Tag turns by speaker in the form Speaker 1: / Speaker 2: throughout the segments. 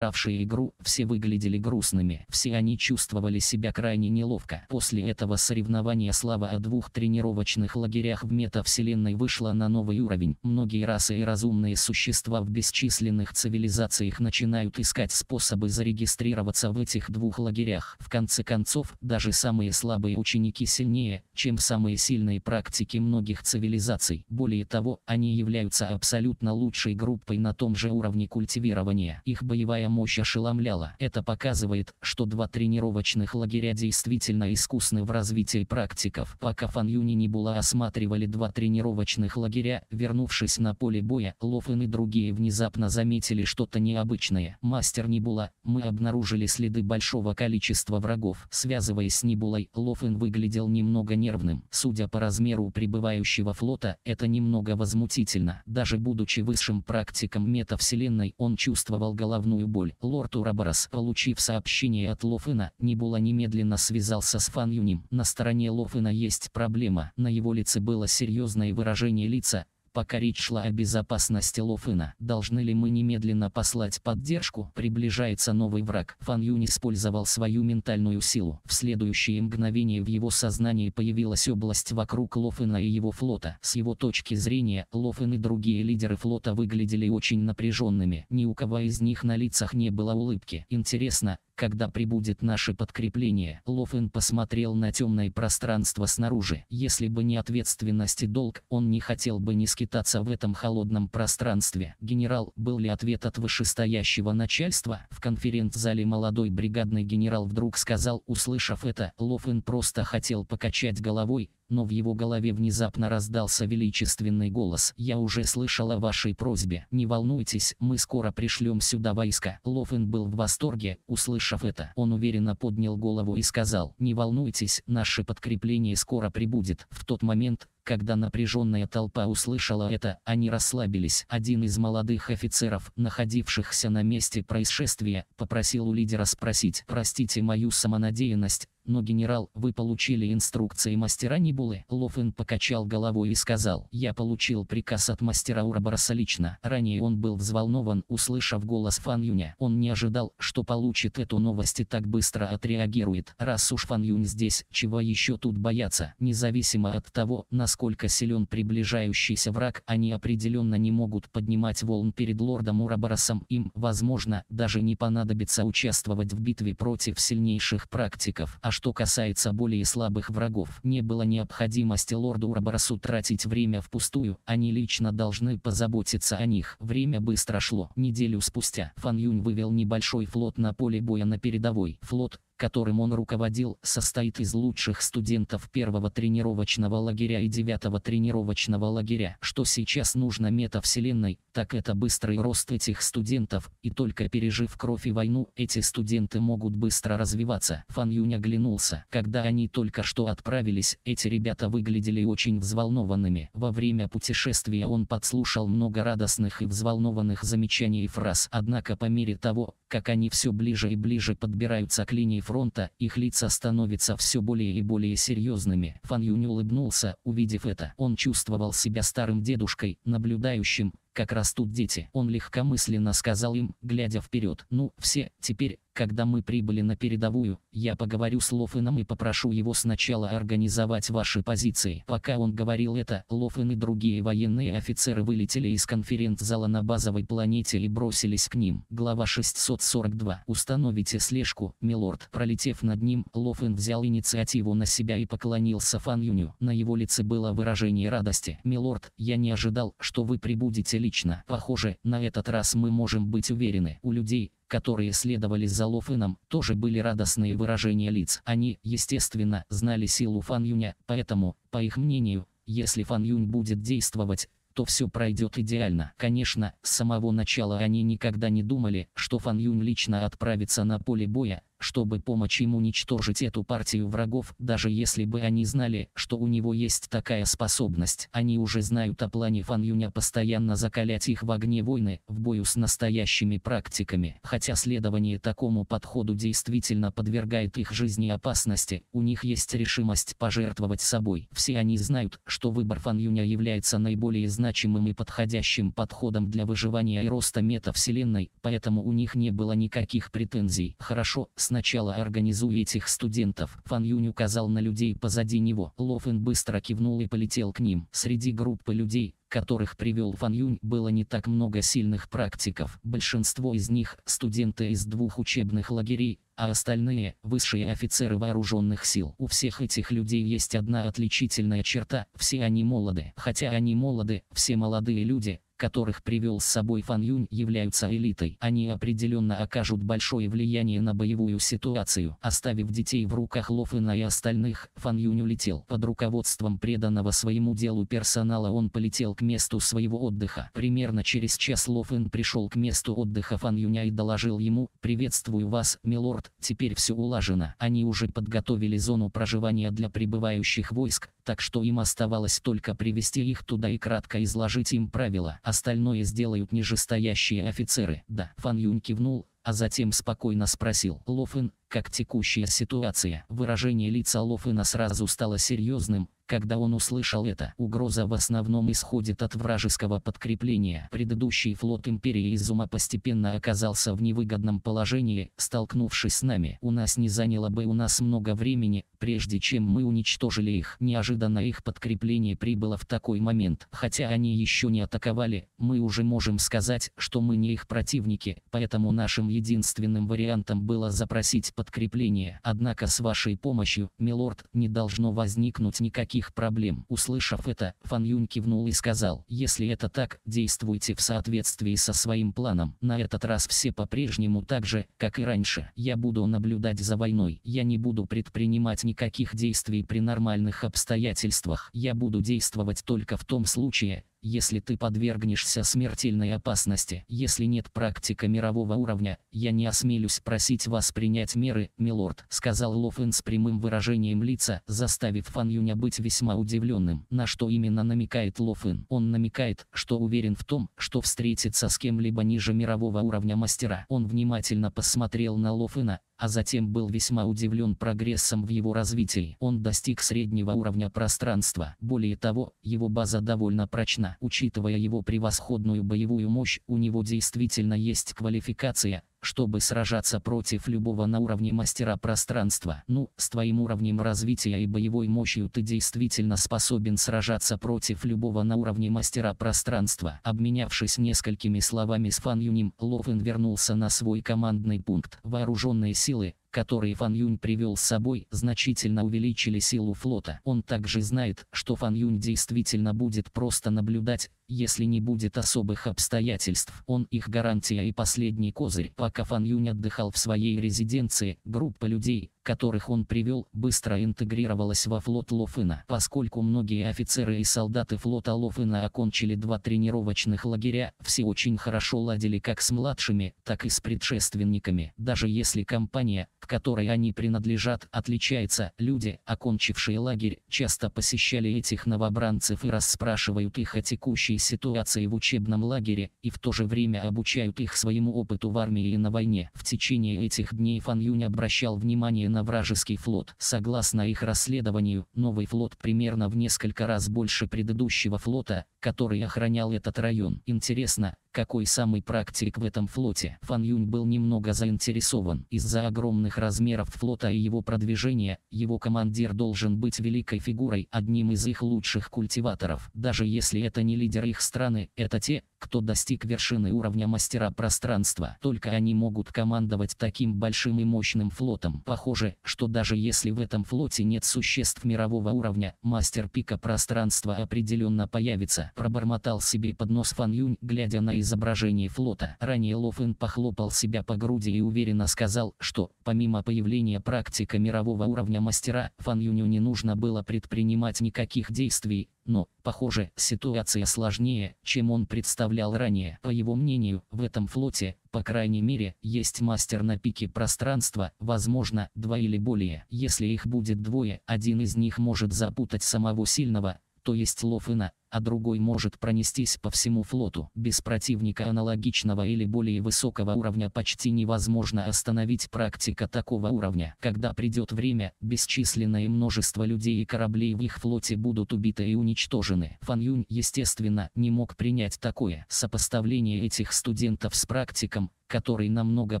Speaker 1: Ставшие игру, все выглядели грустными, все они чувствовали себя крайне неловко. После этого соревнования слава о двух тренировочных лагерях в метавселенной вышла на новый уровень. Многие расы и разумные существа в бесчисленных цивилизациях начинают искать способы зарегистрироваться в этих двух лагерях. В конце концов, даже самые слабые ученики сильнее, чем самые сильные практики многих цивилизаций. Более того, они являются абсолютно лучшей группой на том же уровне культивирования. Их боевая такая мощь ошеломляла. Это показывает, что два тренировочных лагеря действительно искусны в развитии практиков. Пока Фан Юни не была осматривали два тренировочных лагеря, вернувшись на поле боя, Лофен и другие внезапно заметили что-то необычное. Мастер не было. мы обнаружили следы большого количества врагов. Связываясь с Небулой, Лофен выглядел немного нервным. Судя по размеру прибывающего флота, это немного возмутительно. Даже будучи высшим практиком метавселенной, он чувствовал головную боль боль. Лорд Урабарас, получив сообщение от Лофына, Небула немедленно связался с Фан Юнем. На стороне Лофына есть проблема. На его лице было серьезное выражение лица, Пока речь шла о безопасности Лофына, должны ли мы немедленно послать поддержку, приближается новый враг. Фан Юнь использовал свою ментальную силу. В следующее мгновение в его сознании появилась область вокруг Лофына и его флота. С его точки зрения, Лофын и другие лидеры флота выглядели очень напряженными. Ни у кого из них на лицах не было улыбки. Интересно, когда прибудет наше подкрепление. Лофен посмотрел на темное пространство снаружи. Если бы не ответственность и долг, он не хотел бы не скитаться в этом холодном пространстве. Генерал, был ли ответ от вышестоящего начальства? В конференц-зале молодой бригадный генерал вдруг сказал, услышав это, Лофен просто хотел покачать головой, но в его голове внезапно раздался величественный голос. «Я уже слышал о вашей просьбе. Не волнуйтесь, мы скоро пришлем сюда войска». Лофен был в восторге, услышав это. Он уверенно поднял голову и сказал, «Не волнуйтесь, наше подкрепление скоро прибудет». В тот момент, когда напряженная толпа услышала это, они расслабились. Один из молодых офицеров, находившихся на месте происшествия, попросил у лидера спросить «Простите мою самонадеянность, но генерал, вы получили инструкции мастера Нибулы?» Лофен покачал головой и сказал «Я получил приказ от мастера Урабараса лично». Ранее он был взволнован, услышав голос Фан Юня. Он не ожидал, что получит эту новость и так быстро отреагирует. Раз уж Фан Юнь здесь, чего еще тут бояться? Независимо от того, насколько насколько силен приближающийся враг, они определенно не могут поднимать волн перед лордом Урабаросом. Им, возможно, даже не понадобится участвовать в битве против сильнейших практиков. А что касается более слабых врагов, не было необходимости лорду Урабаросу тратить время впустую, они лично должны позаботиться о них. Время быстро шло. Неделю спустя Фан Юнь вывел небольшой флот на поле боя на передовой. Флот, которым он руководил, состоит из лучших студентов первого тренировочного лагеря и девятого тренировочного лагеря. Что сейчас нужно метавселенной, так это быстрый рост этих студентов, и только пережив кровь и войну, эти студенты могут быстро развиваться. Фан Юнь оглянулся. Когда они только что отправились, эти ребята выглядели очень взволнованными. Во время путешествия он подслушал много радостных и взволнованных замечаний и фраз. Однако по мере того, как они все ближе и ближе подбираются к линии фронта, их лица становятся все более и более серьезными. Фан Юнь улыбнулся, увидев это. Он чувствовал себя старым дедушкой, наблюдающим, как растут дети. Он легкомысленно сказал им, глядя вперед, ну, все, теперь когда мы прибыли на передовую, я поговорю с Лофеном и попрошу его сначала организовать ваши позиции. Пока он говорил это, Лофен и другие военные офицеры вылетели из конференц-зала на базовой планете и бросились к ним. Глава 642. Установите слежку, милорд. Пролетев над ним, Лофен взял инициативу на себя и поклонился Фан Юню. На его лице было выражение радости. Милорд, я не ожидал, что вы прибудете лично. Похоже, на этот раз мы можем быть уверены. У людей, которые следовали за Лофеном, тоже были радостные выражения лиц. Они, естественно, знали силу Фан Юня, поэтому, по их мнению, если Фан Юнь будет действовать, то все пройдет идеально. Конечно, с самого начала они никогда не думали, что Фан Юнь лично отправится на поле боя, чтобы помочь ему уничтожить эту партию врагов, даже если бы они знали, что у него есть такая способность. Они уже знают о плане Фан Юня постоянно закалять их в огне войны, в бою с настоящими практиками. Хотя следование такому подходу действительно подвергает их жизни опасности, у них есть решимость пожертвовать собой. Все они знают, что выбор Фан Юня является наиболее значимым и подходящим подходом для выживания и роста метавселенной, поэтому у них не было никаких претензий. Хорошо, сначала организуй этих студентов. Фан Юнь указал на людей позади него. Лофен быстро кивнул и полетел к ним. Среди группы людей, которых привел Фан Юнь, было не так много сильных практиков. Большинство из них – студенты из двух учебных лагерей, а остальные – высшие офицеры вооруженных сил. У всех этих людей есть одна отличительная черта – все они молоды. Хотя они молоды, все молодые люди – которых привел с собой Фан Юнь, являются элитой. Они определенно окажут большое влияние на боевую ситуацию. Оставив детей в руках Лофена и остальных, Фан Юнь улетел. Под руководством преданного своему делу персонала он полетел к месту своего отдыха. Примерно через час Лофен пришел к месту отдыха Фан Юня и доложил ему «Приветствую вас, милорд, теперь все улажено. Они уже подготовили зону проживания для прибывающих войск, так что им оставалось только привести их туда и кратко изложить им правила. Остальное сделают нижестоящие офицеры. Да, Фан Юнь кивнул, а затем спокойно спросил. Лофен, как текущая ситуация? Выражение лица Лофена сразу стало серьезным, когда он услышал это, угроза в основном исходит от вражеского подкрепления. Предыдущий флот Империи Изума постепенно оказался в невыгодном положении, столкнувшись с нами. У нас не заняло бы у нас много времени, прежде чем мы уничтожили их. Неожиданно их подкрепление прибыло в такой момент. Хотя они еще не атаковали, мы уже можем сказать, что мы не их противники, поэтому нашим единственным вариантом было запросить подкрепление. Однако с вашей помощью, милорд, не должно возникнуть никаких никаких проблем. Услышав это, Фан Юнь кивнул и сказал, если это так, действуйте в соответствии со своим планом. На этот раз все по-прежнему так же, как и раньше. Я буду наблюдать за войной. Я не буду предпринимать никаких действий при нормальных обстоятельствах. Я буду действовать только в том случае, если ты подвергнешься смертельной опасности. Если нет практика мирового уровня, я не осмелюсь просить вас принять меры, милорд, сказал Лофен с прямым выражением лица, заставив Фан Юня быть весьма удивленным. На что именно намекает Лофен? Он намекает, что уверен в том, что встретится с кем-либо ниже мирового уровня мастера. Он внимательно посмотрел на Лофена, а затем был весьма удивлен прогрессом в его развитии. Он достиг среднего уровня пространства. Более того, его база довольно прочна. Учитывая его превосходную боевую мощь, у него действительно есть квалификация – чтобы сражаться против любого на уровне мастера пространства. Ну, с твоим уровнем развития и боевой мощью ты действительно способен сражаться против любого на уровне мастера пространства. Обменявшись несколькими словами с Фан Юним, Ловен вернулся на свой командный пункт. Вооруженные силы, которые Фан Юнь привел с собой, значительно увеличили силу флота. Он также знает, что Фан Юнь действительно будет просто наблюдать, если не будет особых обстоятельств. Он их гарантия и последний козырь. Пока Фан Юнь отдыхал в своей резиденции, группа людей, которых он привел, быстро интегрировалась во флот Лофына. Поскольку многие офицеры и солдаты флота Лофына окончили два тренировочных лагеря, все очень хорошо ладили как с младшими, так и с предшественниками. Даже если компания, к которой они принадлежат, отличается, люди, окончившие лагерь, часто посещали этих новобранцев и расспрашивают их о текущей ситуации в учебном лагере, и в то же время обучают их своему опыту в армии и на войне. В течение этих дней Фан Юнь обращал внимание на на вражеский флот. Согласно их расследованию, новый флот примерно в несколько раз больше предыдущего флота, который охранял этот район. Интересно, какой самый практик в этом флоте. Фан Юнь был немного заинтересован. Из-за огромных размеров флота и его продвижения, его командир должен быть великой фигурой, одним из их лучших культиваторов. Даже если это не лидер их страны, это те, кто достиг вершины уровня мастера пространства. Только они могут командовать таким большим и мощным флотом. Похоже, что даже если в этом флоте нет существ мирового уровня, мастер пика пространства определенно появится. Пробормотал себе под нос Фан Юнь, глядя на из изображении флота. Ранее Лофен похлопал себя по груди и уверенно сказал, что, помимо появления практика мирового уровня мастера, Фан Юню не нужно было предпринимать никаких действий, но, похоже, ситуация сложнее, чем он представлял ранее. По его мнению, в этом флоте, по крайней мере, есть мастер на пике пространства, возможно, два или более. Если их будет двое, один из них может запутать самого сильного, то есть Лофена, а другой может пронестись по всему флоту. Без противника аналогичного или более высокого уровня почти невозможно остановить практика такого уровня. Когда придет время, бесчисленное множество людей и кораблей в их флоте будут убиты и уничтожены. Фан Юнь, естественно, не мог принять такое. Сопоставление этих студентов с практиком, который намного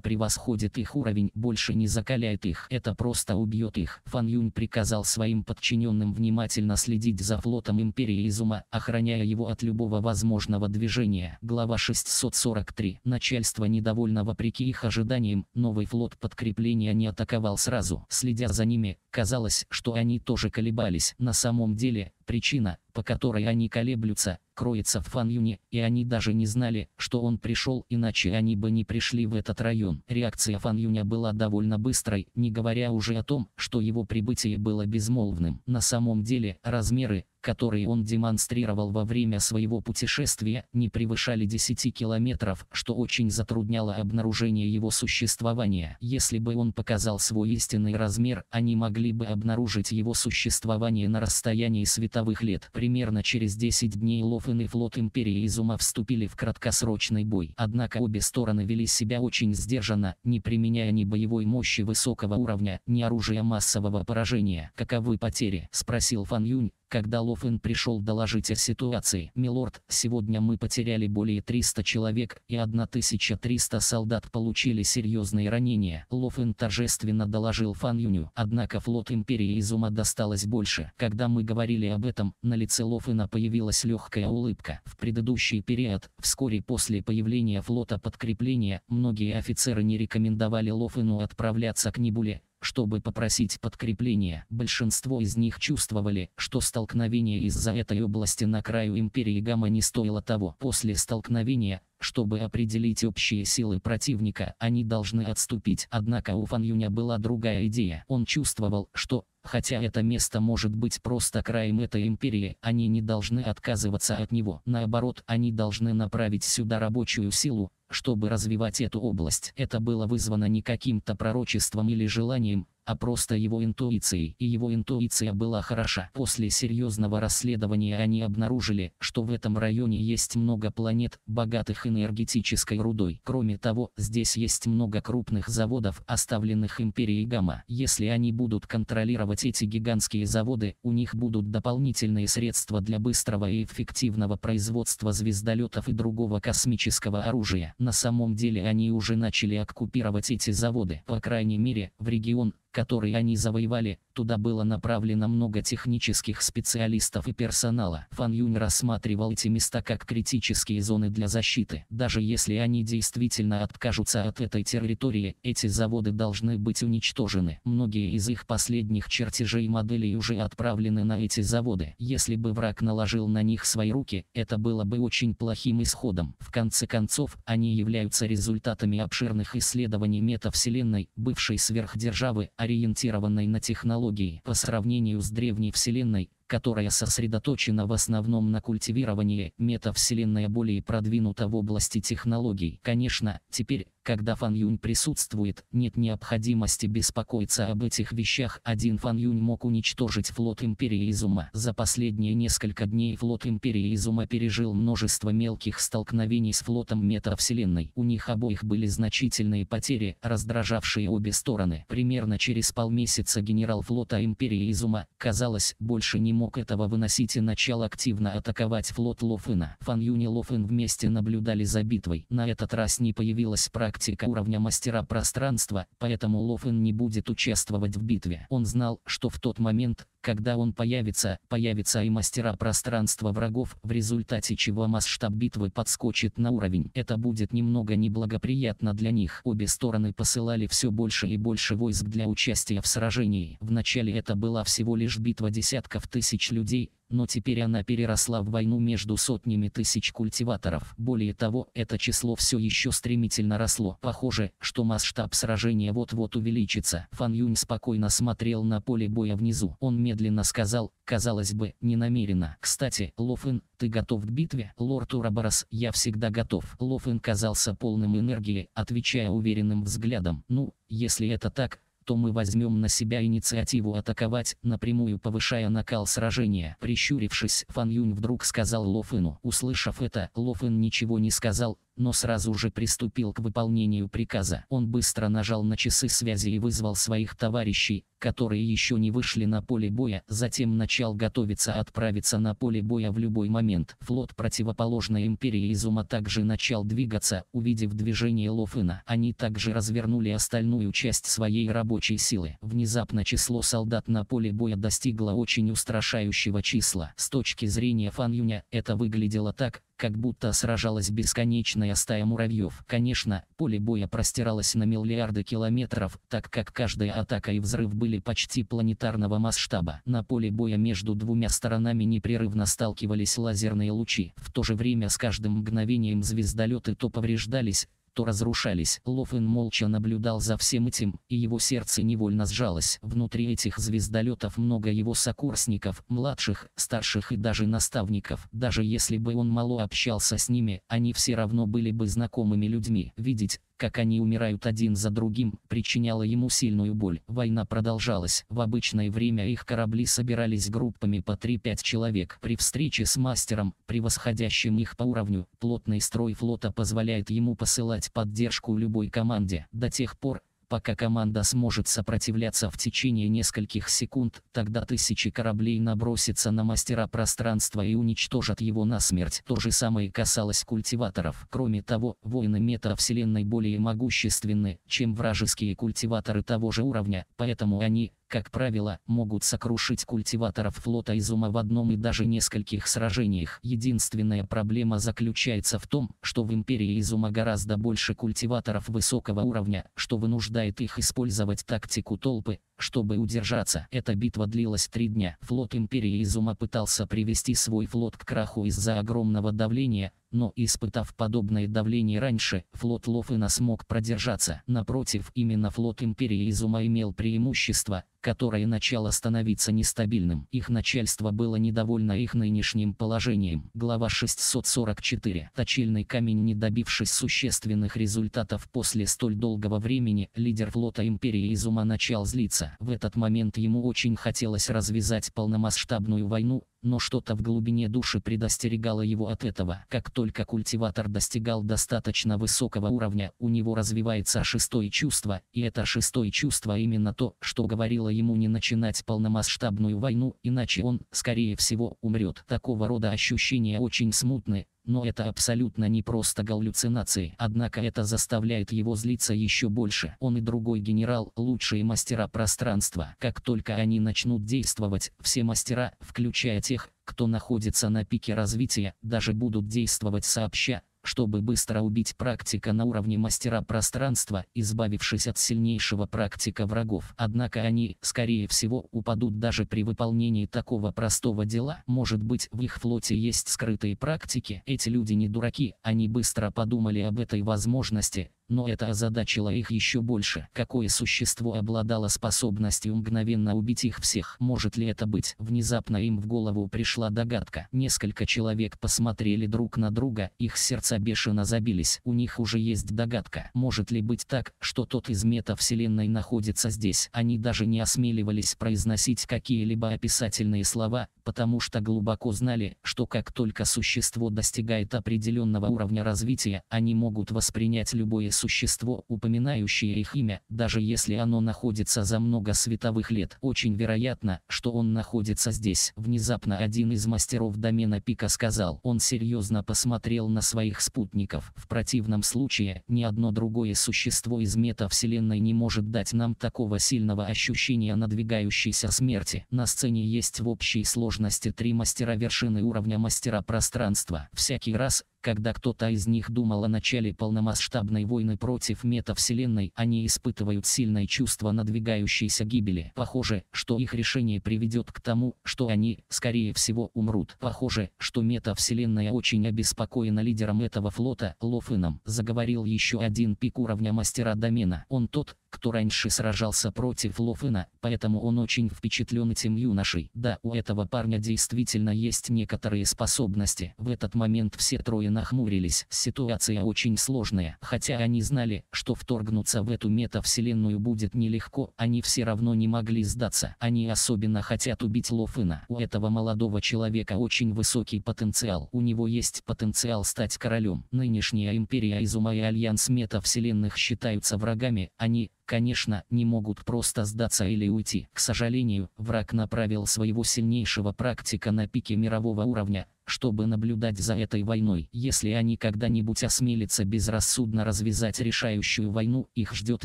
Speaker 1: превосходит их уровень, больше не закаляет их. Это просто убьет их. Фан Юнь приказал своим подчиненным внимательно следить за флотом Империи Изума, охраняя его от любого возможного движения. Глава 643. Начальство недовольно вопреки их ожиданиям, новый флот подкрепления не атаковал сразу. Следя за ними, казалось, что они тоже колебались. На самом деле, Причина, по которой они колеблются, кроется в Фан Юне, и они даже не знали, что он пришел, иначе они бы не пришли в этот район. Реакция Фан Юня была довольно быстрой, не говоря уже о том, что его прибытие было безмолвным. На самом деле, размеры, которые он демонстрировал во время своего путешествия, не превышали 10 километров, что очень затрудняло обнаружение его существования. Если бы он показал свой истинный размер, они могли бы обнаружить его существование на расстоянии света световых лет. Примерно через 10 дней Лофен и флот Империи Изума вступили в краткосрочный бой. Однако обе стороны вели себя очень сдержанно, не применяя ни боевой мощи высокого уровня, ни оружия массового поражения. «Каковы потери?» – спросил Фан Юнь, когда Лофен пришел доложить о ситуации. «Милорд, сегодня мы потеряли более 300 человек и 1300 солдат получили серьезные ранения». Лофен торжественно доложил Фан Юню, однако флот Империи Изума досталось больше. Когда мы говорили об этом, на лице Лофена появилась легкая улыбка. В предыдущий период, вскоре после появления флота подкрепления, многие офицеры не рекомендовали Лофену отправляться к Нибуле, чтобы попросить подкрепления. Большинство из них чувствовали, что столкновение из-за этой области на краю империи Гамма не стоило того. После столкновения, чтобы определить общие силы противника, они должны отступить. Однако у Фан Юня была другая идея. Он чувствовал, что, хотя это место может быть просто краем этой империи, они не должны отказываться от него. Наоборот, они должны направить сюда рабочую силу, чтобы развивать эту область. Это было вызвано не каким-то пророчеством или желанием, а просто его интуицией, и его интуиция была хороша. После серьезного расследования они обнаружили, что в этом районе есть много планет, богатых энергетической рудой. Кроме того, здесь есть много крупных заводов, оставленных империей Гамма. Если они будут контролировать эти гигантские заводы, у них будут дополнительные средства для быстрого и эффективного производства звездолетов и другого космического оружия. На самом деле они уже начали оккупировать эти заводы. По крайней мере, в регион, который они завоевали, туда было направлено много технических специалистов и персонала. Фан Юнь рассматривал эти места как критические зоны для защиты. Даже если они действительно откажутся от этой территории, эти заводы должны быть уничтожены. Многие из их последних чертежей и моделей уже отправлены на эти заводы. Если бы враг наложил на них свои руки, это было бы очень плохим исходом. В конце концов, они являются результатами обширных исследований метавселенной, бывшей сверхдержавы, а ориентированной на технологии по сравнению с древней Вселенной, которая сосредоточена в основном на культивировании, метавселенная более продвинута в области технологий. Конечно, теперь, когда Фан Юнь присутствует, нет необходимости беспокоиться об этих вещах. Один Фан Юнь мог уничтожить флот Империи Изума. За последние несколько дней флот Империи Изума пережил множество мелких столкновений с флотом Метавселенной. У них обоих были значительные потери, раздражавшие обе стороны. Примерно через полмесяца генерал флота Империи Изума, казалось, больше не мог этого выносить и начал активно атаковать флот Лофына. Фан Юнь и Лофын вместе наблюдали за битвой. На этот раз не появилась практика тактика уровня мастера пространства, поэтому Лофен не будет участвовать в битве. Он знал, что в тот момент, когда он появится, появится и мастера пространства врагов, в результате чего масштаб битвы подскочит на уровень. Это будет немного неблагоприятно для них. Обе стороны посылали все больше и больше войск для участия в сражении. Вначале это была всего лишь битва десятков тысяч людей, но теперь она переросла в войну между сотнями тысяч культиваторов. Более того, это число все еще стремительно росло. Похоже, что масштаб сражения вот-вот увеличится. Фан Юнь спокойно смотрел на поле боя внизу. Он медленно медленно сказал, казалось бы, не намеренно. «Кстати, Лофин, ты готов к битве?» «Лорд Урабарас, я всегда готов». Лофин казался полным энергии, отвечая уверенным взглядом. «Ну, если это так, то мы возьмем на себя инициативу атаковать, напрямую повышая накал сражения. Прищурившись, Фан Юнь вдруг сказал Лофину. Услышав это, Лофин ничего не сказал, но сразу же приступил к выполнению приказа. Он быстро нажал на часы связи и вызвал своих товарищей, которые еще не вышли на поле боя, затем начал готовиться отправиться на поле боя в любой момент. Флот противоположной империи Изума также начал двигаться, увидев движение Лофына. Они также развернули остальную часть своей рабочей силы. Внезапно число солдат на поле боя достигло очень устрашающего числа. С точки зрения Фан Юня, это выглядело так, как будто сражалась бесконечная стая муравьев. Конечно, поле боя простиралось на миллиарды километров, так как каждая атака и взрыв были почти планетарного масштаба. На поле боя между двумя сторонами непрерывно сталкивались лазерные лучи. В то же время с каждым мгновением звездолеты то повреждались, то разрушались. Лофен молча наблюдал за всем этим, и его сердце невольно сжалось. Внутри этих звездолетов много его сокурсников, младших, старших и даже наставников. Даже если бы он мало общался с ними, они все равно были бы знакомыми людьми. Видеть, как они умирают один за другим, причиняло ему сильную боль. Война продолжалась. В обычное время их корабли собирались группами по 3-5 человек. При встрече с мастером, превосходящим их по уровню, плотный строй флота позволяет ему посылать поддержку любой команде. До тех пор, Пока команда сможет сопротивляться в течение нескольких секунд, тогда тысячи кораблей набросятся на мастера пространства и уничтожат его насмерть. То же самое касалось культиваторов. Кроме того, воины метавселенной более могущественны, чем вражеские культиваторы того же уровня, поэтому они, как правило, могут сокрушить культиваторов флота Изума в одном и даже нескольких сражениях. Единственная проблема заключается в том, что в Империи Изума гораздо больше культиваторов высокого уровня, что вынуждает их использовать тактику толпы, чтобы удержаться, эта битва длилась три дня. Флот Империи Изума пытался привести свой флот к краху из-за огромного давления, но испытав подобное давление раньше, флот Лофена смог продержаться. Напротив, именно флот Империи Изума имел преимущество, которое начало становиться нестабильным. Их начальство было недовольно их нынешним положением. Глава 644. Точильный камень не добившись существенных результатов после столь долгого времени, лидер флота Империи Изума начал злиться сердца. В этот момент ему очень хотелось развязать полномасштабную войну, но что-то в глубине души предостерегало его от этого. Как только культиватор достигал достаточно высокого уровня, у него развивается шестое чувство, и это шестое чувство именно то, что говорило ему не начинать полномасштабную войну, иначе он, скорее всего, умрет. Такого рода ощущения очень смутны, но это абсолютно не просто галлюцинации, однако это заставляет его злиться еще больше. Он и другой генерал – лучшие мастера пространства. Как только они начнут действовать, все мастера, включая тех, кто находится на пике развития, даже будут действовать сообща, чтобы быстро убить практика на уровне мастера пространства, избавившись от сильнейшего практика врагов. Однако они, скорее всего, упадут даже при выполнении такого простого дела. Может быть, в их флоте есть скрытые практики. Эти люди не дураки, они быстро подумали об этой возможности, но это озадачило их еще больше. Какое существо обладало способностью мгновенно убить их всех? Может ли это быть? Внезапно им в голову пришла догадка. Несколько человек посмотрели друг на друга, их сердца бешено забились. У них уже есть догадка. Может ли быть так, что тот из метавселенной находится здесь? Они даже не осмеливались произносить какие-либо описательные слова, потому что глубоко знали, что как только существо достигает определенного уровня развития, они могут воспринять любое существо, упоминающее их имя, даже если оно находится за много световых лет. Очень вероятно, что он находится здесь. Внезапно один из мастеров домена Пика сказал, он серьезно посмотрел на своих спутников. В противном случае, ни одно другое существо из метавселенной не может дать нам такого сильного ощущения надвигающейся смерти. На сцене есть в общей сложности три мастера вершины уровня мастера пространства. Всякий раз, когда кто-то из них думал о начале полномасштабной войны против метавселенной, они испытывают сильное чувство надвигающейся гибели. Похоже, что их решение приведет к тому, что они, скорее всего, умрут. Похоже, что метавселенная очень обеспокоена лидером этого флота, Лофином. Заговорил еще один пик уровня мастера домена. Он тот, кто раньше сражался против Лофена, поэтому он очень впечатлен этим юношей. Да, у этого парня действительно есть некоторые способности. В этот момент все трое нахмурились. Ситуация очень сложная. Хотя они знали, что вторгнуться в эту метавселенную будет нелегко, они все равно не могли сдаться. Они особенно хотят убить Лофена. У этого молодого человека очень высокий потенциал. У него есть потенциал стать королем. Нынешняя империя Изума и Альянс метавселенных считаются врагами, они конечно, не могут просто сдаться или уйти. К сожалению, враг направил своего сильнейшего практика на пике мирового уровня, чтобы наблюдать за этой войной. Если они когда-нибудь осмелятся безрассудно развязать решающую войну, их ждет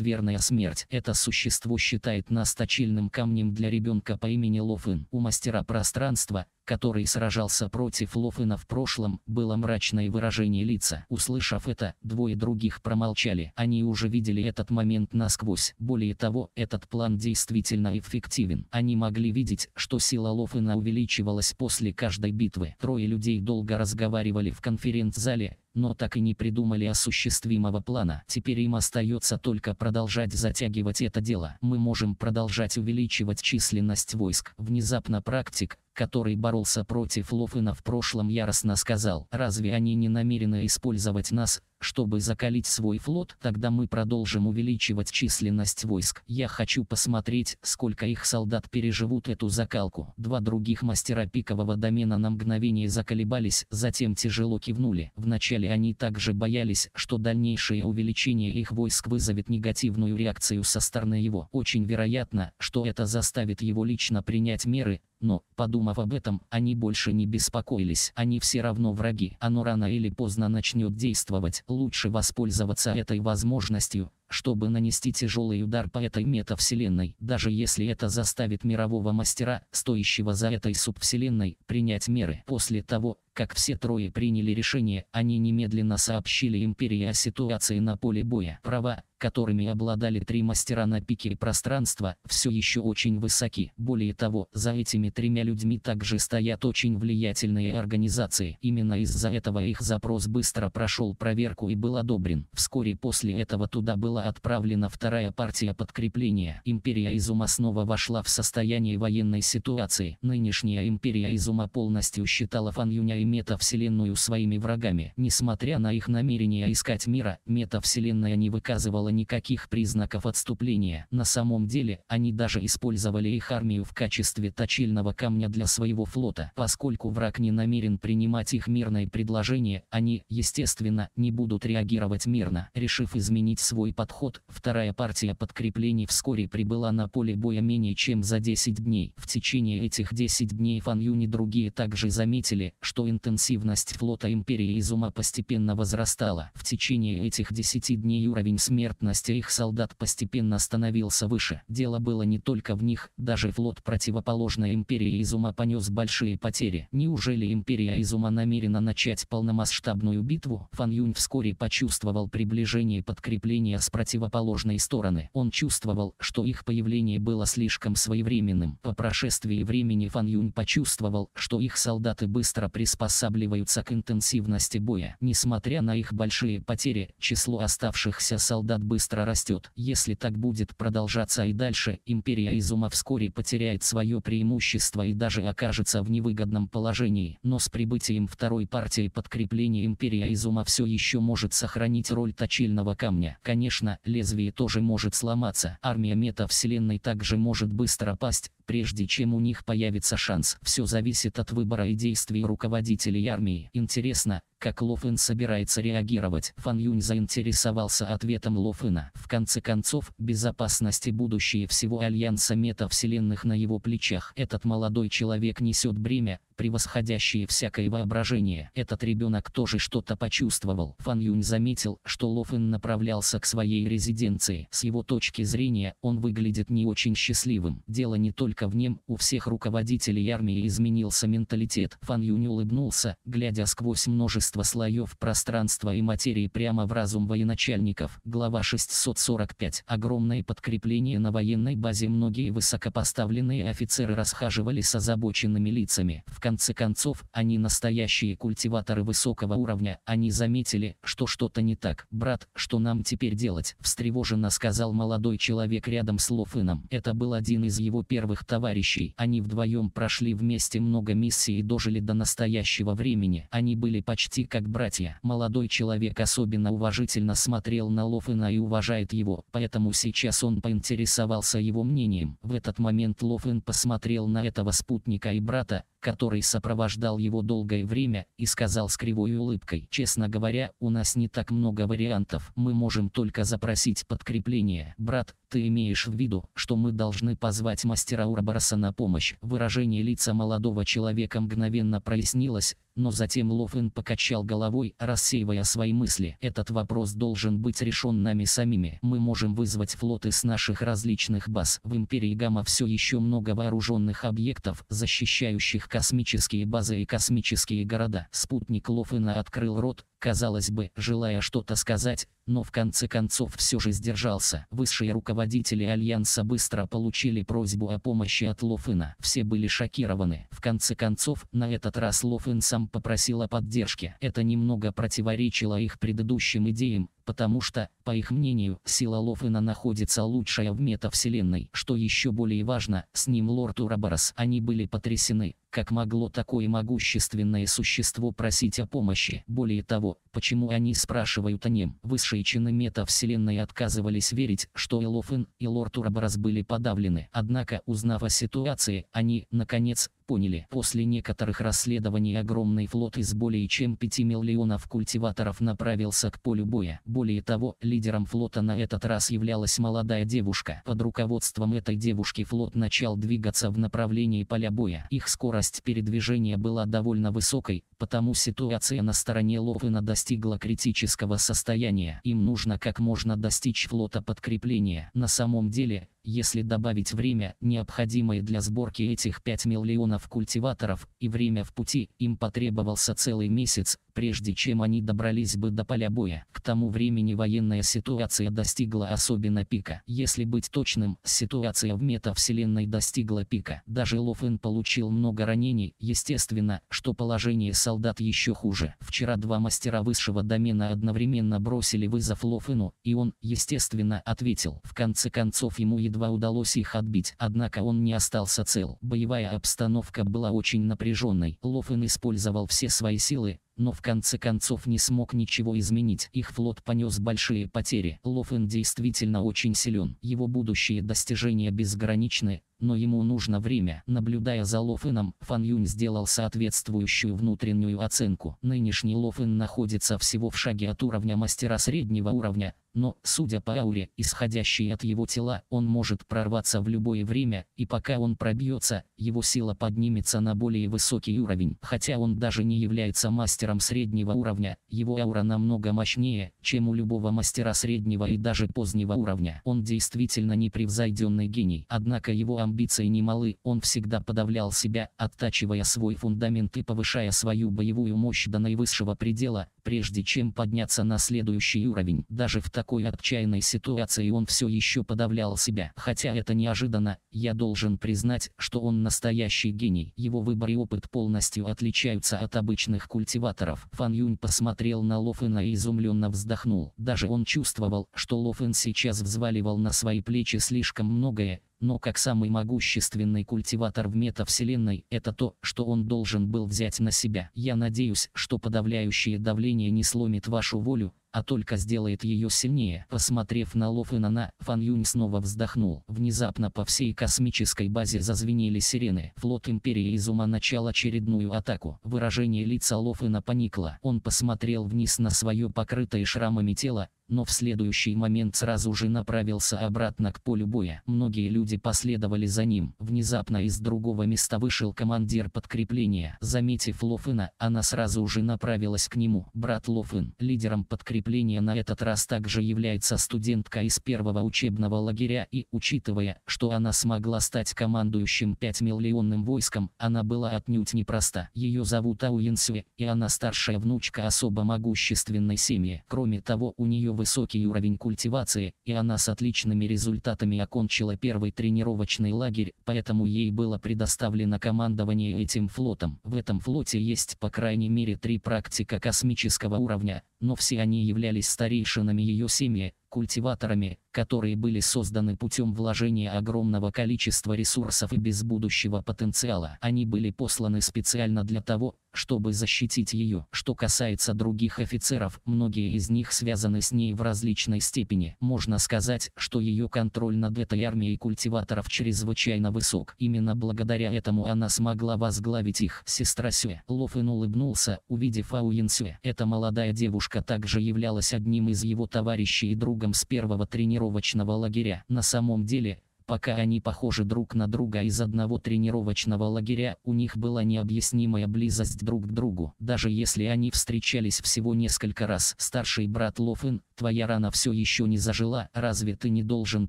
Speaker 1: верная смерть. Это существо считает нас точильным камнем для ребенка по имени Лофин. У мастера пространства, который сражался против Лофина в прошлом, было мрачное выражение лица. Услышав это, двое других промолчали. Они уже видели этот момент насквозь. Более того, этот план действительно эффективен. Они могли видеть, что сила Лофина увеличивалась после каждой битвы. Трое людей долго разговаривали в конференц-зале, но так и не придумали осуществимого плана. Теперь им остается только продолжать затягивать это дело. Мы можем продолжать увеличивать численность войск. Внезапно практик, который боролся против Лофина в прошлом яростно сказал, разве они не намерены использовать нас, чтобы закалить свой флот, тогда мы продолжим увеличивать численность войск. Я хочу посмотреть, сколько их солдат переживут эту закалку. Два других мастера пикового домена на мгновение заколебались, затем тяжело кивнули. Вначале они также боялись, что дальнейшее увеличение их войск вызовет негативную реакцию со стороны его. Очень вероятно, что это заставит его лично принять меры, но, подумав об этом, они больше не беспокоились. Они все равно враги. Оно рано или поздно начнет действовать лучше воспользоваться этой возможностью, чтобы нанести тяжелый удар по этой метавселенной, даже если это заставит мирового мастера, стоящего за этой субвселенной, принять меры. После того, как все трое приняли решение, они немедленно сообщили Империи о ситуации на поле боя. Права, которыми обладали три мастера на пике пространства, все еще очень высоки. Более того, за этими тремя людьми также стоят очень влиятельные организации. Именно из-за этого их запрос быстро прошел проверку и был одобрен. Вскоре после этого туда была отправлена вторая партия подкрепления. Империя Изума снова вошла в состояние военной ситуации. Нынешняя империя Изума полностью считала Фан Юня и метавселенную своими врагами. Несмотря на их намерение искать мира, метавселенная не выказывала никаких признаков отступления. На самом деле, они даже использовали их армию в качестве точильного камня для своего флота. Поскольку враг не намерен принимать их мирное предложение, они, естественно, не будут реагировать мирно, решив изменить свой подход подход. Вторая партия подкреплений вскоре прибыла на поле боя менее чем за 10 дней. В течение этих 10 дней Фан Юни и другие также заметили, что интенсивность флота Империи Изума постепенно возрастала. В течение этих 10 дней уровень смертности их солдат постепенно становился выше. Дело было не только в них, даже флот противоположной Империи Изума понес большие потери. Неужели Империя Изума намерена начать полномасштабную битву? Фан Юнь вскоре почувствовал приближение подкрепления с противоположной стороны. Он чувствовал, что их появление было слишком своевременным. По прошествии времени Фан Юнь почувствовал, что их солдаты быстро приспосабливаются к интенсивности боя. Несмотря на их большие потери, число оставшихся солдат быстро растет. Если так будет продолжаться и дальше, империя Изума вскоре потеряет свое преимущество и даже окажется в невыгодном положении. Но с прибытием второй партии подкрепления империя Изума все еще может сохранить роль точильного камня. Конечно, Конечно, лезвие тоже может сломаться. Армия метавселенной также может быстро пасть, прежде чем у них появится шанс. Все зависит от выбора и действий руководителей армии. Интересно, как Лофен собирается реагировать. Фан Юнь заинтересовался ответом Лофена. В конце концов, безопасность и будущее всего Альянса метавселенных на его плечах. Этот молодой человек несет бремя, превосходящее всякое воображение. Этот ребенок тоже что-то почувствовал. Фан Юнь заметил, что Лофен направлялся к своей резиденции. С его точки зрения, он выглядит не очень счастливым. Дело не только только в нем у всех руководителей армии изменился менталитет. Фан Юнь улыбнулся, глядя сквозь множество слоев пространства и материи прямо в разум военачальников. Глава 645. Огромное подкрепление на военной базе многие высокопоставленные офицеры расхаживали с озабоченными лицами. В конце концов, они настоящие культиваторы высокого уровня. Они заметили, что что-то не так. «Брат, что нам теперь делать?» – встревоженно сказал молодой человек рядом с Лофином. Это был один из его первых своих товарищей. Они вдвоем прошли вместе много миссий и дожили до настоящего времени. Они были почти как братья. Молодой человек особенно уважительно смотрел на Лофена и уважает его, поэтому сейчас он поинтересовался его мнением. В этот момент Лофен посмотрел на этого спутника и брата, который сопровождал его долгое время, и сказал с кривой улыбкой, «Честно говоря, у нас не так много вариантов, мы можем только запросить подкрепление. Брат, ты имеешь в виду, что мы должны позвать мастера Урбороса на помощь?» Выражение лица молодого человека мгновенно прояснилось, но затем Лофрен покачал головой, рассеивая свои мысли. Этот вопрос должен быть решен нами самими. Мы можем вызвать флоты с наших различных баз. В Империи Гамма все еще много вооруженных объектов, защищающих космические базы и космические города. Спутник Лофрена открыл рот, казалось бы, желая что-то сказать, но в конце концов все же сдержался. Высшие руководители Альянса быстро получили просьбу о помощи от Лофына. Все были шокированы. В конце концов, на этот раз Лофын сам попросил о поддержке. Это немного противоречило их предыдущим идеям, потому что, по их мнению, сила Лофрена находится лучшая в метавселенной. Что еще более важно, с ним лорд Урабарас. Они были потрясены, как могло такое могущественное существо просить о помощи. Более того, почему они спрашивают о нем? Высшие чины метавселенной отказывались верить, что и Лофен, и лорд Урабарас были подавлены. Однако, узнав о ситуации, они, наконец, поняли. После некоторых расследований огромный флот из более чем 5 миллионов культиваторов направился к полю боя. Более того, лидером флота на этот раз являлась молодая девушка. Под руководством этой девушки флот начал двигаться в направлении поля боя. Их скорость передвижения была довольно высокой, потому ситуация на стороне Ловена достигла критического состояния. Им нужно как можно достичь флота подкрепления. На самом деле, если добавить время, необходимое для сборки этих 5 миллионов культиваторов, и время в пути, им потребовался целый месяц, прежде чем они добрались бы до поля боя. К тому времени военная ситуация достигла особенно пика. Если быть точным, ситуация в метавселенной достигла пика. Даже Лофен получил много ранений, естественно, что положение солдат еще хуже. Вчера два мастера высшего домена одновременно бросили вызов Лофену, и он, естественно, ответил. В конце концов ему едва едва удалось их отбить, однако он не остался цел. Боевая обстановка была очень напряженной. Лофен использовал все свои силы, но в конце концов не смог ничего изменить. Их флот понес большие потери. Лофен действительно очень силен. Его будущие достижения безграничны, но ему нужно время. Наблюдая за Лофеном, Фан Юнь сделал соответствующую внутреннюю оценку. Нынешний Лофен находится всего в шаге от уровня мастера среднего уровня, но, судя по ауре, исходящей от его тела, он может прорваться в любое время, и пока он пробьется, его сила поднимется на более высокий уровень. Хотя он даже не является мастером мастером среднего уровня, его аура намного мощнее, чем у любого мастера среднего и даже позднего уровня. Он действительно непревзойденный гений, однако его амбиции немалы, он всегда подавлял себя, оттачивая свой фундамент и повышая свою боевую мощь до наивысшего предела, прежде чем подняться на следующий уровень. Даже в такой отчаянной ситуации он все еще подавлял себя. Хотя это неожиданно, я должен признать, что он настоящий гений. Его выбор и опыт полностью отличаются от обычных культиваторов инкубаторов. Фан Юнь посмотрел на Лофена и изумленно вздохнул. Даже он чувствовал, что Лофен сейчас взваливал на свои плечи слишком многое, но как самый могущественный культиватор в метавселенной, это то, что он должен был взять на себя. Я надеюсь, что подавляющее давление не сломит вашу волю, а только сделает ее сильнее. Посмотрев на Лоф и Нана, Фан Юнь снова вздохнул. Внезапно по всей космической базе зазвенели сирены. Флот Империи из ума начал очередную атаку. Выражение лица Лофина поникло. Он посмотрел вниз на свое покрытое шрамами тело, но в следующий момент сразу же направился обратно к полю боя. Многие люди последовали за ним. Внезапно из другого места вышел командир подкрепления. Заметив Лофына, она сразу же направилась к нему. Брат Лофын. Лидером подкрепления на этот раз также является студентка из первого учебного лагеря и, учитывая, что она смогла стать командующим 5-миллионным войском, она была отнюдь непроста. Ее зовут Ауенсве, и она старшая внучка особо могущественной семьи. Кроме того, у нее в высокий уровень культивации, и она с отличными результатами окончила первый тренировочный лагерь, поэтому ей было предоставлено командование этим флотом. В этом флоте есть по крайней мере три практика космического уровня, но все они являлись старейшинами ее семьи, культиваторами, которые были созданы путем вложения огромного количества ресурсов и без будущего потенциала. Они были посланы специально для того, чтобы защитить ее. Что касается других офицеров, многие из них связаны с ней в различной степени. Можно сказать, что ее контроль над этой армией культиваторов чрезвычайно высок. Именно благодаря этому она смогла возглавить их. Сестра Сюэ. Лофен улыбнулся, увидев Ауин Сюэ. Эта молодая девушка также являлась одним из его товарищей и друг другом с первого тренировочного лагеря. На самом деле, пока они похожи друг на друга из одного тренировочного лагеря, у них была необъяснимая близость друг к другу. Даже если они встречались всего несколько раз, старший брат Лофен, твоя рана все еще не зажила, разве ты не должен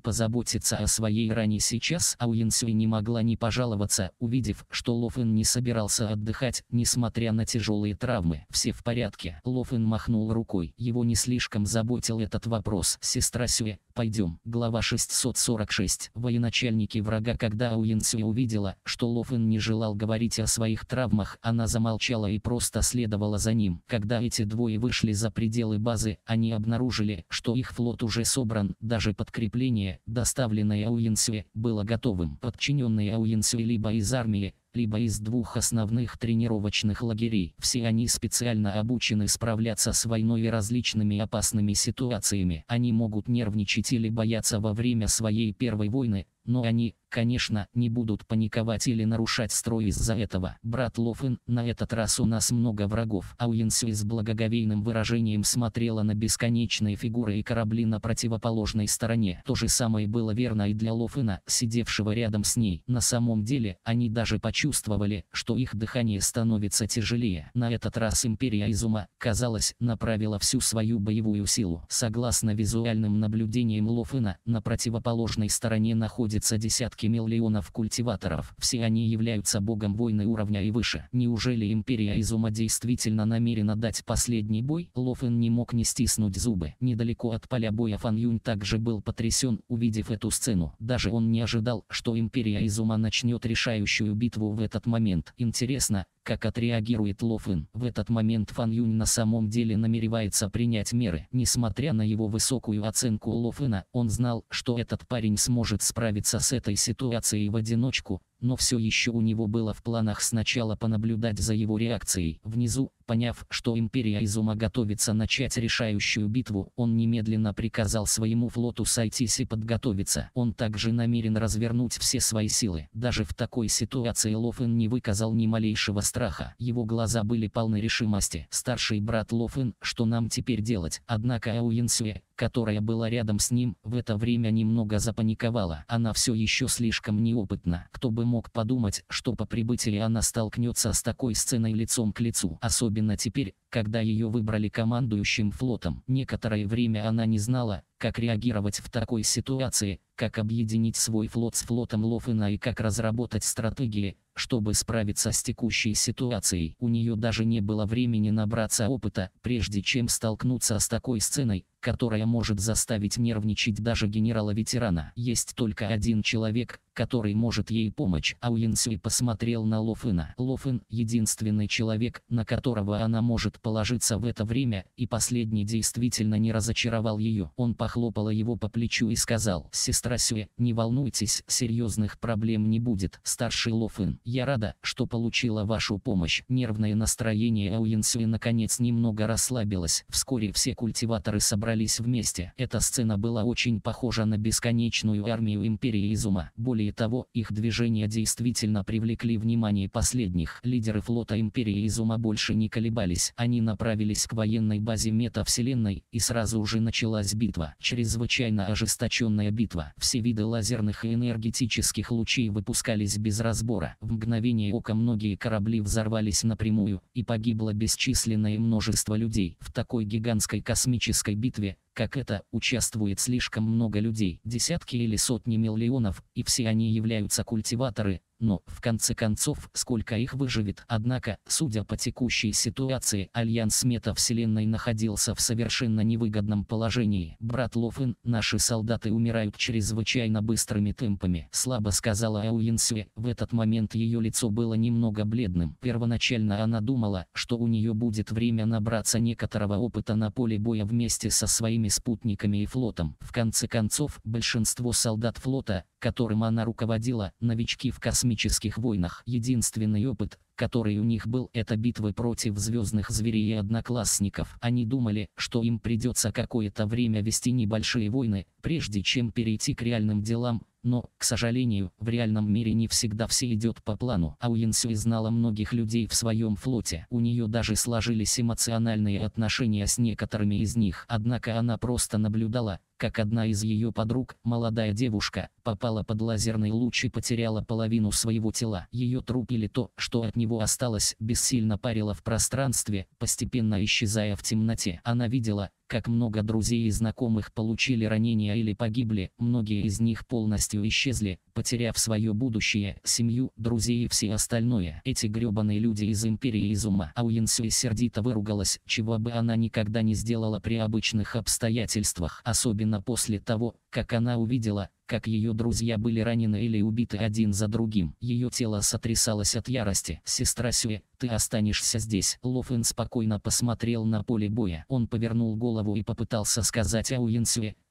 Speaker 1: позаботиться о своей ране сейчас? Ауин Сюй не могла не пожаловаться, увидев, что Лофен не собирался отдыхать, несмотря на тяжелые травмы. Все в порядке. Лофен махнул рукой. Его не слишком заботил этот вопрос. Сестра Сюэ, пойдем. Глава 646. Военачальники врага Когда Ауин увидела, что Лофен не желал говорить о своих травмах, она замолчала и просто следовала за ним. Когда эти двое вышли за пределы базы, они обнаружили, обнаружили, что их флот уже собран, даже подкрепление, доставленное Ауинсве, было готовым. Подчиненные Ауинсве либо из армии, либо из двух основных тренировочных лагерей. Все они специально обучены справляться с войной и различными опасными ситуациями. Они могут нервничать или бояться во время своей первой войны, но они, конечно, не будут паниковать или нарушать строй из-за этого. Брат Лофен, на этот раз у нас много врагов. Ауенсюй с благоговейным выражением смотрела на бесконечные фигуры и корабли на противоположной стороне. То же самое было верно и для Лофена, сидевшего рядом с ней. На самом деле, они даже почувствовали, что их дыхание становится тяжелее. На этот раз Империя Изума, казалось, направила всю свою боевую силу. Согласно визуальным наблюдениям Лофена, на противоположной стороне находится находится десятки миллионов культиваторов. Все они являются богом войны уровня и выше. Неужели Империя Изума действительно намерена дать последний бой? Лофен не мог не стиснуть зубы. Недалеко от поля боя Фан Юнь также был потрясен, увидев эту сцену. Даже он не ожидал, что Империя Изума начнет решающую битву в этот момент. Интересно, как отреагирует Лофын. В этот момент Фан Юнь на самом деле намеревается принять меры. Несмотря на его высокую оценку Лофына, он знал, что этот парень сможет справиться с этой ситуацией в одиночку, но все еще у него было в планах сначала понаблюдать за его реакцией. Внизу, поняв, что империя Изума готовится начать решающую битву, он немедленно приказал своему флоту сойтись и подготовиться. Он также намерен развернуть все свои силы. Даже в такой ситуации Лофен не выказал ни малейшего страха. Его глаза были полны решимости. Старший брат Лофен, что нам теперь делать? Однако Ауинсюэ, которая была рядом с ним, в это время немного запаниковала. Она все еще слишком неопытна. Кто бы мог подумать, что по прибытии она столкнется с такой сценой лицом к лицу. Особенно теперь, когда ее выбрали командующим флотом. Некоторое время она не знала, как реагировать в такой ситуации, как объединить свой флот с флотом Лофена и как разработать стратегии, чтобы справиться с текущей ситуацией. У нее даже не было времени набраться опыта, прежде чем столкнуться с такой сценой, которая может заставить нервничать даже генерала-ветерана. Есть только один человек, который может ей помочь. Ауин Сюй посмотрел на Лофина. Лофин — единственный человек, на которого она может положиться в это время, и последний действительно не разочаровал ее. Он похлопал его по плечу и сказал, «Сестра Сюэ, не волнуйтесь, серьезных проблем не будет, старший Лофин, Я рада, что получила вашу помощь». Нервное настроение Ауин наконец немного расслабилось. Вскоре все культиваторы собрались вместе. Эта сцена была очень похожа на бесконечную армию Империи Изума. Более более того, их движения действительно привлекли внимание последних. Лидеры флота Империи Изума больше не колебались. Они направились к военной базе метавселенной, и сразу уже началась битва. Чрезвычайно ожесточенная битва. Все виды лазерных и энергетических лучей выпускались без разбора. В мгновение ока многие корабли взорвались напрямую, и погибло бесчисленное множество людей. В такой гигантской космической битве как это, участвует слишком много людей, десятки или сотни миллионов, и все они являются культиваторы, но, в конце концов, сколько их выживет. Однако, судя по текущей ситуации, Альянс мета Вселенной находился в совершенно невыгодном положении. Брат Лофен, наши солдаты умирают чрезвычайно быстрыми темпами, слабо сказала Ауинсюэ. В этот момент ее лицо было немного бледным. Первоначально она думала, что у нее будет время набраться некоторого опыта на поле боя вместе со своими спутниками и флотом. В конце концов, большинство солдат флота, которым она руководила, новички в космических войнах. Единственный опыт, который у них был, это битвы против звездных зверей и одноклассников. Они думали, что им придется какое-то время вести небольшие войны, прежде чем перейти к реальным делам, но, к сожалению, в реальном мире не всегда все идет по плану. Ауенсюй знала многих людей в своем флоте. У нее даже сложились эмоциональные отношения с некоторыми из них. Однако она просто наблюдала, как одна из ее подруг, молодая девушка, попала под лазерный луч и потеряла половину своего тела. Ее труп или то, что от него осталось, бессильно парило в пространстве, постепенно исчезая в темноте. Она видела, как много друзей и знакомых получили ранения или погибли, многие из них полностью исчезли, потеряв свое будущее, семью, друзей и все остальное. Эти гребаные люди из Империи из ума. Ауянсюй сердито выругалась, чего бы она никогда не сделала при обычных обстоятельствах. Особенно после того, как она увидела, как ее друзья были ранены или убиты один за другим. Ее тело сотрясалось от ярости. «Сестра Сюэ, ты останешься здесь». Лофен спокойно посмотрел на поле боя. Он повернул голову и попытался сказать Ауин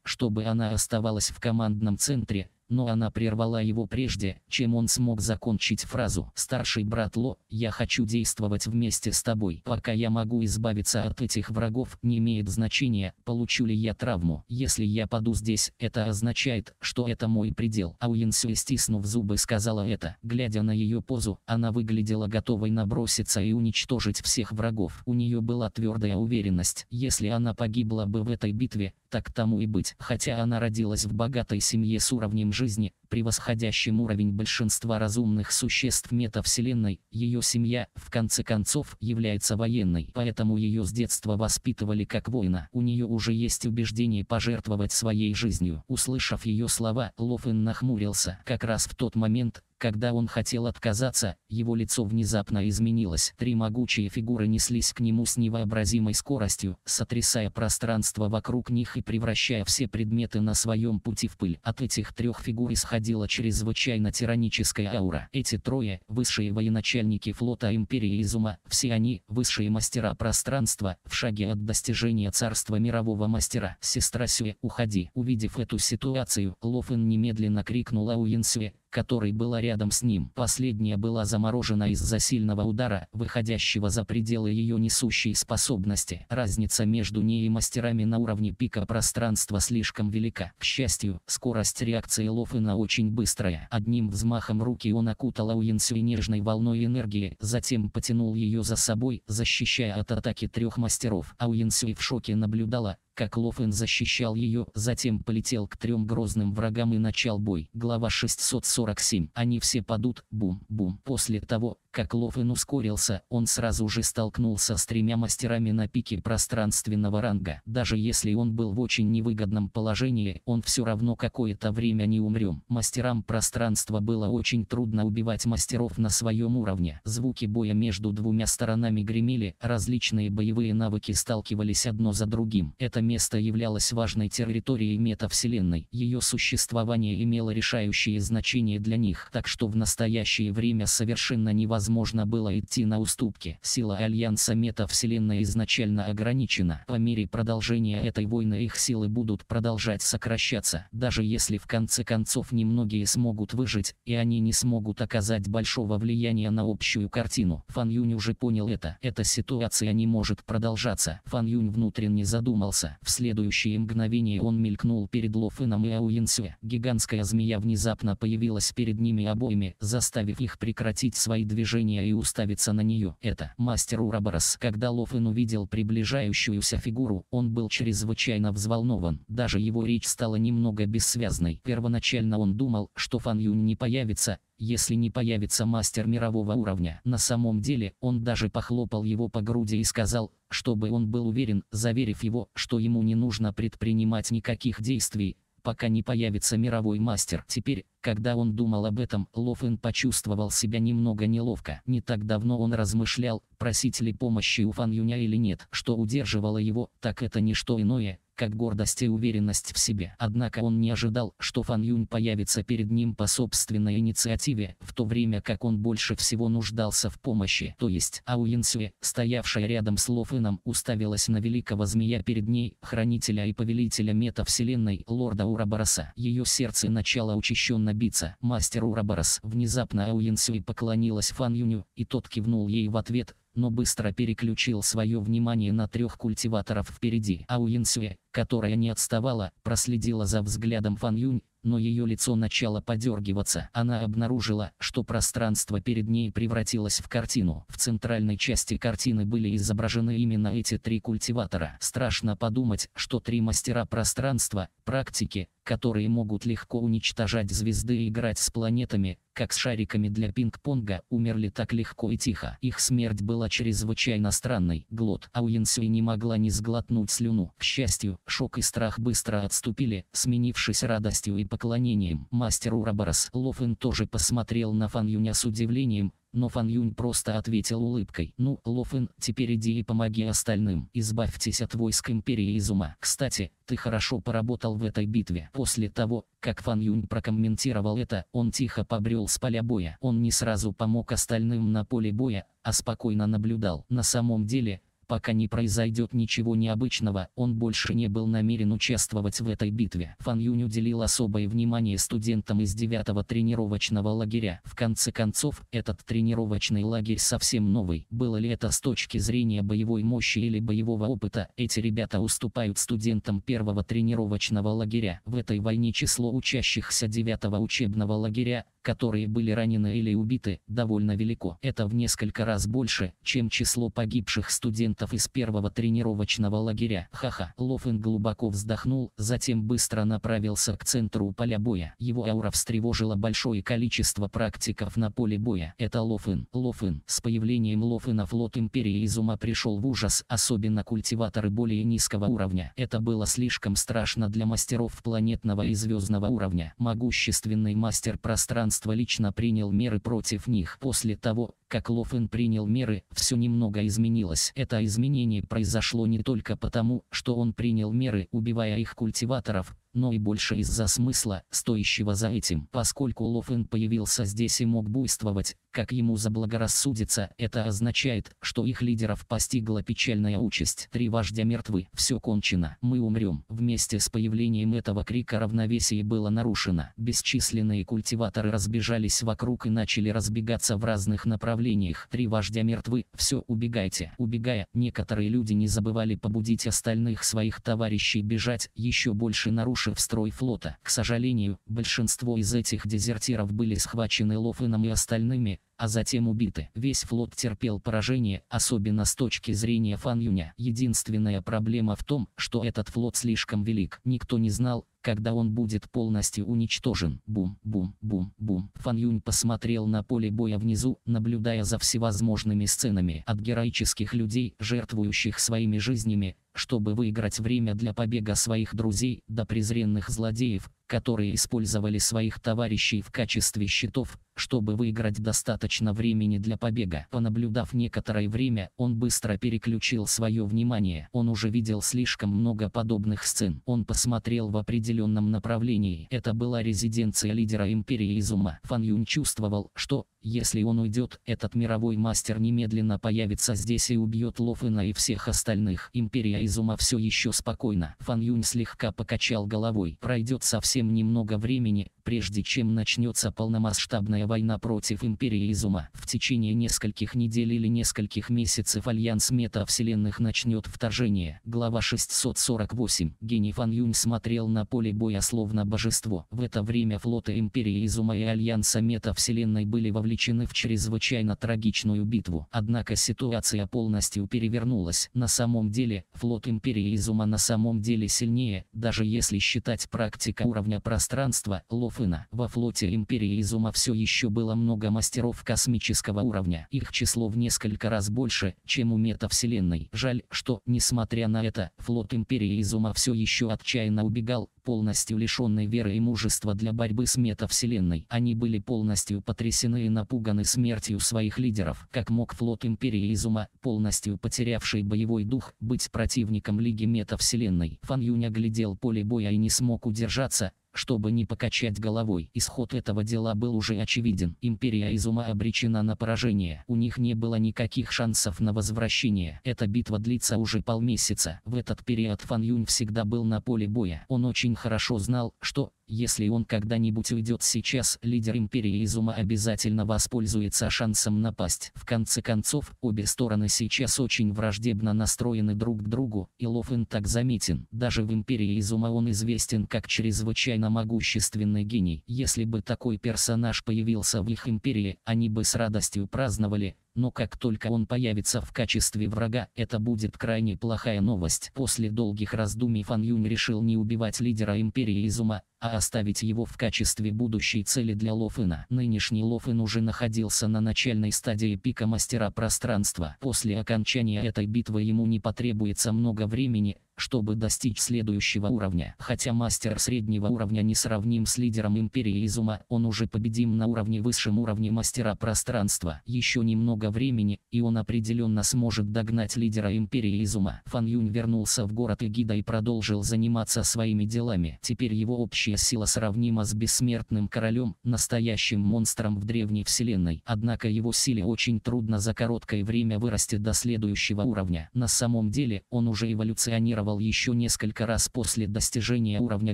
Speaker 1: чтобы она оставалась в командном центре, но она прервала его прежде, чем он смог закончить фразу. «Старший брат Ло, я хочу действовать вместе с тобой. Пока я могу избавиться от этих врагов, не имеет значения, получу ли я травму. Если я паду здесь, это означает, что это мой предел». Ауинсю, стиснув зубы, сказала это. Глядя на ее позу, она выглядела готовой наброситься и уничтожить всех врагов. У нее была твердая уверенность, если она погибла бы в этой битве, так тому и быть. Хотя она родилась в богатой семье с уровнем жизни, жизни, превосходящим уровень большинства разумных существ метавселенной, ее семья, в конце концов, является военной, поэтому ее с детства воспитывали как воина. У нее уже есть убеждение пожертвовать своей жизнью. Услышав ее слова, Лофен нахмурился. Как раз в тот момент, когда он хотел отказаться, его лицо внезапно изменилось. Три могучие фигуры неслись к нему с невообразимой скоростью, сотрясая пространство вокруг них и превращая все предметы на своем пути в пыль. От этих трех фигур исходила чрезвычайно тираническая аура. Эти трое, высшие военачальники флота Империи Изума, все они, высшие мастера пространства, в шаге от достижения царства мирового мастера. Сестра Сюэ, уходи. Увидев эту ситуацию, Лофен немедленно крикнула Уинсюэ, которой была рядом с ним. Последняя была заморожена из-за сильного удара, выходящего за пределы ее несущей способности. Разница между ней и мастерами на уровне пика пространства слишком велика. К счастью, скорость реакции Лофена очень быстрая. Одним взмахом руки он окутал Ауинсю нежной волной энергии, затем потянул ее за собой, защищая от атаки трех мастеров. Ауинсю в шоке наблюдала, как Лофен защищал ее, затем полетел к трем грозным врагам и начал бой. Глава 647. Они все падут, бум-бум. После того, как Ловин ускорился, он сразу же столкнулся с тремя мастерами на пике пространственного ранга. Даже если он был в очень невыгодном положении, он все равно какое-то время не умрем. Мастерам пространства было очень трудно убивать мастеров на своем уровне. Звуки боя между двумя сторонами гремели, различные боевые навыки сталкивались одно за другим. Это место являлось важной территорией метавселенной. Ее существование имело решающее значение для них, так что в настоящее время совершенно невозможно невозможно было идти на уступки. Сила Альянса Метавселенной изначально ограничена. По мере продолжения этой войны их силы будут продолжать сокращаться. Даже если в конце концов немногие смогут выжить, и они не смогут оказать большого влияния на общую картину. Фан Юнь уже понял это. Эта ситуация не может продолжаться. Фан Юнь внутренне задумался. В следующее мгновение он мелькнул перед Ло Фэном и Ауинсюэ. Гигантская змея внезапно появилась перед ними обоими, заставив их прекратить свои движения движение и уставиться на нее. Это мастер Ураборос. Когда Лофин увидел приближающуюся фигуру, он был чрезвычайно взволнован. Даже его речь стала немного бессвязной. Первоначально он думал, что Фан Юнь не появится, если не появится мастер мирового уровня. На самом деле, он даже похлопал его по груди и сказал, чтобы он был уверен, заверив его, что ему не нужно предпринимать никаких действий, пока не появится мировой мастер. Теперь, когда он думал об этом, Лофен почувствовал себя немного неловко. Не так давно он размышлял, просить ли помощи у Фан Юня или нет. Что удерживало его, так это не что иное, как гордость и уверенность в себе. Однако он не ожидал, что Фан Юнь появится перед ним по собственной инициативе, в то время как он больше всего нуждался в помощи. То есть, Ауин Сюэ, стоявшая рядом с Ло Фэном, уставилась на великого змея перед ней, хранителя и повелителя метавселенной, лорда Урабараса. Ее сердце начало учащенно нужно биться. Мастер Урабарас внезапно Ауин Сюй поклонилась Фан Юню, и тот кивнул ей в ответ, но быстро переключил свое внимание на трех культиваторов впереди. Ауин Сюэ, которая не отставала, проследила за взглядом Фан Юнь, но ее лицо начало подергиваться. Она обнаружила, что пространство перед ней превратилось в картину. В центральной части картины были изображены именно эти три культиватора. Страшно подумать, что три мастера пространства, практики, которые могут легко уничтожать звезды и играть с планетами, как с шариками для пинг-понга, умерли так легко и тихо. Их смерть была чрезвычайно странной. Глот Ауенсюй не могла не сглотнуть слюну. К счастью, шок и страх быстро отступили, сменившись радостью и поклонением. Мастер Урабарас Лофен тоже посмотрел на Фан Юня с удивлением, но Фан Юнь просто ответил улыбкой. «Ну, Ло Фэн, теперь иди и помоги остальным. Избавьтесь от войск Империи Изума. Кстати, ты хорошо поработал в этой битве». После того, как Фан Юнь прокомментировал это, он тихо побрел с поля боя. Он не сразу помог остальным на поле боя, а спокойно наблюдал. На самом деле, Пока не произойдет ничего необычного, он больше не был намерен участвовать в этой битве. Фан Юнь уделил особое внимание студентам из 9 тренировочного лагеря. В конце концов, этот тренировочный лагерь совсем новый. Было ли это с точки зрения боевой мощи или боевого опыта, эти ребята уступают студентам первого тренировочного лагеря. В этой войне число учащихся 9 учебного лагеря которые были ранены или убиты, довольно велико. Это в несколько раз больше, чем число погибших студентов студентов из первого тренировочного лагеря. Ха-ха. Лофен глубоко вздохнул, затем быстро направился к центру поля боя. Его аура встревожила большое количество практиков на поле боя. Это Лофен. Лофен. С появлением Лофена флот Империи из ума пришел в ужас, особенно культиваторы более низкого уровня. Это было слишком страшно для мастеров планетного и звездного уровня. Могущественный мастер пространства лично принял меры против них. После того, как Лофен принял меры, все немного изменилось. Это изменение произошло не только потому, что он принял меры, убивая их культиваторов, но и больше из-за смысла, стоящего за этим. Поскольку Лофен появился здесь и мог буйствовать, как ему заблагорассудится, это означает, что их лидеров постигла печальная участь. Три вождя мертвы, все кончено, мы умрем. Вместе с появлением этого крика равновесие было нарушено. Бесчисленные культиваторы разбежались вокруг и начали разбегаться в разных направлениях. Три вождя мертвы, все убегайте. Убегая, некоторые люди не забывали побудить остальных своих товарищей бежать, еще больше нарушив строй флота. К сожалению, большинство из этих дезертиров были схвачены Лофеном и остальными, а затем убиты. Весь флот терпел поражение, особенно с точки зрения Фан Юня. Единственная проблема в том, что этот флот слишком велик. Никто не знал, когда он будет полностью уничтожен. Бум-бум-бум-бум. Фан Юнь посмотрел на поле боя внизу, наблюдая за всевозможными сценами. От героических людей, жертвующих своими жизнями, чтобы выиграть время для побега своих друзей, до презренных злодеев, которые использовали своих товарищей в качестве щитов, чтобы выиграть достаточно времени для побега. Понаблюдав некоторое время, он быстро переключил свое внимание. Он уже видел слишком много подобных сцен. Он посмотрел в определенном направлении. Это была резиденция лидера Империи Изума. Фан Юнь чувствовал, что, если он уйдет, этот мировой мастер немедленно появится здесь и убьет Лофена и всех остальных. Империя Изума все еще спокойна. Фан Юнь слегка покачал головой. Пройдет совсем совсем немного времени, прежде чем начнется полномасштабная война против Империи Изума. В течение нескольких недель или нескольких месяцев Альянс Метавселенных начнет вторжение. Глава 648. Гений Фан Юнь смотрел на поле боя словно божество. В это время флоты Империи Изума и Альянса Метавселенной были вовлечены в чрезвычайно трагичную битву. Однако ситуация полностью перевернулась. На самом деле, флот Империи Изума на самом деле сильнее, даже если считать практика уровня уровня пространства Лофына. Во флоте Империи Изума все еще было много мастеров космического уровня. Их число в несколько раз больше, чем у метавселенной. Жаль, что, несмотря на это, флот Империи Изума все еще отчаянно убегал, полностью лишенной веры и мужества для борьбы с метавселенной. Они были полностью потрясены и напуганы смертью своих лидеров, как мог флот Империи Изума, полностью потерявший боевой дух, быть противником Лиги Метавселенной. Фан Юня глядел поле боя и не смог удержаться, чтобы не покачать головой, исход этого дела был уже очевиден. Империя Изума обречена на поражение. У них не было никаких шансов на возвращение. Эта битва длится уже полмесяца. В этот период Фан Юнь всегда был на поле боя. Он очень хорошо знал, что если он когда-нибудь уйдет сейчас, лидер Империи Изума обязательно воспользуется шансом напасть. В конце концов, обе стороны сейчас очень враждебно настроены друг к другу, и Лофен так заметен. Даже в Империи Изума он известен как чрезвычайно могущественный гений. Если бы такой персонаж появился в их Империи, они бы с радостью праздновали, но как только он появится в качестве врага, это будет крайне плохая новость. После долгих раздумий Фан Юнь решил не убивать лидера Империи Изума, а оставить его в качестве будущей цели для Лофына. Нынешний Лофын уже находился на начальной стадии пика мастера пространства. После окончания этой битвы ему не потребуется много времени, чтобы достичь следующего уровня. Хотя мастер среднего уровня не сравним с лидером Империи Изума, он уже победим на уровне высшем уровне мастера пространства. Еще немного времени, и он определенно сможет догнать лидера Империи Изума. Фан Юнь вернулся в город Эгида и продолжил заниматься своими делами. Теперь его общая сила сравнима с бессмертным королем, настоящим монстром в древней вселенной. Однако его силе очень трудно за короткое время вырасти до следующего уровня. На самом деле, он уже эволюционировал еще несколько раз после достижения уровня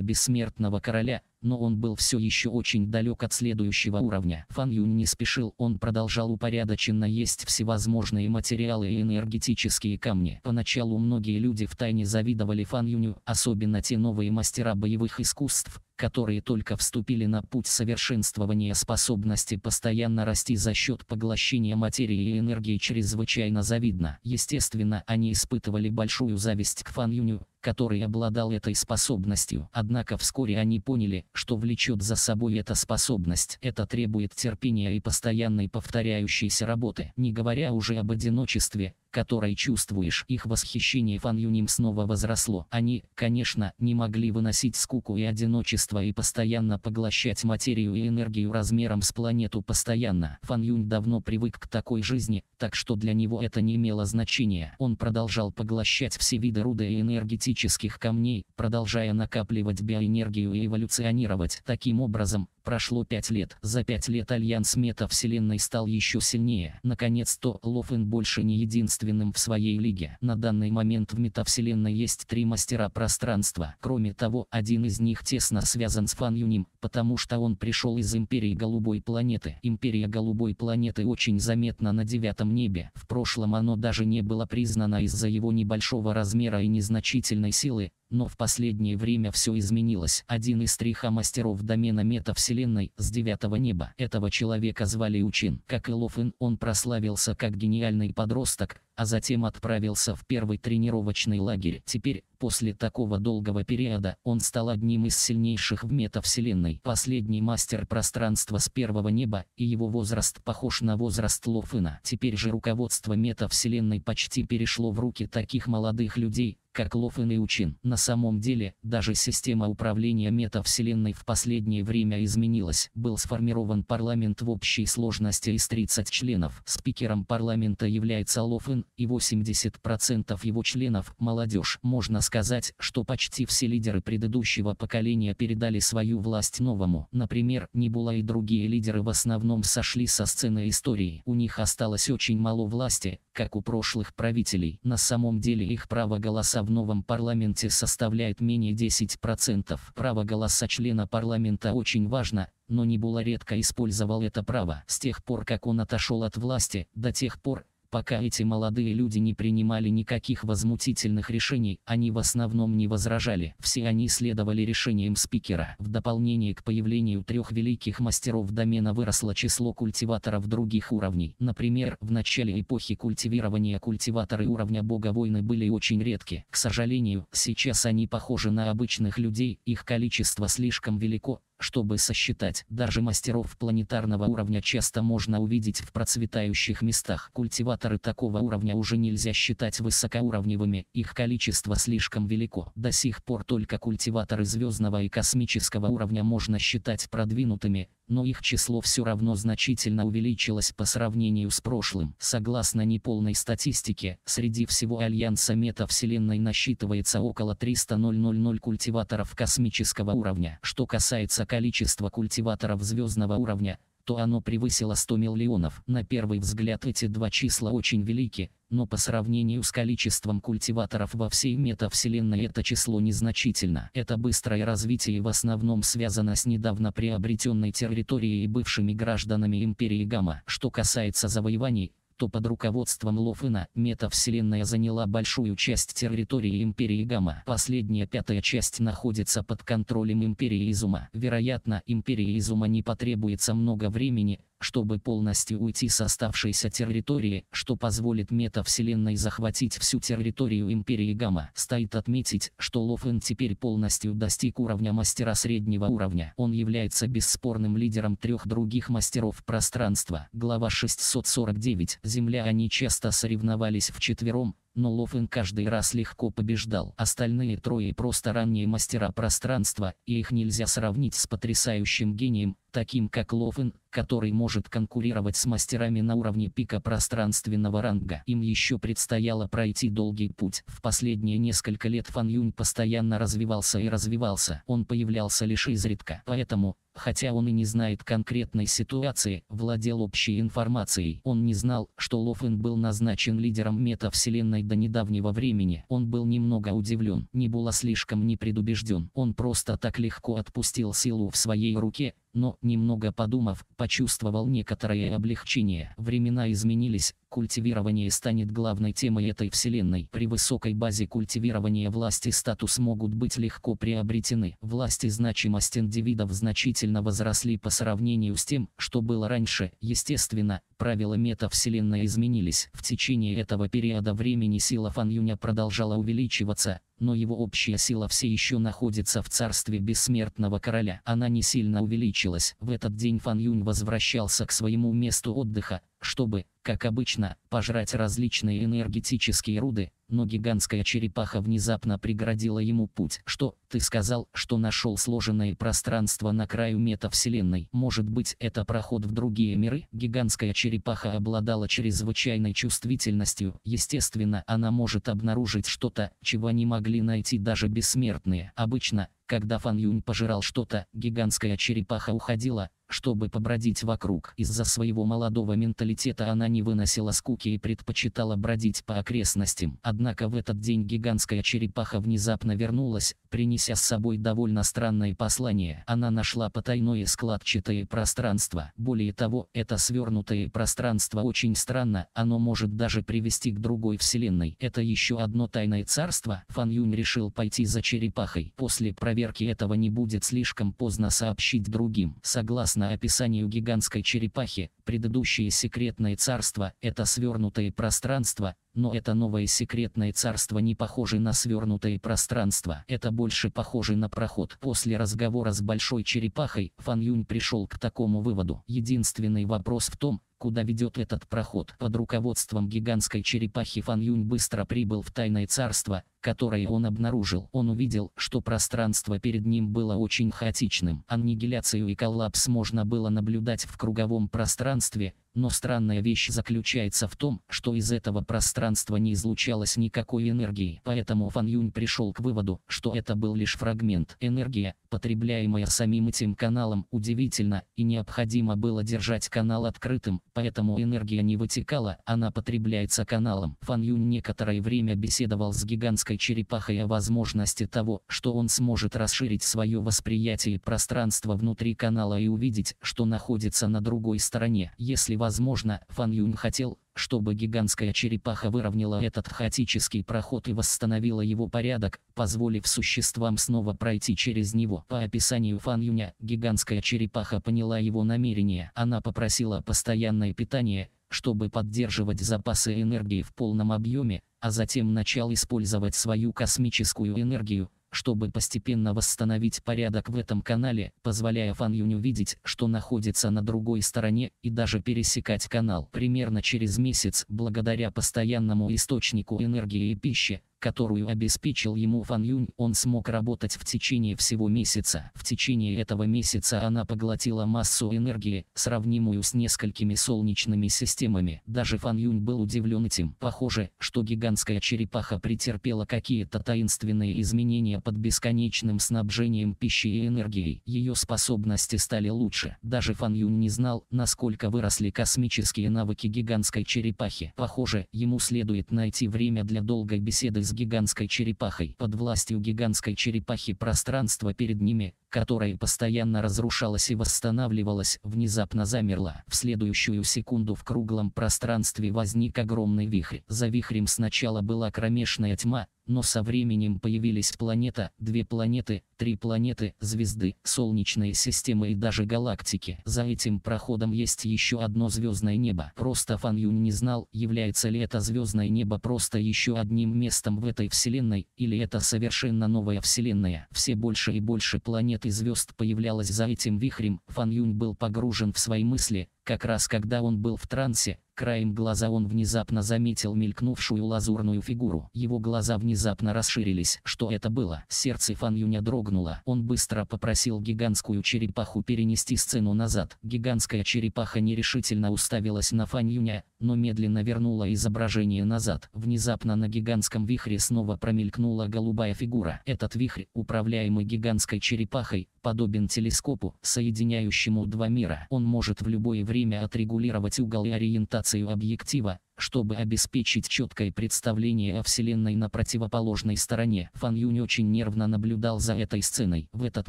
Speaker 1: бессмертного короля, но он был все еще очень далек от следующего уровня. Фан Юнь не спешил, он продолжал упорядоченно есть всевозможные материалы и энергетические камни. Поначалу многие люди втайне завидовали Фан Юню, особенно те новые мастера боевых искусств, которые только вступили на путь совершенствования способности постоянно расти за счет поглощения материи и энергии чрезвычайно завидно. Естественно, они испытывали большую зависть к Фан Юню, который обладал этой способностью. Однако вскоре они поняли, что влечет за собой эта способность. Это требует терпения и постоянной повторяющейся работы. Не говоря уже об одиночестве, которой чувствуешь их восхищение Фан Юним снова возросло. Они, конечно, не могли выносить скуку и одиночество и постоянно поглощать материю и энергию размером с планету постоянно. Фан Юнь давно привык к такой жизни, так что для него это не имело значения. Он продолжал поглощать все виды руды и энергетических камней, продолжая накапливать биоэнергию и эволюционировать. Таким образом, Прошло пять лет. За пять лет альянс метавселенной стал еще сильнее. Наконец-то, Лофен больше не единственным в своей лиге. На данный момент в метавселенной есть три мастера пространства. Кроме того, один из них тесно связан с Фан Юним, потому что он пришел из Империи Голубой Планеты. Империя Голубой Планеты очень заметна на девятом небе. В прошлом оно даже не было признано из-за его небольшого размера и незначительной силы, но в последнее время все изменилось. Один из триха мастеров домена метавселенной с девятого неба. Этого человека звали Учин. Как и Лофин, он прославился как гениальный подросток, а затем отправился в первый тренировочный лагерь. Теперь, после такого долгого периода, он стал одним из сильнейших в метавселенной. Последний мастер пространства с первого неба, и его возраст похож на возраст Лофына. Теперь же руководство метавселенной почти перешло в руки таких молодых людей, как Лофын и Учин. На самом деле, даже система управления метавселенной в последнее время изменилась. Был сформирован парламент в общей сложности из 30 членов. Спикером парламента является Лофын и 80% его членов – молодежь. Можно сказать, что почти все лидеры предыдущего поколения передали свою власть новому. Например, Небула и другие лидеры в основном сошли со сцены истории. У них осталось очень мало власти, как у прошлых правителей. На самом деле их право голоса в новом парламенте составляет менее 10%. Право голоса члена парламента очень важно, но Небула редко использовал это право. С тех пор, как он отошел от власти, до тех пор, Пока эти молодые люди не принимали никаких возмутительных решений, они в основном не возражали. Все они следовали решениям спикера. В дополнение к появлению трех великих мастеров домена выросло число культиваторов других уровней. Например, в начале эпохи культивирования культиваторы уровня бога войны были очень редки. К сожалению, сейчас они похожи на обычных людей, их количество слишком велико, чтобы сосчитать, даже мастеров планетарного уровня часто можно увидеть в процветающих местах. Культиваторы такого уровня уже нельзя считать высокоуровневыми, их количество слишком велико. До сих пор только культиваторы звездного и космического уровня можно считать продвинутыми, но их число все равно значительно увеличилось по сравнению с прошлым. Согласно неполной статистике, среди всего Альянса Метавселенной насчитывается около 300 000 культиваторов космического уровня. Что касается количества культиваторов звездного уровня, то оно превысило 100 миллионов. На первый взгляд эти два числа очень велики, но по сравнению с количеством культиваторов во всей метавселенной это число незначительно. Это быстрое развитие в основном связано с недавно приобретенной территорией и бывшими гражданами империи Гамма. Что касается завоеваний, что под руководством Лофена метавселенная заняла большую часть территории Империи Гамма. Последняя пятая часть находится под контролем Империи Изума. Вероятно, Империи Изума не потребуется много времени, чтобы полностью уйти с оставшейся территории, что позволит метавселенной захватить всю территорию Империи Гамма. Стоит отметить, что Лофен теперь полностью достиг уровня мастера среднего уровня. Он является бесспорным лидером трех других мастеров пространства. Глава 649. Земля они часто соревновались в четвером но Лофен каждый раз легко побеждал. Остальные трое просто ранние мастера пространства, и их нельзя сравнить с потрясающим гением, таким как Лофен, который может конкурировать с мастерами на уровне пика пространственного ранга. Им еще предстояло пройти долгий путь. В последние несколько лет Фан Юнь постоянно развивался и развивался. Он появлялся лишь изредка. Поэтому, Хотя он и не знает конкретной ситуации, владел общей информацией. Он не знал, что Лофлин был назначен лидером метавселенной до недавнего времени. Он был немного удивлен, не было а слишком не предубежден. Он просто так легко отпустил силу в своей руке, но, немного подумав, почувствовал некоторое облегчение. Времена изменились, культивирование станет главной темой этой вселенной. При высокой базе культивирования власти статус могут быть легко приобретены. Власти значимость индивидов значительно возросли по сравнению с тем, что было раньше. Естественно, правила метавселенной изменились. В течение этого периода времени сила Фан Юня продолжала увеличиваться, но его общая сила все еще находится в царстве бессмертного короля. Она не сильно увеличилась. В этот день Фан Юнь возвращался к своему месту отдыха, чтобы, как обычно, пожрать различные энергетические руды, но гигантская черепаха внезапно преградила ему путь. Что, ты сказал, что нашел сложенное пространство на краю метавселенной? Может быть это проход в другие миры? Гигантская черепаха обладала чрезвычайной чувствительностью. Естественно, она может обнаружить что-то, чего не могли найти даже бессмертные. Обычно, когда Фан Юнь пожирал что-то, гигантская черепаха уходила, чтобы побродить вокруг. Из-за своего молодого менталитета она не выносила скуки и предпочитала бродить по окрестностям. Однако в этот день гигантская черепаха внезапно вернулась, принеся с собой довольно странное послание. Она нашла потайное складчатое пространство. Более того, это свернутое пространство очень странно, оно может даже привести к другой вселенной. Это еще одно тайное царство. Фан Юнь решил пойти за черепахой. После проверки проверки этого не будет слишком поздно сообщить другим. Согласно описанию гигантской черепахи, предыдущее секретное царство это свернутое пространство, но это новое секретное царство не похоже на свернутое пространство, Это больше похоже на проход. После разговора с Большой Черепахой, Фан Юнь пришел к такому выводу. Единственный вопрос в том, куда ведет этот проход. Под руководством гигантской черепахи Фан Юнь быстро прибыл в Тайное Царство, которое он обнаружил. Он увидел, что пространство перед ним было очень хаотичным. Аннигиляцию и коллапс можно было наблюдать в круговом пространстве, но странная вещь заключается в том, что из этого пространства не излучалось никакой энергии. Поэтому Фан Юнь пришел к выводу, что это был лишь фрагмент. Энергия, потребляемая самим этим каналом, удивительно, и необходимо было держать канал открытым, поэтому энергия не вытекала, она потребляется каналом. Фан Юнь некоторое время беседовал с гигантским гигантской черепахой о возможности того, что он сможет расширить свое восприятие пространства внутри канала и увидеть, что находится на другой стороне. Если возможно, Фан Юнь хотел, чтобы гигантская черепаха выровняла этот хаотический проход и восстановила его порядок, позволив существам снова пройти через него. По описанию Фан Юня, гигантская черепаха поняла его намерение. Она попросила постоянное питание, чтобы поддерживать запасы энергии в полном объеме, а затем начал использовать свою космическую энергию, чтобы постепенно восстановить порядок в этом канале, позволяя Фан Юню видеть, что находится на другой стороне, и даже пересекать канал. Примерно через месяц, благодаря постоянному источнику энергии и пищи, которую обеспечил ему Фан Юнь, он смог работать в течение всего месяца. В течение этого месяца она поглотила массу энергии, сравнимую с несколькими солнечными системами. Даже Фан Юнь был удивлен этим. Похоже, что гигантская черепаха претерпела какие-то таинственные изменения под бесконечным снабжением пищи и энергией. Ее способности стали лучше. Даже Фан Юнь не знал, насколько выросли космические навыки гигантской черепахи. Похоже, ему следует найти время для долгой беседы с с гигантской черепахой. Под властью гигантской черепахи пространство перед ними, которая постоянно разрушалась и восстанавливалась, внезапно замерла. В следующую секунду в круглом пространстве возник огромный вихрь. За вихрем сначала была кромешная тьма, но со временем появились планета, две планеты, три планеты, звезды, солнечные системы и даже галактики. За этим проходом есть еще одно звездное небо. Просто Фан Юнь не знал, является ли это звездное небо просто еще одним местом в этой вселенной, или это совершенно новая вселенная. Все больше и больше планет и звезд появлялась за этим вихрем, Фан Юнь был погружен в свои мысли, как раз когда он был в трансе, Краем глаза он внезапно заметил мелькнувшую лазурную фигуру. Его глаза внезапно расширились. Что это было? Сердце Фан Юня дрогнуло. Он быстро попросил гигантскую черепаху перенести сцену назад. Гигантская черепаха нерешительно уставилась на Фан Юня, но медленно вернула изображение назад. Внезапно на гигантском вихре снова промелькнула голубая фигура. Этот вихрь, управляемый гигантской черепахой, подобен телескопу, соединяющему два мира. Он может в любое время отрегулировать угол и ориентацию функцию объектива. Чтобы обеспечить четкое представление о Вселенной на противоположной стороне, Фан Юнь очень нервно наблюдал за этой сценой. В этот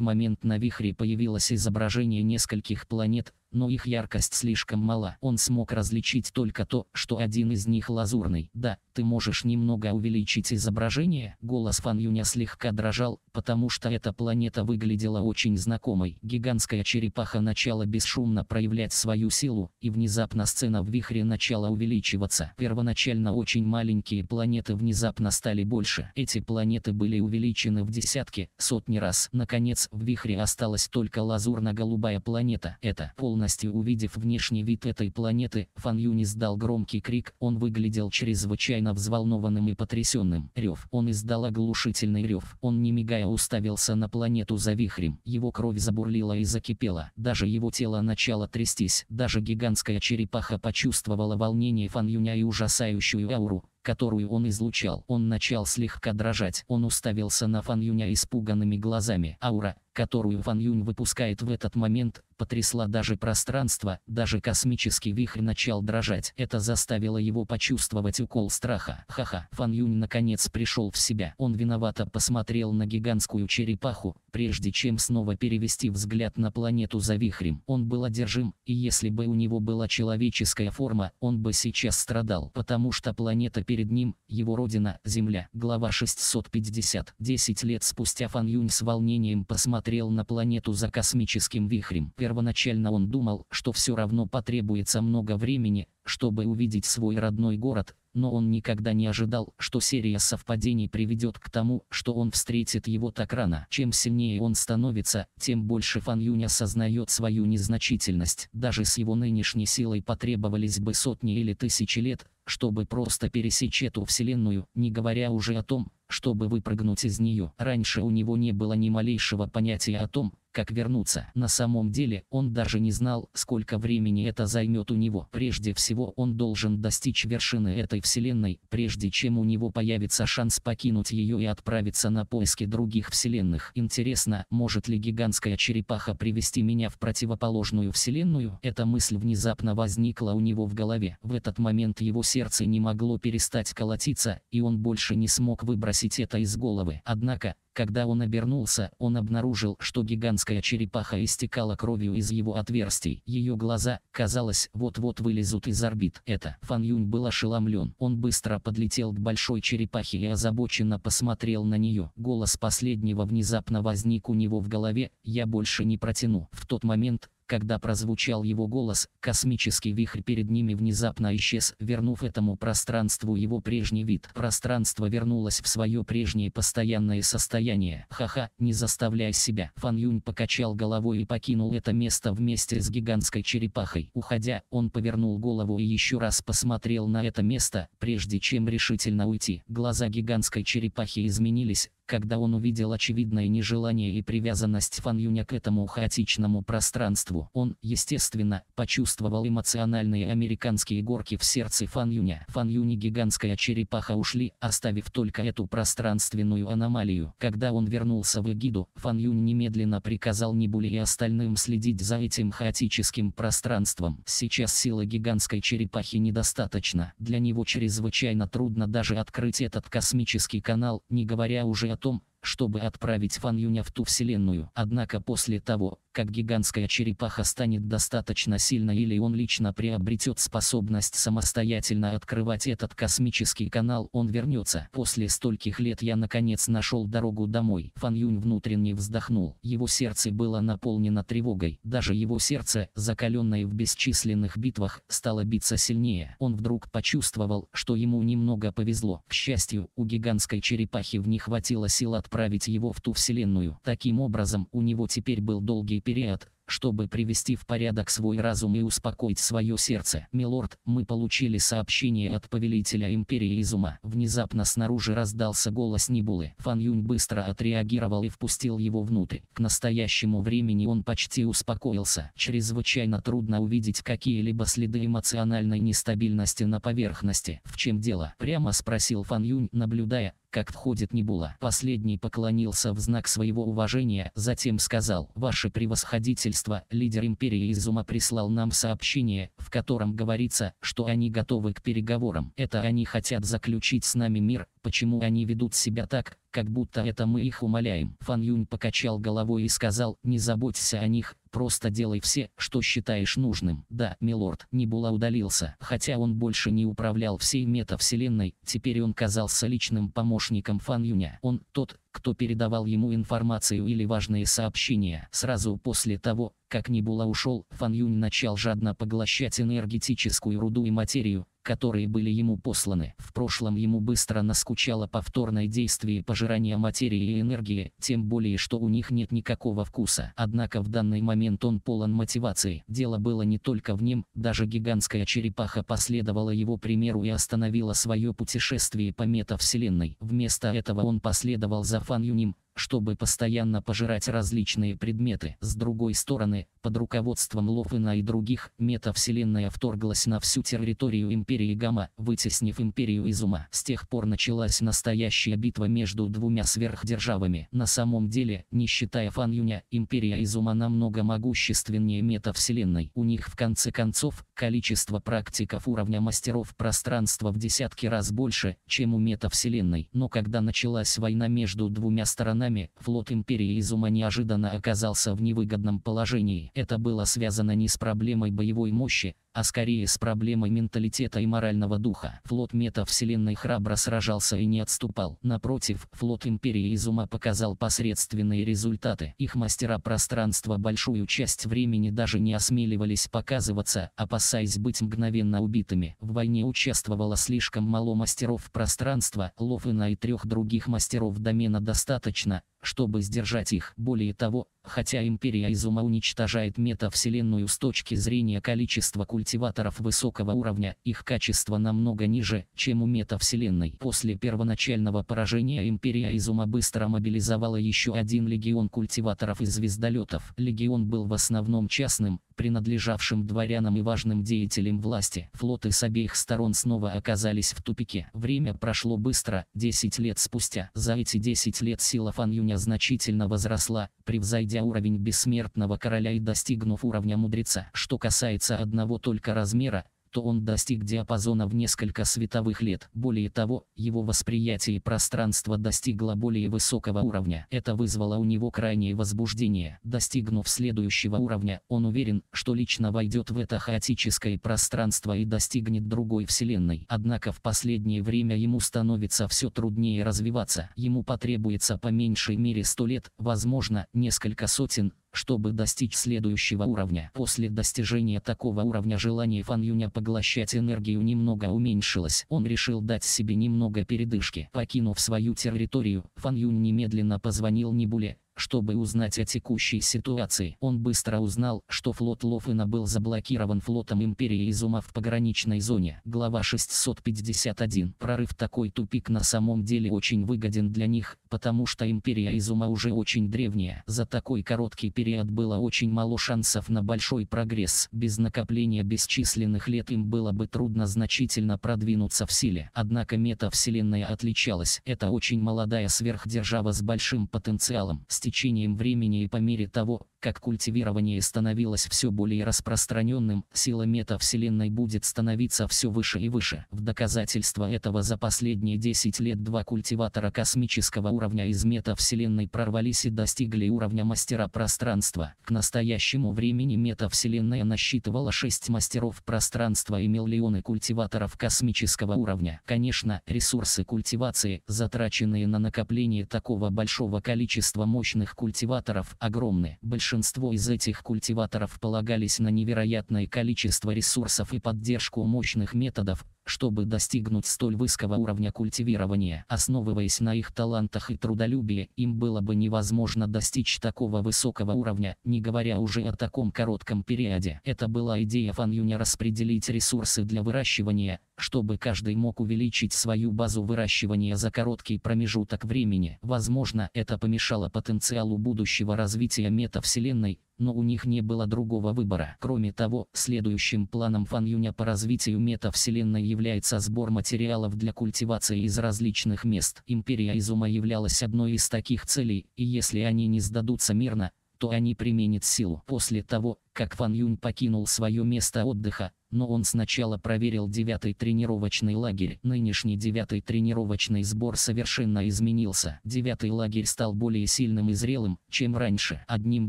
Speaker 1: момент на вихре появилось изображение нескольких планет, но их яркость слишком мала. Он смог различить только то, что один из них лазурный. «Да, ты можешь немного увеличить изображение?» Голос Фан Юня слегка дрожал, потому что эта планета выглядела очень знакомой. Гигантская черепаха начала бесшумно проявлять свою силу, и внезапно сцена в вихре начала увеличиваться. Солнца. Первоначально очень маленькие планеты внезапно стали больше. Эти планеты были увеличены в десятки, сотни раз. Наконец, в вихре осталась только лазурно-голубая планета. Это, полностью увидев внешний вид этой планеты, Фан Юни издал громкий крик. Он выглядел чрезвычайно взволнованным и потрясенным. Рев. Он издал оглушительный рев. Он не мигая уставился на планету за вихрем. Его кровь забурлила и закипела. Даже его тело начало трястись. Даже гигантская черепаха почувствовала волнение Фан Юня меня и ужасающую ауру, которую он излучал. Он начал слегка дрожать. Он уставился на Фан Юня испуганными глазами. Аура, которую Ван Юнь выпускает в этот момент, потрясла даже пространство, даже космический вихрь начал дрожать. Это заставило его почувствовать укол страха. Ха-ха. Фан Юнь наконец пришел в себя. Он виновато посмотрел на гигантскую черепаху, прежде чем снова перевести взгляд на планету за вихрем. Он был одержим, и если бы у него была человеческая форма, он бы сейчас страдал, потому что планета перед ним, его родина, Земля. Глава 650. Десять лет спустя Фан Юнь с волнением посмотрел смотрел на планету за космическим вихрем. Первоначально он думал, что все равно потребуется много времени, чтобы увидеть свой родной город, но он никогда не ожидал, что серия совпадений приведет к тому, что он встретит его так рано. Чем сильнее он становится, тем больше Фан Юнь осознает свою незначительность. Даже с его нынешней силой потребовались бы сотни или тысячи лет, чтобы просто пересечь эту вселенную, не говоря уже о том, чтобы выпрыгнуть из нее. Раньше у него не было ни малейшего понятия о том, как вернуться. На самом деле, он даже не знал, сколько времени это займет у него. Прежде всего, он должен достичь вершины этой вселенной, прежде чем у него появится шанс покинуть ее и отправиться на поиски других вселенных. Интересно, может ли гигантская черепаха привести меня в противоположную вселенную? Эта мысль внезапно возникла у него в голове. В этот момент его сердце не могло перестать колотиться, и он больше не смог выбросить это из головы. Однако, когда он обернулся, он обнаружил, что гигантская черепаха истекала кровью из его отверстий. Ее глаза, казалось, вот-вот вылезут из орбит. Это. Фан Юнь был ошеломлен. Он быстро подлетел к большой черепахе и озабоченно посмотрел на нее. Голос последнего внезапно возник у него в голове «Я больше не протяну». В тот момент, когда прозвучал его голос, космический вихрь перед ними внезапно исчез, вернув этому пространству его прежний вид. Пространство вернулось в свое прежнее постоянное состояние. Ха-ха, не заставляй себя. Фан Юнь покачал головой и покинул это место вместе с гигантской черепахой. Уходя, он повернул голову и еще раз посмотрел на это место, прежде чем решительно уйти. Глаза гигантской черепахи изменились, когда он увидел очевидное нежелание и привязанность Фан Юня к этому хаотичному пространству. Он, естественно, почувствовал эмоциональные американские горки в сердце Фан Юня. Фан Юнь и гигантская черепаха ушли, оставив только эту пространственную аномалию. Когда он вернулся в Эгиду, Фан Юнь немедленно приказал Нибули и остальным следить за этим хаотическим пространством. Сейчас силы гигантской черепахи недостаточно. Для него чрезвычайно трудно даже открыть этот космический канал, не говоря уже о том, чтобы отправить Фан Юня в ту вселенную. Однако после того, как гигантская черепаха станет достаточно сильно или он лично приобретет способность самостоятельно открывать этот космический канал, он вернется. После стольких лет я наконец нашел дорогу домой. Фан Юнь внутренне вздохнул. Его сердце было наполнено тревогой. Даже его сердце, закаленное в бесчисленных битвах, стало биться сильнее. Он вдруг почувствовал, что ему немного повезло. К счастью, у гигантской черепахи в не хватило сил отправить его в ту вселенную. Таким образом, у него теперь был долгий период, чтобы привести в порядок свой разум и успокоить свое сердце. Милорд, мы получили сообщение от повелителя Империи Изума. Внезапно снаружи раздался голос Нибулы. Фан Юнь быстро отреагировал и впустил его внутрь. К настоящему времени он почти успокоился. Чрезвычайно трудно увидеть какие-либо следы эмоциональной нестабильности на поверхности. В чем дело? Прямо спросил Фан Юнь, наблюдая, как входит Небула. Последний поклонился в знак своего уважения, затем сказал, «Ваше превосходительство, лидер империи Изума прислал нам сообщение, в котором говорится, что они готовы к переговорам. Это они хотят заключить с нами мир, почему они ведут себя так, как будто это мы их умоляем». Фан Юнь покачал головой и сказал, «Не заботься о них, Просто делай все, что считаешь нужным. Да, милорд, Небула удалился, хотя он больше не управлял всей метавселенной, теперь он казался личным помощником Фан Юня. Он тот, кто передавал ему информацию или важные сообщения. Сразу после того, как Небула ушел, Фан Юнь начал жадно поглощать энергетическую руду и материю, которые были ему посланы. В прошлом ему быстро наскучало повторное действие пожирания материи и энергии, тем более что у них нет никакого вкуса. Однако в данный момент он полон мотивации. Дело было не только в нем, даже гигантская черепаха последовала его примеру и остановила свое путешествие по метавселенной. Вместо этого он последовал за Сафан Юним, чтобы постоянно пожирать различные предметы. С другой стороны, под руководством Ловена и других, метавселенная вторглась на всю территорию империи Гамма, вытеснив империю из ума. С тех пор началась настоящая битва между двумя сверхдержавами. На самом деле, не считая Фанюня, империя из ума намного могущественнее метавселенной. У них в конце концов, количество практиков уровня мастеров пространства в десятки раз больше, чем у метавселенной. Но когда началась война между двумя сторонами, временами, флот Империи из неожиданно оказался в невыгодном положении. Это было связано не с проблемой боевой мощи, а скорее с проблемой менталитета и морального духа. Флот метавселенной храбро сражался и не отступал. Напротив, флот Империи изума показал посредственные результаты. Их мастера пространства большую часть времени даже не осмеливались показываться, опасаясь быть мгновенно убитыми. В войне участвовало слишком мало мастеров пространства, Ловена и трех других мастеров домена достаточно, чтобы сдержать их. Более того, хотя Империя Изума уничтожает метавселенную с точки зрения количества культиваторов высокого уровня, их качество намного ниже, чем у метавселенной. После первоначального поражения Империя Изума быстро мобилизовала еще один легион культиваторов и звездолетов. Легион был в основном частным, принадлежавшим дворянам и важным деятелям власти. Флоты с обеих сторон снова оказались в тупике. Время прошло быстро, 10 лет спустя. За эти 10 лет сила Фан Юня уровня значительно возросла, превзойдя уровень бессмертного короля и достигнув уровня мудреца. Что касается одного только размера, что он достиг диапазона в несколько световых лет. Более того, его восприятие пространства достигло более высокого уровня. Это вызвало у него крайнее возбуждение. Достигнув следующего уровня, он уверен, что лично войдет в это хаотическое пространство и достигнет другой вселенной. Однако в последнее время ему становится все труднее развиваться. Ему потребуется по меньшей мере 100 лет, возможно, несколько сотен, чтобы достичь следующего уровня. После достижения такого уровня желание Фан Юня поглощать энергию немного уменьшилось. Он решил дать себе немного передышки. Покинув свою территорию, Фан Юнь немедленно позвонил Небуле. Чтобы узнать о текущей ситуации, он быстро узнал, что флот Лофена был заблокирован флотом Империи Изума в пограничной зоне. Глава 651. Прорыв такой тупик на самом деле очень выгоден для них, потому что Империя Изума уже очень древняя. За такой короткий период было очень мало шансов на большой прогресс. Без накопления бесчисленных лет им было бы трудно значительно продвинуться в силе. Однако метавселенная отличалась. Это очень молодая сверхдержава с большим потенциалом. С течением времени и по мере того, как культивирование становилось все более распространенным, сила метавселенной будет становиться все выше и выше. В доказательство этого за последние 10 лет два культиватора космического уровня из метавселенной прорвались и достигли уровня мастера пространства. К настоящему времени метавселенная насчитывала 6 мастеров пространства и миллионы культиваторов космического уровня. Конечно, ресурсы культивации, затраченные на накопление такого большого количества мощи, мощных культиваторов огромны. Большинство из этих культиваторов полагались на невероятное количество ресурсов и поддержку мощных методов чтобы достигнуть столь высокого уровня культивирования, основываясь на их талантах и трудолюбии, им было бы невозможно достичь такого высокого уровня, не говоря уже о таком коротком периоде. Это была идея Фан Юня распределить ресурсы для выращивания, чтобы каждый мог увеличить свою базу выращивания за короткий промежуток времени. Возможно, это помешало потенциалу будущего развития метавселенной, но у них не было другого выбора. Кроме того, следующим планом Фан Юня по развитию метавселенной является сбор материалов для культивации из различных мест. Империя Изума являлась одной из таких целей, и если они не сдадутся мирно, то они применят силу. После того, как Ван Юн покинул свое место отдыха, но он сначала проверил девятый тренировочный лагерь. Нынешний девятый тренировочный сбор совершенно изменился. Девятый лагерь стал более сильным и зрелым, чем раньше. Одним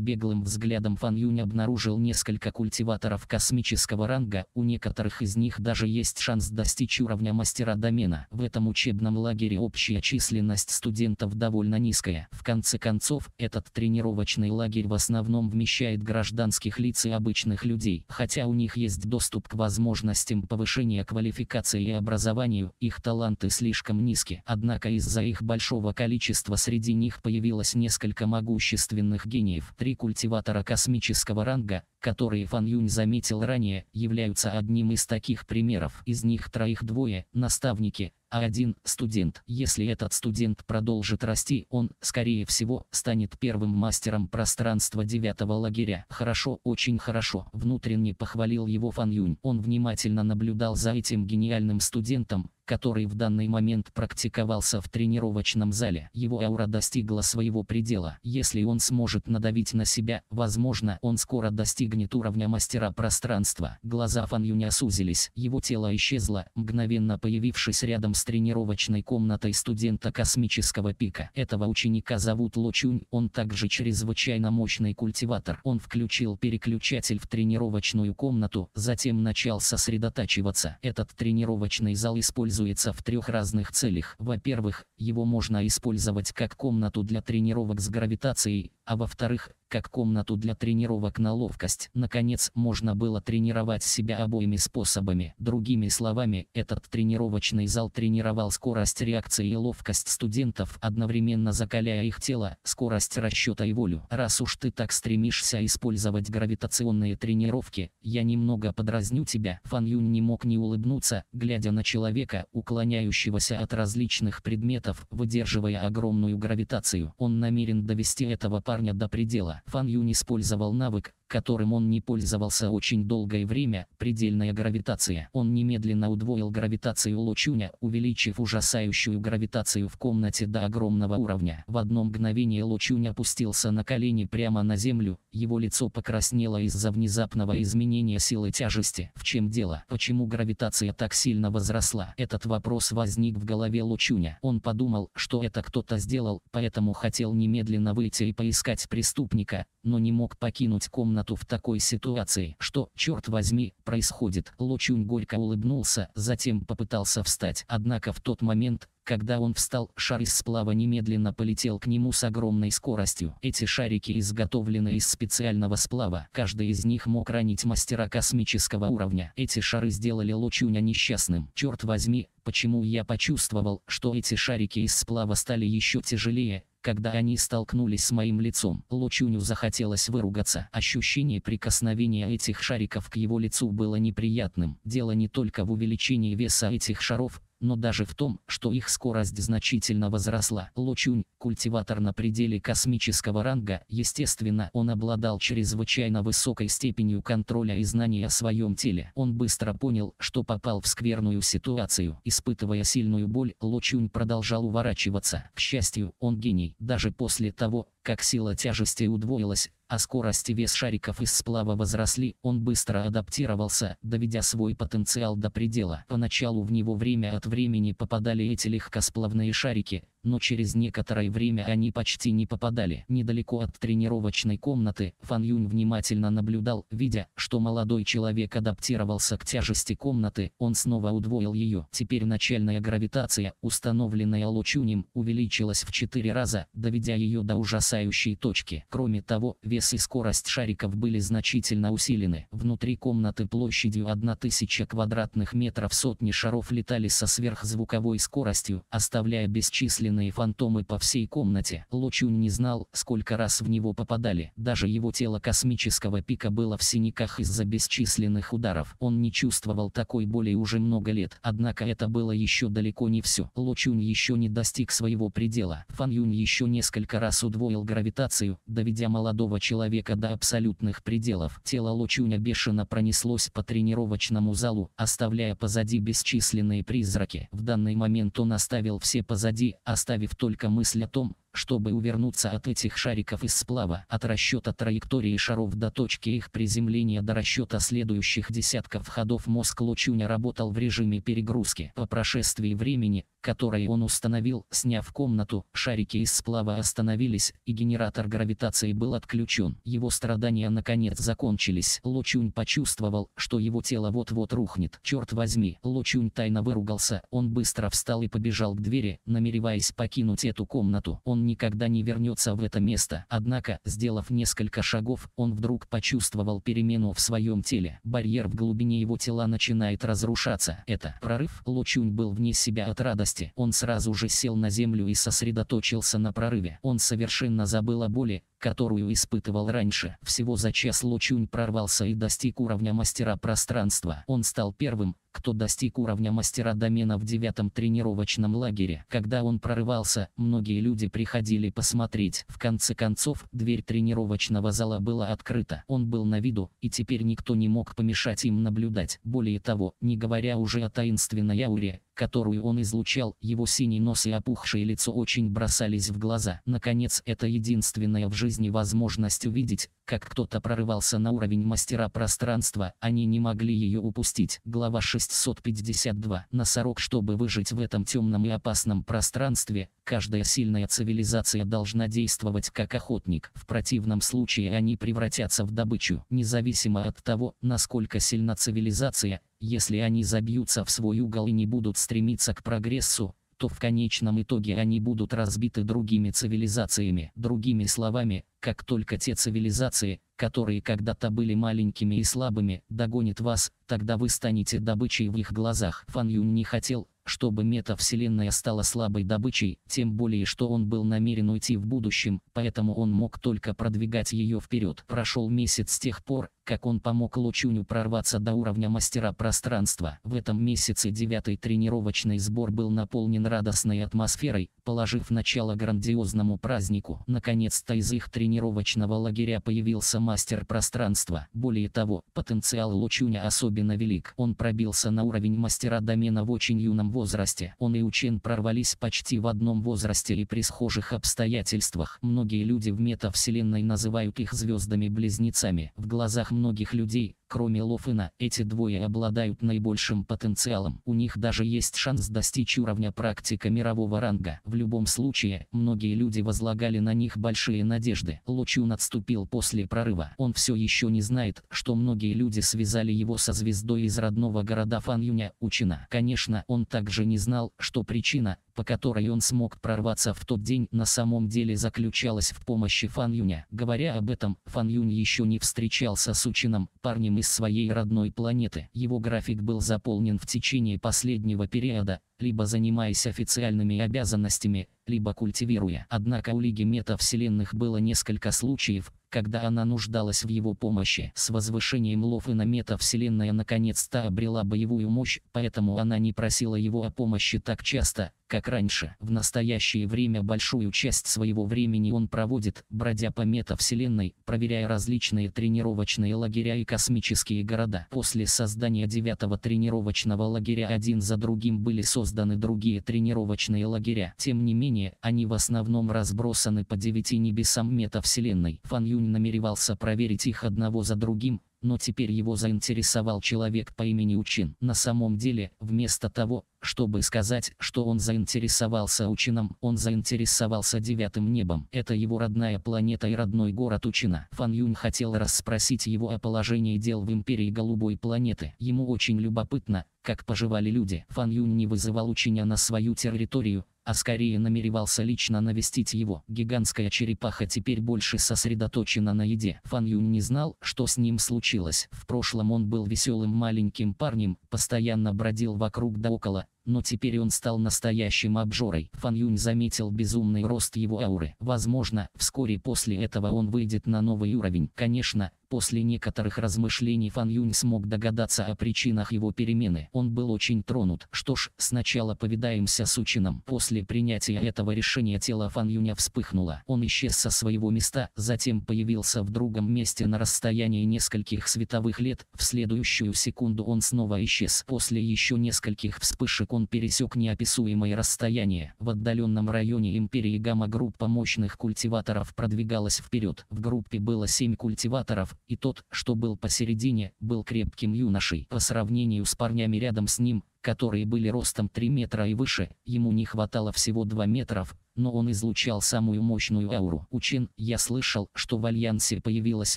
Speaker 1: беглым взглядом Фан Юнь обнаружил несколько культиваторов космического ранга, у некоторых из них даже есть шанс достичь уровня мастера домена. В этом учебном лагере общая численность студентов довольно низкая. В конце концов, этот тренировочный лагерь в основном вмещает гражданских лиц позиции обычных людей. Хотя у них есть доступ к возможностям повышения квалификации и образованию, их таланты слишком низки. Однако из-за их большого количества среди них появилось несколько могущественных гениев. Три культиватора космического ранга, которые Фан Юнь заметил ранее, являются одним из таких примеров. Из них троих двое – наставники – а один студент. Если этот студент продолжит расти, он, скорее всего, станет первым мастером пространства девятого лагеря. Хорошо, очень хорошо. Внутренне похвалил его Фан Юнь. Он внимательно наблюдал за этим гениальным студентом, который в данный момент практиковался в тренировочном зале. Его аура достигла своего предела. Если он сможет надавить на себя, возможно, он скоро достигнет уровня мастера пространства. Глаза Фан Юня сузились, его тело исчезло, мгновенно появившись рядом с тренировочной комнатой студента космического пика. Этого ученика зовут Ло Чунь, он также чрезвычайно мощный культиватор. Он включил переключатель в тренировочную комнату, затем начал сосредотачиваться. Этот тренировочный зал используется используется в трех разных целях. Во-первых, его можно использовать как комнату для тренировок с гравитацией, а во-вторых, как комнату для тренировок на ловкость. Наконец, можно было тренировать себя обоими способами. Другими словами, этот тренировочный зал тренировал скорость реакции и ловкость студентов, одновременно закаляя их тело, скорость расчета и волю. Раз уж ты так стремишься использовать гравитационные тренировки, я немного подразню тебя. Фан Юнь не мог не улыбнуться, глядя на человека, уклоняющегося от различных предметов, выдерживая огромную гравитацию. Он намерен довести этого парня до предела. Фан Юн использовал навык, которым он не пользовался очень долгое время, предельная гравитация. Он немедленно удвоил гравитацию Лучуня, увеличив ужасающую гравитацию в комнате до огромного уровня. В одно мгновение Лучунь опустился на колени прямо на землю, его лицо покраснело из-за внезапного изменения силы тяжести. В чем дело? Почему гравитация так сильно возросла? Этот вопрос возник в голове Лучуня. Он подумал, что это кто-то сделал, поэтому хотел немедленно выйти и поискать преступника, но не мог покинуть комнату в такой ситуации. Что, черт возьми, происходит? Лочунь горько улыбнулся, затем попытался встать. Однако в тот момент, когда он встал, шар из сплава немедленно полетел к нему с огромной скоростью. Эти шарики изготовлены из специального сплава. Каждый из них мог ранить мастера космического уровня. Эти шары сделали Лочуня несчастным. Черт возьми, почему я почувствовал, что эти шарики из сплава стали еще тяжелее, когда они столкнулись с моим лицом, Лучуню захотелось выругаться. Ощущение прикосновения этих шариков к его лицу было неприятным. Дело не только в увеличении веса этих шаров, но даже в том, что их скорость значительно возросла. Лочунь, культиватор на пределе космического ранга, естественно, он обладал чрезвычайно высокой степенью контроля и знания о своем теле. Он быстро понял, что попал в скверную ситуацию. Испытывая сильную боль, Лочунь продолжал уворачиваться. К счастью, он гений. Даже после того, как сила тяжести удвоилась, а скорость и вес шариков из сплава возросли, он быстро адаптировался, доведя свой потенциал до предела. Поначалу в него время от времени попадали эти легкосплавные шарики, но через некоторое время они почти не попадали. Недалеко от тренировочной комнаты, Фан Юнь внимательно наблюдал, видя, что молодой человек адаптировался к тяжести комнаты, он снова удвоил ее. Теперь начальная гравитация, установленная Лучунем, увеличилась в 4 раза, доведя ее до ужасающей точки. Кроме того, вес и скорость шариков были значительно усилены. Внутри комнаты площадью 1000 квадратных метров сотни шаров летали со сверхзвуковой скоростью, оставляя бесчисленные бесчисленные фантомы по всей комнате. Лучунь не знал, сколько раз в него попадали. Даже его тело космического пика было в синяках из-за бесчисленных ударов. Он не чувствовал такой боли уже много лет. Однако это было еще далеко не все. Лучунь еще не достиг своего предела. Фан Юнь еще несколько раз удвоил гравитацию, доведя молодого человека до абсолютных пределов. Тело Лучуня бешено пронеслось по тренировочному залу, оставляя позади бесчисленные призраки. В данный момент он оставил все позади, а оставив только мысль о том, чтобы увернуться от этих шариков из сплава, от расчета траектории шаров до точки их приземления до расчета следующих десятков ходов мозг Лучуня работал в режиме перегрузки. По прошествии времени, которое он установил, сняв комнату, шарики из сплава остановились, и генератор гравитации был отключен. Его страдания наконец закончились. Лучунь почувствовал, что его тело вот-вот рухнет. Черт возьми, Лучунь тайно выругался, он быстро встал и побежал к двери, намереваясь покинуть эту комнату. Он он никогда не вернется в это место. Однако, сделав несколько шагов, он вдруг почувствовал перемену в своем теле. Барьер в глубине его тела начинает разрушаться. Это прорыв. Лучунь был вне себя от радости. Он сразу же сел на землю и сосредоточился на прорыве. Он совершенно забыл о боли, которую испытывал раньше. Всего за час Ло Чунь прорвался и достиг уровня мастера пространства. Он стал первым, кто достиг уровня мастера домена в девятом тренировочном лагере. Когда он прорывался, многие люди приходили посмотреть. В конце концов, дверь тренировочного зала была открыта. Он был на виду, и теперь никто не мог помешать им наблюдать. Более того, не говоря уже о таинственной ауре, которую он излучал, его синий нос и опухшее лицо очень бросались в глаза. Наконец, это единственная в жизни возможность увидеть, как кто-то прорывался на уровень мастера пространства, они не могли ее упустить. Глава 652. Носорог, чтобы выжить в этом темном и опасном пространстве, каждая сильная цивилизация должна действовать как охотник. В противном случае они превратятся в добычу. Независимо от того, насколько сильна цивилизация, если они забьются в свой угол и не будут стремиться к прогрессу, то в конечном итоге они будут разбиты другими цивилизациями. Другими словами, как только те цивилизации, которые когда-то были маленькими и слабыми, догонят вас, тогда вы станете добычей в их глазах. Фан Юн не хотел, чтобы метавселенная стала слабой добычей, тем более что он был намерен уйти в будущем, поэтому он мог только продвигать ее вперед. Прошел месяц с тех пор, как он помог Лучуню прорваться до уровня мастера пространства. В этом месяце девятый тренировочный сбор был наполнен радостной атмосферой, положив начало грандиозному празднику. Наконец-то из их тренировочного лагеря появился мастер пространства. Более того, потенциал Лучуня особенно велик. Он пробился на уровень мастера домена в очень юном возрасте. Он и учен прорвались почти в одном возрасте и при схожих обстоятельствах. Многие люди в метавселенной называют их звездами-близнецами. В глазах многих людей, Кроме Лофена, эти двое обладают наибольшим потенциалом. У них даже есть шанс достичь уровня практика мирового ранга. В любом случае, многие люди возлагали на них большие надежды. Лочун отступил после прорыва. Он все еще не знает, что многие люди связали его со звездой из родного города Фанюня, Учина. Конечно, он также не знал, что причина, по которой он смог прорваться в тот день, на самом деле заключалась в помощи Фан Юня. Говоря об этом, Фан Юнь еще не встречался с Учином, парнем из своей родной планеты. Его график был заполнен в течение последнего периода, либо занимаясь официальными обязанностями, либо культивируя. Однако у Лиги Метавселенных было несколько случаев, когда она нуждалась в его помощи. С возвышением Лофена метавселенная наконец-то обрела боевую мощь, поэтому она не просила его о помощи так часто, как раньше. В настоящее время большую часть своего времени он проводит, бродя по метавселенной, проверяя различные тренировочные лагеря и космические города. После создания девятого тренировочного лагеря один за другим были созданы другие тренировочные лагеря. Тем не менее, они в основном разбросаны по девяти небесам метавселенной. Фан Юнь намеревался проверить их одного за другим, но теперь его заинтересовал человек по имени Учин. На самом деле, вместо того, чтобы сказать, что он заинтересовался Учином, он заинтересовался девятым небом. Это его родная планета и родной город Учина. Фан Юнь хотел расспросить его о положении дел в империи голубой планеты. Ему очень любопытно, как поживали люди. Фан Юнь не вызывал Учиня на свою территорию, а скорее намеревался лично навестить его. Гигантская черепаха теперь больше сосредоточена на еде. Фан Юнь не знал, что с ним случилось. В прошлом он был веселым маленьким парнем, постоянно бродил вокруг да около, но теперь он стал настоящим обжорой. Фан Юнь заметил безумный рост его ауры. Возможно, вскоре после этого он выйдет на новый уровень. Конечно, после некоторых размышлений Фан Юнь смог догадаться о причинах его перемены. Он был очень тронут. Что ж, сначала повидаемся с Учином. После принятия этого решения тело Фан Юня вспыхнуло. Он исчез со своего места, затем появился в другом месте на расстоянии нескольких световых лет. В следующую секунду он снова исчез. После еще нескольких вспышек он пересек неописуемое расстояние В отдаленном районе империи гамма группа мощных культиваторов продвигалась вперед. В группе было 7 культиваторов, и тот, что был посередине, был крепким юношей. По сравнению с парнями рядом с ним, которые были ростом 3 метра и выше, ему не хватало всего 2 метров, но он излучал самую мощную ауру. Учин, я слышал, что в Альянсе появилась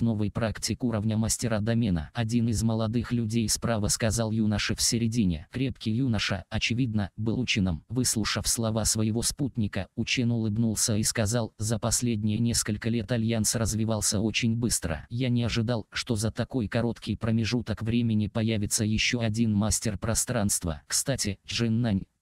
Speaker 1: новый практик уровня мастера домена. Один из молодых людей справа сказал юноше в середине. Крепкий юноша, очевидно, был Учином. Выслушав слова своего спутника, Учин улыбнулся и сказал, за последние несколько лет Альянс развивался очень быстро. Я не ожидал, что за такой короткий промежуток времени появится еще один мастер пространства. Кстати, Джин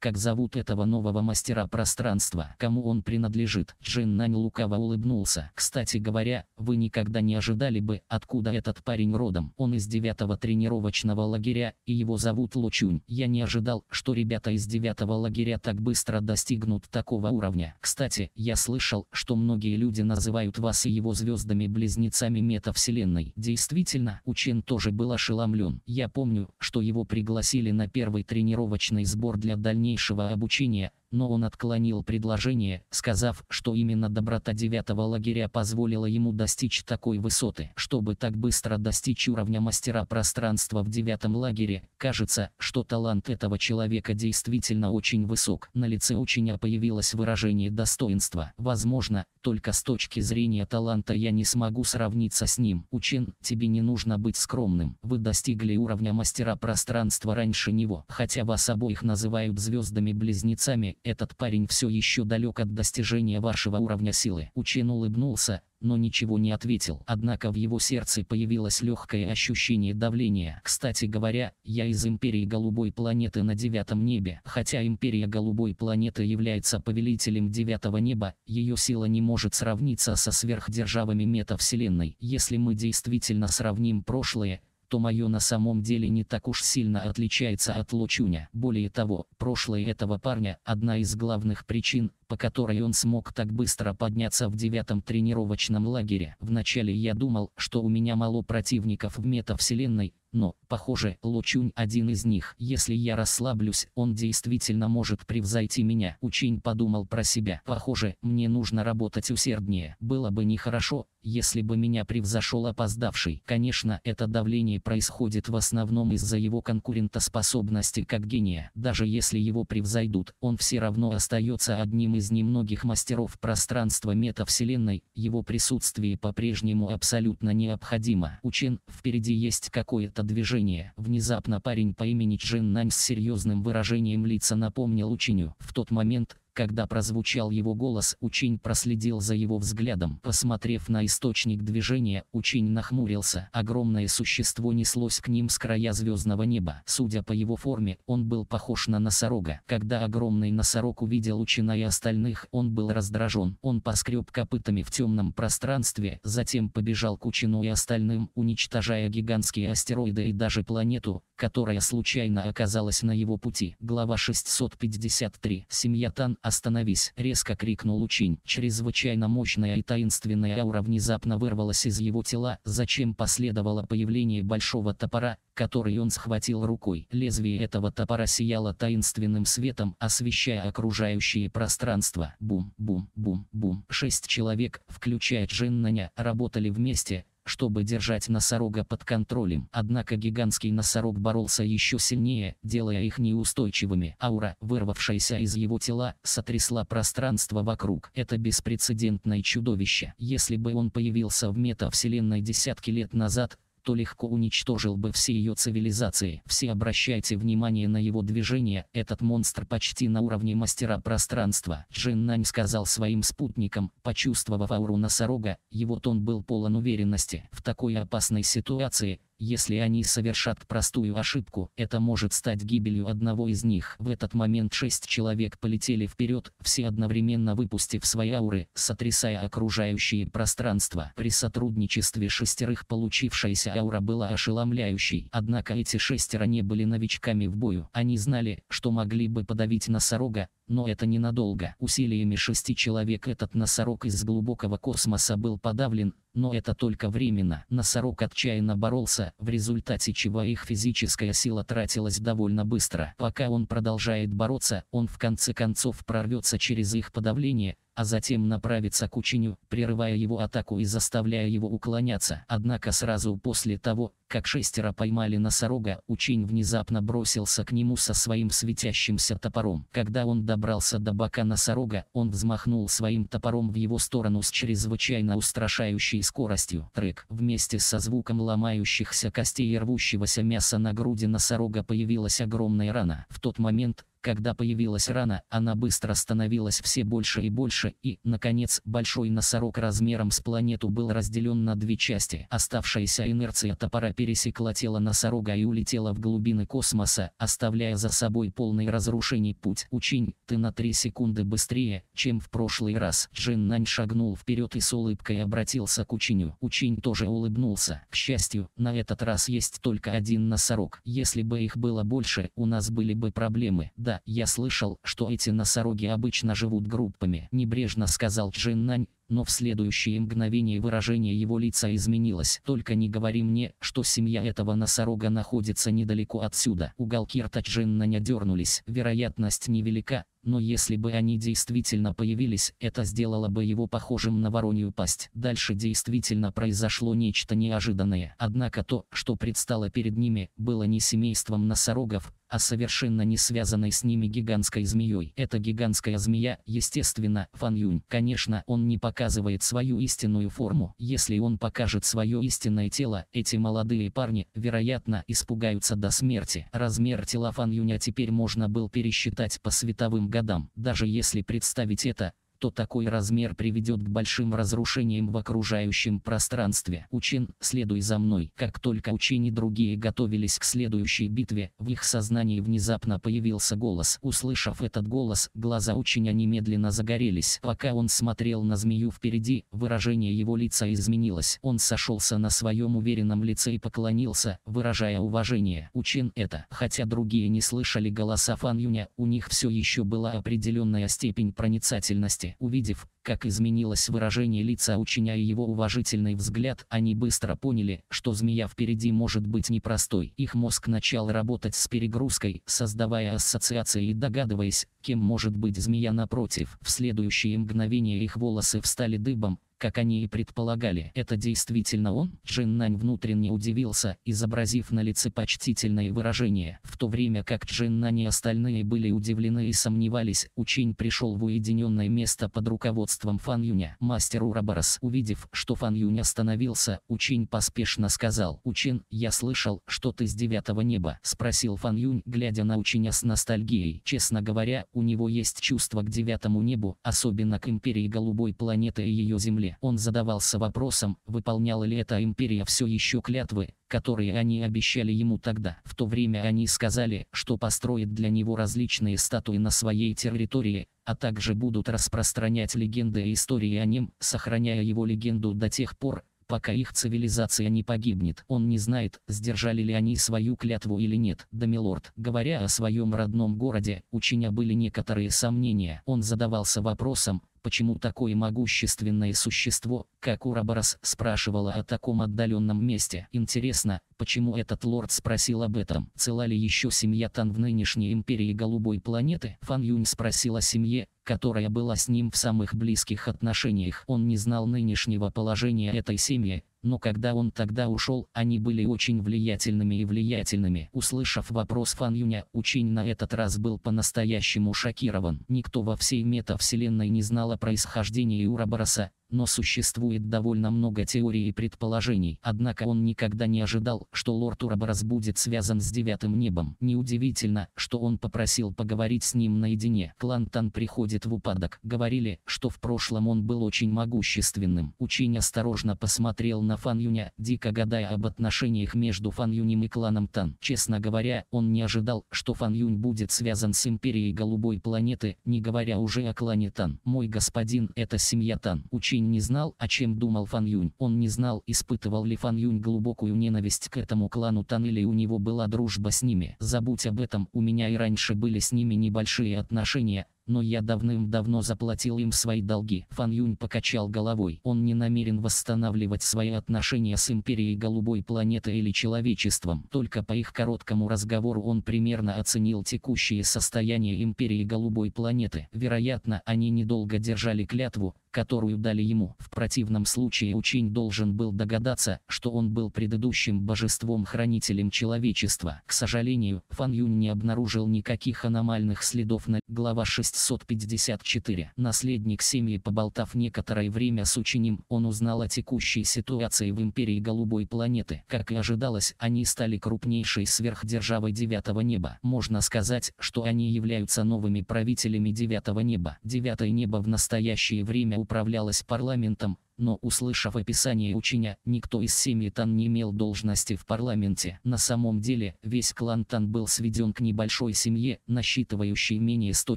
Speaker 1: как зовут этого нового мастера пространства, кому он принадлежит. Джиннань Нань лукаво улыбнулся. Кстати говоря, вы никогда не ожидали бы, откуда этот парень родом. Он из девятого тренировочного лагеря, и его зовут Лучунь. Я не ожидал, что ребята из девятого лагеря так быстро достигнут такого уровня. Кстати, я слышал, что многие люди называют вас и его звездами-близнецами метавселенной. Действительно, Учен тоже был ошеломлен. Я помню, что его пригласили на первый тренировочный сбор для дальнейшего дальнейшего обучения, но он отклонил предложение, сказав, что именно доброта девятого лагеря позволила ему достичь такой высоты. Чтобы так быстро достичь уровня мастера пространства в девятом лагере, кажется, что талант этого человека действительно очень высок. На лице ученя появилось выражение достоинства. Возможно, только с точки зрения таланта я не смогу сравниться с ним. Учен, тебе не нужно быть скромным. Вы достигли уровня мастера пространства раньше него, хотя вас обоих называют звездами звездами-близнецами, этот парень все еще далек от достижения вашего уровня силы. Учин улыбнулся, но ничего не ответил. Однако в его сердце появилось легкое ощущение давления. Кстати говоря, я из Империи Голубой Планеты на девятом небе. Хотя Империя Голубой Планеты является повелителем девятого неба, ее сила не может сравниться со сверхдержавами метавселенной. Если мы действительно сравним прошлое, то мое на самом деле не так уж сильно отличается от Лучуня. Более того, прошлое этого парня – одна из главных причин, по которой он смог так быстро подняться в девятом тренировочном лагере. Вначале я думал, что у меня мало противников в метавселенной, но, похоже, Лучунь один из них. Если я расслаблюсь, он действительно может превзойти меня. Учень подумал про себя. Похоже, мне нужно работать усерднее. Было бы нехорошо, если бы меня превзошел опоздавший. Конечно, это давление происходит в основном из-за его конкурентоспособности как гения. Даже если его превзойдут, он все равно остается одним из немногих мастеров пространства метавселенной. Его присутствие по-прежнему абсолютно необходимо. Учен, впереди есть какое-то это движение. Внезапно парень по имени Джин Нань с серьезным выражением лица напомнил Учиню. В тот момент, когда прозвучал его голос, Учень проследил за его взглядом. Посмотрев на источник движения, Учень нахмурился. Огромное существо неслось к ним с края звездного неба. Судя по его форме, он был похож на носорога. Когда огромный носорог увидел Учина и остальных, он был раздражен. Он поскреб копытами в темном пространстве, затем побежал к Учину и остальным, уничтожая гигантские астероиды и даже планету, которая случайно оказалась на его пути. Глава 653. Семья Тан, остановись, резко крикнул Лучин. Чрезвычайно мощная и таинственная аура внезапно вырвалась из его тела, зачем последовало появление большого топора, который он схватил рукой. Лезвие этого топора сияло таинственным светом, освещая окружающее пространство. Бум, бум, бум, бум. Шесть человек, включая Джиннаня, работали вместе, чтобы держать носорога под контролем. Однако гигантский носорог боролся еще сильнее, делая их неустойчивыми. Аура, вырвавшаяся из его тела, сотрясла пространство вокруг. Это беспрецедентное чудовище. Если бы он появился в метавселенной десятки лет назад, то легко уничтожил бы все ее цивилизации. Все обращайте внимание на его движение, этот монстр почти на уровне мастера пространства. Джин сказал своим спутникам, почувствовав ауру носорога, его тон был полон уверенности. В такой опасной ситуации, если они совершат простую ошибку, это может стать гибелью одного из них. В этот момент шесть человек полетели вперед, все одновременно выпустив свои ауры, сотрясая окружающее пространство. При сотрудничестве шестерых получившаяся аура была ошеломляющей. Однако эти шестеро не были новичками в бою. Они знали, что могли бы подавить носорога, но это ненадолго. Усилиями шести человек этот носорог из глубокого космоса был подавлен, но это только временно. Носорог отчаянно боролся, в результате чего их физическая сила тратилась довольно быстро. Пока он продолжает бороться, он в конце концов прорвется через их подавление, а затем направиться к ученю, прерывая его атаку и заставляя его уклоняться. Однако сразу после того, как шестеро поймали носорога, учень внезапно бросился к нему со своим светящимся топором. Когда он добрался до бока носорога, он взмахнул своим топором в его сторону с чрезвычайно устрашающей скоростью. Трек вместе со звуком ломающихся костей и рвущегося мяса на груди носорога появилась огромная рана. В тот момент, когда появилась рана, она быстро становилась все больше и больше, и, наконец, большой носорог размером с планету был разделен на две части. Оставшаяся инерция топора пересекла тело носорога и улетела в глубины космоса, оставляя за собой полный разрушений путь. «Учень, ты на три секунды быстрее, чем в прошлый раз». Джин Нань шагнул вперед и с улыбкой обратился к ученю. Учень тоже улыбнулся. К счастью, на этот раз есть только один носорог. Если бы их было больше, у нас были бы проблемы. Да, я слышал, что эти носороги обычно живут группами, небрежно сказал Джиннань, но в следующее мгновение выражение его лица изменилось. Только не говори мне, что семья этого носорога находится недалеко отсюда. Уголки рта Джиннаня дернулись. Вероятность невелика, но если бы они действительно появились, это сделало бы его похожим на воронью пасть. Дальше действительно произошло нечто неожиданное. Однако то, что предстало перед ними, было не семейством носорогов, а совершенно не связанной с ними гигантской змеей. Это гигантская змея, естественно, Фан Юнь. Конечно, он не показывает свою истинную форму. Если он покажет свое истинное тело, эти молодые парни, вероятно, испугаются до смерти. Размер тела Фан Юня теперь можно было пересчитать по световым годам. Даже если представить это, то такой размер приведет к большим разрушениям в окружающем пространстве. Учин, следуй за мной. Как только Учин и другие готовились к следующей битве, в их сознании внезапно появился голос. Услышав этот голос, глаза Учиня немедленно загорелись. Пока он смотрел на змею впереди, выражение его лица изменилось. Он сошелся на своем уверенном лице и поклонился, выражая уважение. Учин это. Хотя другие не слышали голоса Фан Юня, у них все еще была определенная степень проницательности месте. Увидев, как изменилось выражение лица ученя и его уважительный взгляд, они быстро поняли, что змея впереди может быть непростой. Их мозг начал работать с перегрузкой, создавая ассоциации и догадываясь, кем может быть змея напротив. В следующее мгновение их волосы встали дыбом, как они и предполагали, это действительно он, Джин внутренне удивился, изобразив на лице почтительное выражение, в то время как Джин и остальные были удивлены и сомневались, Учень пришел в уединенное место под руководством Фан Юня. Мастер Урабарас, увидев, что Фан Юнь остановился, Учень поспешно сказал, «Учин, я слышал, что ты с девятого неба», спросил Фан Юнь, глядя на Учиня с ностальгией. Честно говоря, у него есть чувство к девятому небу, особенно к империи голубой планеты и ее земле деле, он задавался вопросом, выполняла ли эта империя все еще клятвы, которые они обещали ему тогда. В то время они сказали, что построят для него различные статуи на своей территории, а также будут распространять легенды и истории о нем, сохраняя его легенду до тех пор, пока их цивилизация не погибнет. Он не знает, сдержали ли они свою клятву или нет. Да милорд, говоря о своем родном городе, у Чиня были некоторые сомнения. Он задавался вопросом, почему такое могущественное существо, как Урабарас, спрашивало о таком отдаленном месте. Интересно, почему этот лорд спросил об этом? Цела ли еще семья Тан в нынешней империи голубой планеты? Фан Юнь спросил о семье, которая была с ним в самых близких отношениях. Он не знал нынешнего положения этой семьи, но когда он тогда ушел, они были очень влиятельными и влиятельными. Услышав вопрос Фан Юня, Учень на этот раз был по-настоящему шокирован. Никто во всей метавселенной не знал о происхождении Урабороса, но существует довольно много теорий и предположений, однако он никогда не ожидал, что лорд Урабарас будет связан с девятым небом. Неудивительно, что он попросил поговорить с ним наедине. Клантан приходит в упадок. Говорили, что в прошлом он был очень могущественным. Учень осторожно посмотрел на Фан Юня, дико гадая об отношениях между Фан Юнем и кланом Тан. Честно говоря, он не ожидал, что Фан Юнь будет связан с империей голубой планеты, не говоря уже о клане Тан. Мой господин, это семья Тан. Учень Юнь не знал, о чем думал Фан Юнь. Он не знал, испытывал ли Фан Юнь глубокую ненависть к этому клану Тан или у него была дружба с ними. Забудь об этом, у меня и раньше были с ними небольшие отношения, но я давным-давно заплатил им свои долги. Фан Юнь покачал головой. Он не намерен восстанавливать свои отношения с Империей Голубой планеты или человечеством. Только по их короткому разговору он примерно оценил текущее состояние Империи Голубой планеты. Вероятно, они недолго держали клятву, которую дали ему. В противном случае учень должен был догадаться, что он был предыдущим божеством-хранителем человечества. К сожалению, Фан Юнь не обнаружил никаких аномальных следов на глава 654. Наследник семьи, поболтав некоторое время с ученим, он узнал о текущей ситуации в империи Голубой планеты. Как и ожидалось, они стали крупнейшей сверхдержавой Девятого неба. Можно сказать, что они являются новыми правителями Девятого неба. Девятое небо в настоящее время управлялась парламентом, но услышав описание учения, никто из семьи Тан не имел должности в парламенте. На самом деле, весь клан Тан был сведен к небольшой семье, насчитывающей менее 100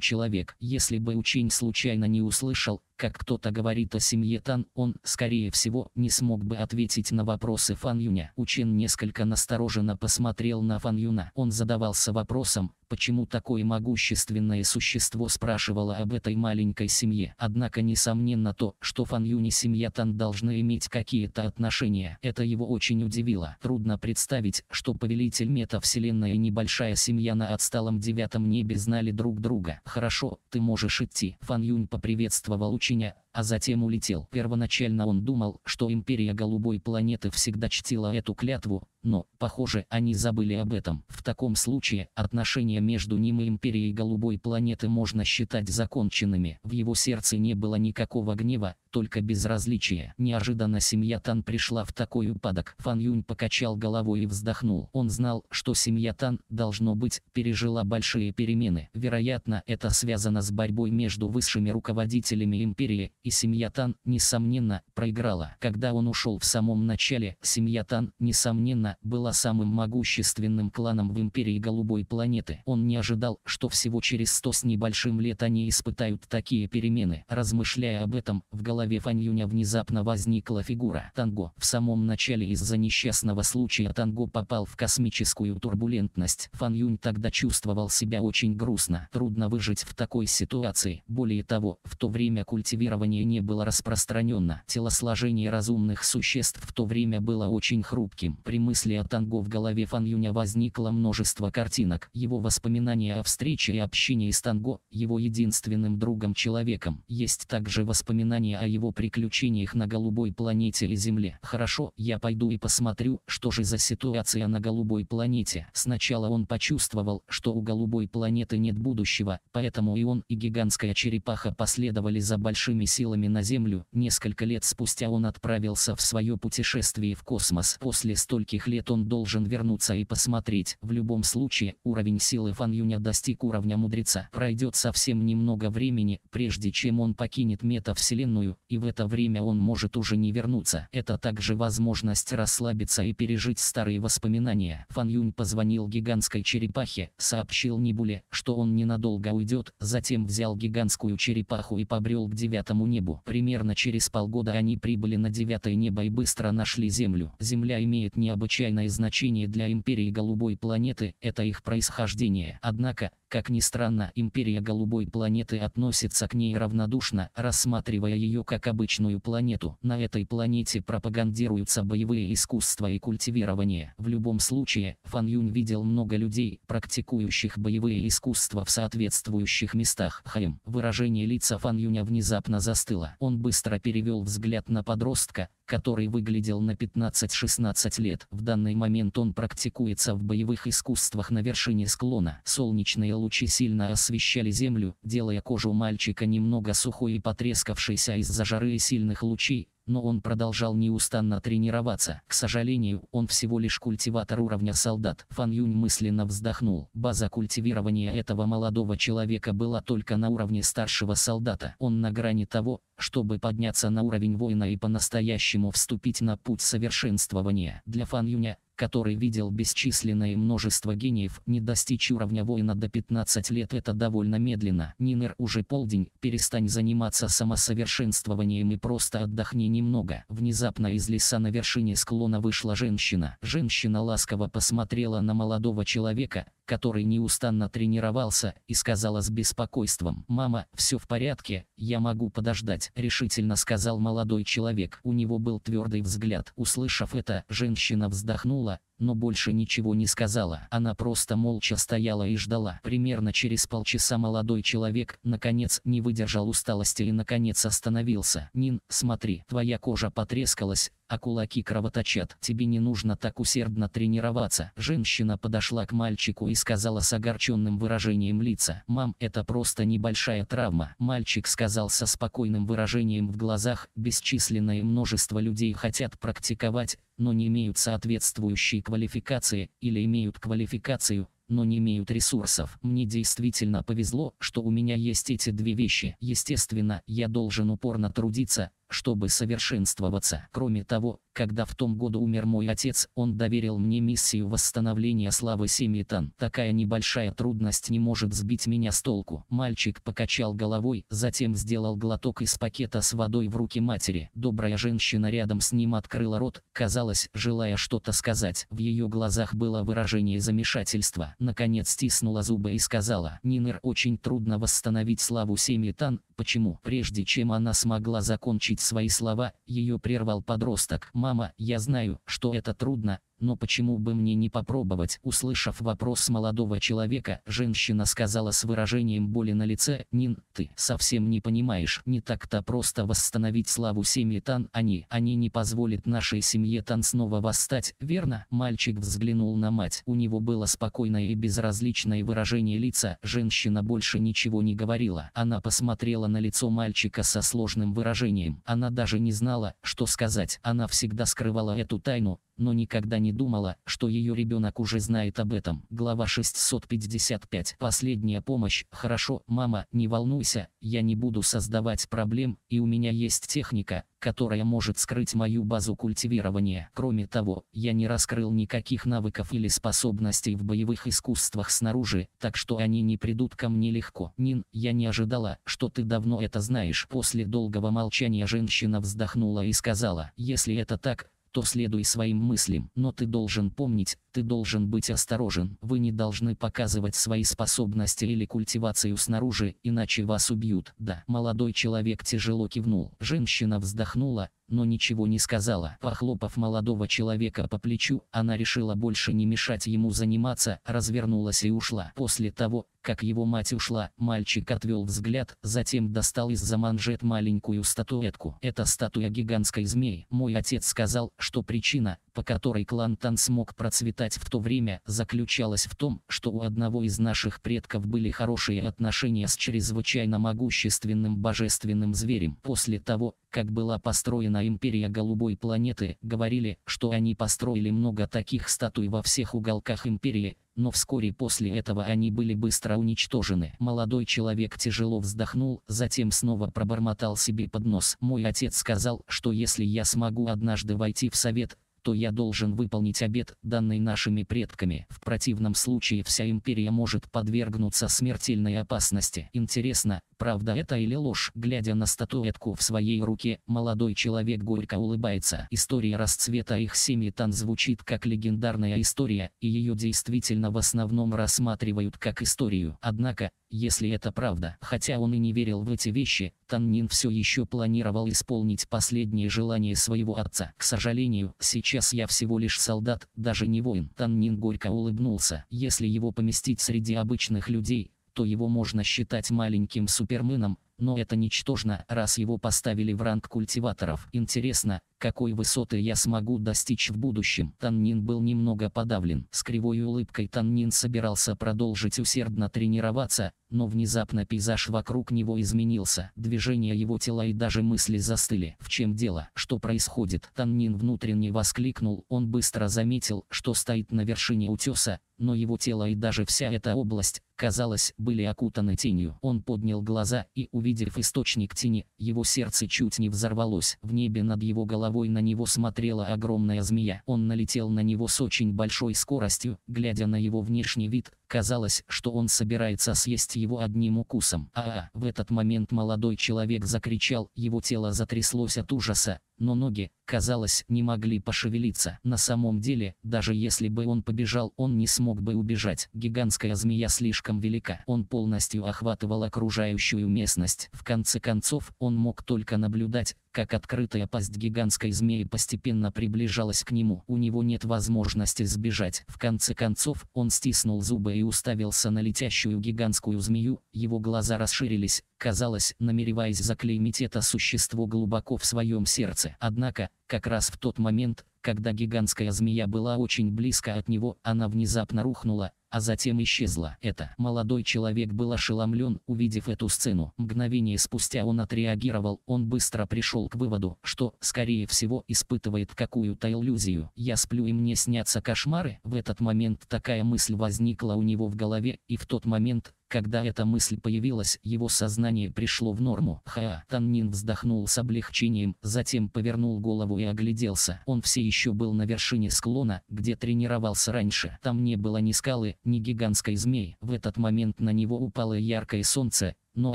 Speaker 1: человек. Если бы учень случайно не услышал, как кто-то говорит о семье Тан, он, скорее всего, не смог бы ответить на вопросы Фан Юня. Учен несколько настороженно посмотрел на Фан Юна. Он задавался вопросом, почему такое могущественное существо спрашивало об этой маленькой семье. Однако несомненно то, что Фан Юнь и семья Тан должны иметь какие-то отношения. Это его очень удивило. Трудно представить, что повелитель метавселенной и небольшая семья на отсталом девятом небе знали друг друга. «Хорошо, ты можешь идти», Фан Юнь поприветствовал Учин общине. а затем улетел. Первоначально он думал, что империя голубой планеты всегда чтила эту клятву, но, похоже, они забыли об этом. В таком случае, отношения между ним и империей голубой планеты можно считать законченными. В его сердце не было никакого гнева, только безразличие. Неожиданно семья Тан пришла в такой упадок. Фан Юнь покачал головой и вздохнул. Он знал, что семья Тан, должно быть, пережила большие перемены. Вероятно, это связано с борьбой между высшими руководителями империи и семья Тан, несомненно, проиграла. Когда он ушел в самом начале, семья Тан, несомненно, была самым могущественным кланом в империи Голубой планеты. Он не ожидал, что всего через сто с небольшим лет они испытают такие перемены. Размышляя об этом, в голове Фань Юня внезапно возникла фигура Танго. В самом начале из-за несчастного случая Танго попал в космическую турбулентность. Фан Юнь тогда чувствовал себя очень грустно. Трудно выжить в такой ситуации. Более того, в то время культивирование ранее не было распространено. Телосложение разумных существ в то время было очень хрупким. При мысли о танго в голове Фан Юня возникло множество картинок. Его воспоминания о встрече и общении с танго, его единственным другом-человеком. Есть также воспоминания о его приключениях на голубой планете и Земле. Хорошо, я пойду и посмотрю, что же за ситуация на голубой планете. Сначала он почувствовал, что у голубой планеты нет будущего, поэтому и он, и гигантская черепаха последовали за большими силами силами на Землю, несколько лет спустя он отправился в свое путешествие в космос. После стольких лет он должен вернуться и посмотреть. В любом случае, уровень силы Фан Юня достиг уровня мудреца. Пройдет совсем немного времени, прежде чем он покинет метавселенную, и в это время он может уже не вернуться. Это также возможность расслабиться и пережить старые воспоминания. Фан Юнь позвонил гигантской черепахе, сообщил Нибуле, что он ненадолго уйдет, затем взял гигантскую черепаху и побрел к девятому небу. Примерно через полгода они прибыли на девятое небо и быстро нашли Землю. Земля имеет необычайное значение для империи голубой планеты, это их происхождение. Однако, как ни странно, империя голубой планеты относится к ней равнодушно, рассматривая ее как обычную планету. На этой планете пропагандируются боевые искусства и культивирование. В любом случае, Фан Юнь видел много людей, практикующих боевые искусства в соответствующих местах. Хайм. Выражение лица Фан Юня внезапно застыло. Он быстро перевел взгляд на подростка, который выглядел на 15-16 лет. В данный момент он практикуется в боевых искусствах на вершине склона. Солнечные лучи сильно освещали землю, делая кожу мальчика немного сухой и потрескавшейся из-за жары и сильных лучей, но он продолжал неустанно тренироваться. К сожалению, он всего лишь культиватор уровня солдат. Фан Юнь мысленно вздохнул. База культивирования этого молодого человека была только на уровне старшего солдата. Он на грани того, чтобы подняться на уровень воина и по-настоящему вступить на путь совершенствования. Для Фан Юня, который видел бесчисленное множество гениев, не достичь уровня воина до 15 лет это довольно медленно. Нинер уже полдень, перестань заниматься самосовершенствованием и просто отдохни немного. Внезапно из леса на вершине склона вышла женщина. Женщина ласково посмотрела на молодого человека, который неустанно тренировался, и сказала с беспокойством, «Мама, все в порядке, я могу подождать», решительно сказал молодой человек. У него был твердый взгляд. Услышав это, женщина вздохнула, но больше ничего не сказала. Она просто молча стояла и ждала. Примерно через полчаса молодой человек, наконец, не выдержал усталости и, наконец, остановился. «Нин, смотри, твоя кожа потрескалась, а кулаки кровоточат. Тебе не нужно так усердно тренироваться. Женщина подошла к мальчику и сказала с огорченным выражением лица. Мам, это просто небольшая травма. Мальчик сказал со спокойным выражением в глазах. Бесчисленное множество людей хотят практиковать, но не имеют соответствующей квалификации или имеют квалификацию, но не имеют ресурсов. Мне действительно повезло, что у меня есть эти две вещи. Естественно, я должен упорно трудиться, чтобы совершенствоваться. Кроме того, когда в том году умер мой отец, он доверил мне миссию восстановления славы семьи Такая небольшая трудность не может сбить меня с толку. Мальчик покачал головой, затем сделал глоток из пакета с водой в руки матери. Добрая женщина рядом с ним открыла рот, казалось, желая что-то сказать. В ее глазах было выражение замешательства. Наконец стиснула зубы и сказала, «Нинер очень трудно восстановить славу семьи почему?» Прежде чем она смогла закончить свои слова, ее прервал подросток. «Мама, я знаю, что это трудно, но почему бы мне не попробовать? Услышав вопрос молодого человека, женщина сказала с выражением боли на лице, Нин, ты совсем не понимаешь, не так-то просто восстановить славу семьи Тан, они, они не позволят нашей семье Тан снова восстать, верно? Мальчик взглянул на мать, у него было спокойное и безразличное выражение лица, женщина больше ничего не говорила, она посмотрела на лицо мальчика со сложным выражением, она даже не знала, что сказать, она всегда скрывала эту тайну, но никогда не думала, что ее ребенок уже знает об этом. Глава 655. Последняя помощь. Хорошо, мама, не волнуйся, я не буду создавать проблем, и у меня есть техника, которая может скрыть мою базу культивирования. Кроме того, я не раскрыл никаких навыков или способностей в боевых искусствах снаружи, так что они не придут ко мне легко. Нин, я не ожидала, что ты давно это знаешь. После долгого молчания женщина вздохнула и сказала, если это так, то следуй своим мыслям. Но ты должен помнить, ты должен быть осторожен. Вы не должны показывать свои способности или культивацию снаружи, иначе вас убьют. Да, молодой человек тяжело кивнул. Женщина вздохнула, но ничего не сказала. Похлопав молодого человека по плечу, она решила больше не мешать ему заниматься, развернулась и ушла. После того, как его мать ушла, мальчик отвел взгляд, затем достал из-за манжет маленькую статуэтку. Это статуя гигантской змеи. Мой отец сказал, что причина, по которой клан Тан смог процветать в то время, заключалась в том, что у одного из наших предков были хорошие отношения с чрезвычайно могущественным божественным зверем. После того, как была построена империя голубой планеты, говорили, что они построили много таких статуй во всех уголках империи, но вскоре после этого они были быстро уничтожены. Молодой человек тяжело вздохнул, затем снова пробормотал себе под нос. Мой отец сказал, что если я смогу однажды войти в совет, то я должен выполнить обет, данный нашими предками. В противном случае вся империя может подвергнуться смертельной опасности. Интересно, правда это или ложь? Глядя на статуэтку в своей руке, молодой человек горько улыбается. История расцвета их семьи Тан звучит как легендарная история, и ее действительно в основном рассматривают как историю. Однако, если это правда, хотя он и не верил в эти вещи, Таннин все еще планировал исполнить последнее желание своего отца. К сожалению, сейчас я всего лишь солдат, даже не воин. Таннин горько улыбнулся. Если его поместить среди обычных людей, то его можно считать маленьким суперменом, но это ничтожно, раз его поставили в ранг культиваторов. Интересно, какой высоты я смогу достичь в будущем. Таннин был немного подавлен. С кривой улыбкой Таннин собирался продолжить усердно тренироваться, но внезапно пейзаж вокруг него изменился, движения его тела и даже мысли застыли. В чем дело? Что происходит? Таннин внутренне воскликнул, он быстро заметил, что стоит на вершине утеса, но его тело и даже вся эта область, казалось, были окутаны тенью. Он поднял глаза и, увидев источник тени, его сердце чуть не взорвалось. В небе над его головой на него смотрела огромная змея. Он налетел на него с очень большой скоростью, глядя на его внешний вид, Казалось, что он собирается съесть его одним укусом. А, -а, а В этот момент молодой человек закричал, его тело затряслось от ужаса, но ноги, казалось, не могли пошевелиться. На самом деле, даже если бы он побежал, он не смог бы убежать. Гигантская змея слишком велика. Он полностью охватывал окружающую местность. В конце концов, он мог только наблюдать, как открытая пасть гигантской змеи постепенно приближалась к нему. У него нет возможности сбежать. В конце концов, он стиснул зубы и уставился на летящую гигантскую змею. Его глаза расширились, казалось, намереваясь заклеймить это существо глубоко в своем сердце. Однако, как раз в тот момент, когда гигантская змея была очень близко от него, она внезапно рухнула, а затем исчезла. Это молодой человек был ошеломлен, увидев эту сцену. Мгновение спустя он отреагировал, он быстро пришел к выводу, что, скорее всего, испытывает какую-то иллюзию. «Я сплю и мне снятся кошмары?» В этот момент такая мысль возникла у него в голове, и в тот момент, когда эта мысль появилась, его сознание пришло в норму. Ха, Таннин вздохнул с облегчением, затем повернул голову и огляделся. Он все еще был на вершине склона, где тренировался раньше. Там не было ни скалы, ни гигантской змеи. В этот момент на него упало яркое солнце, но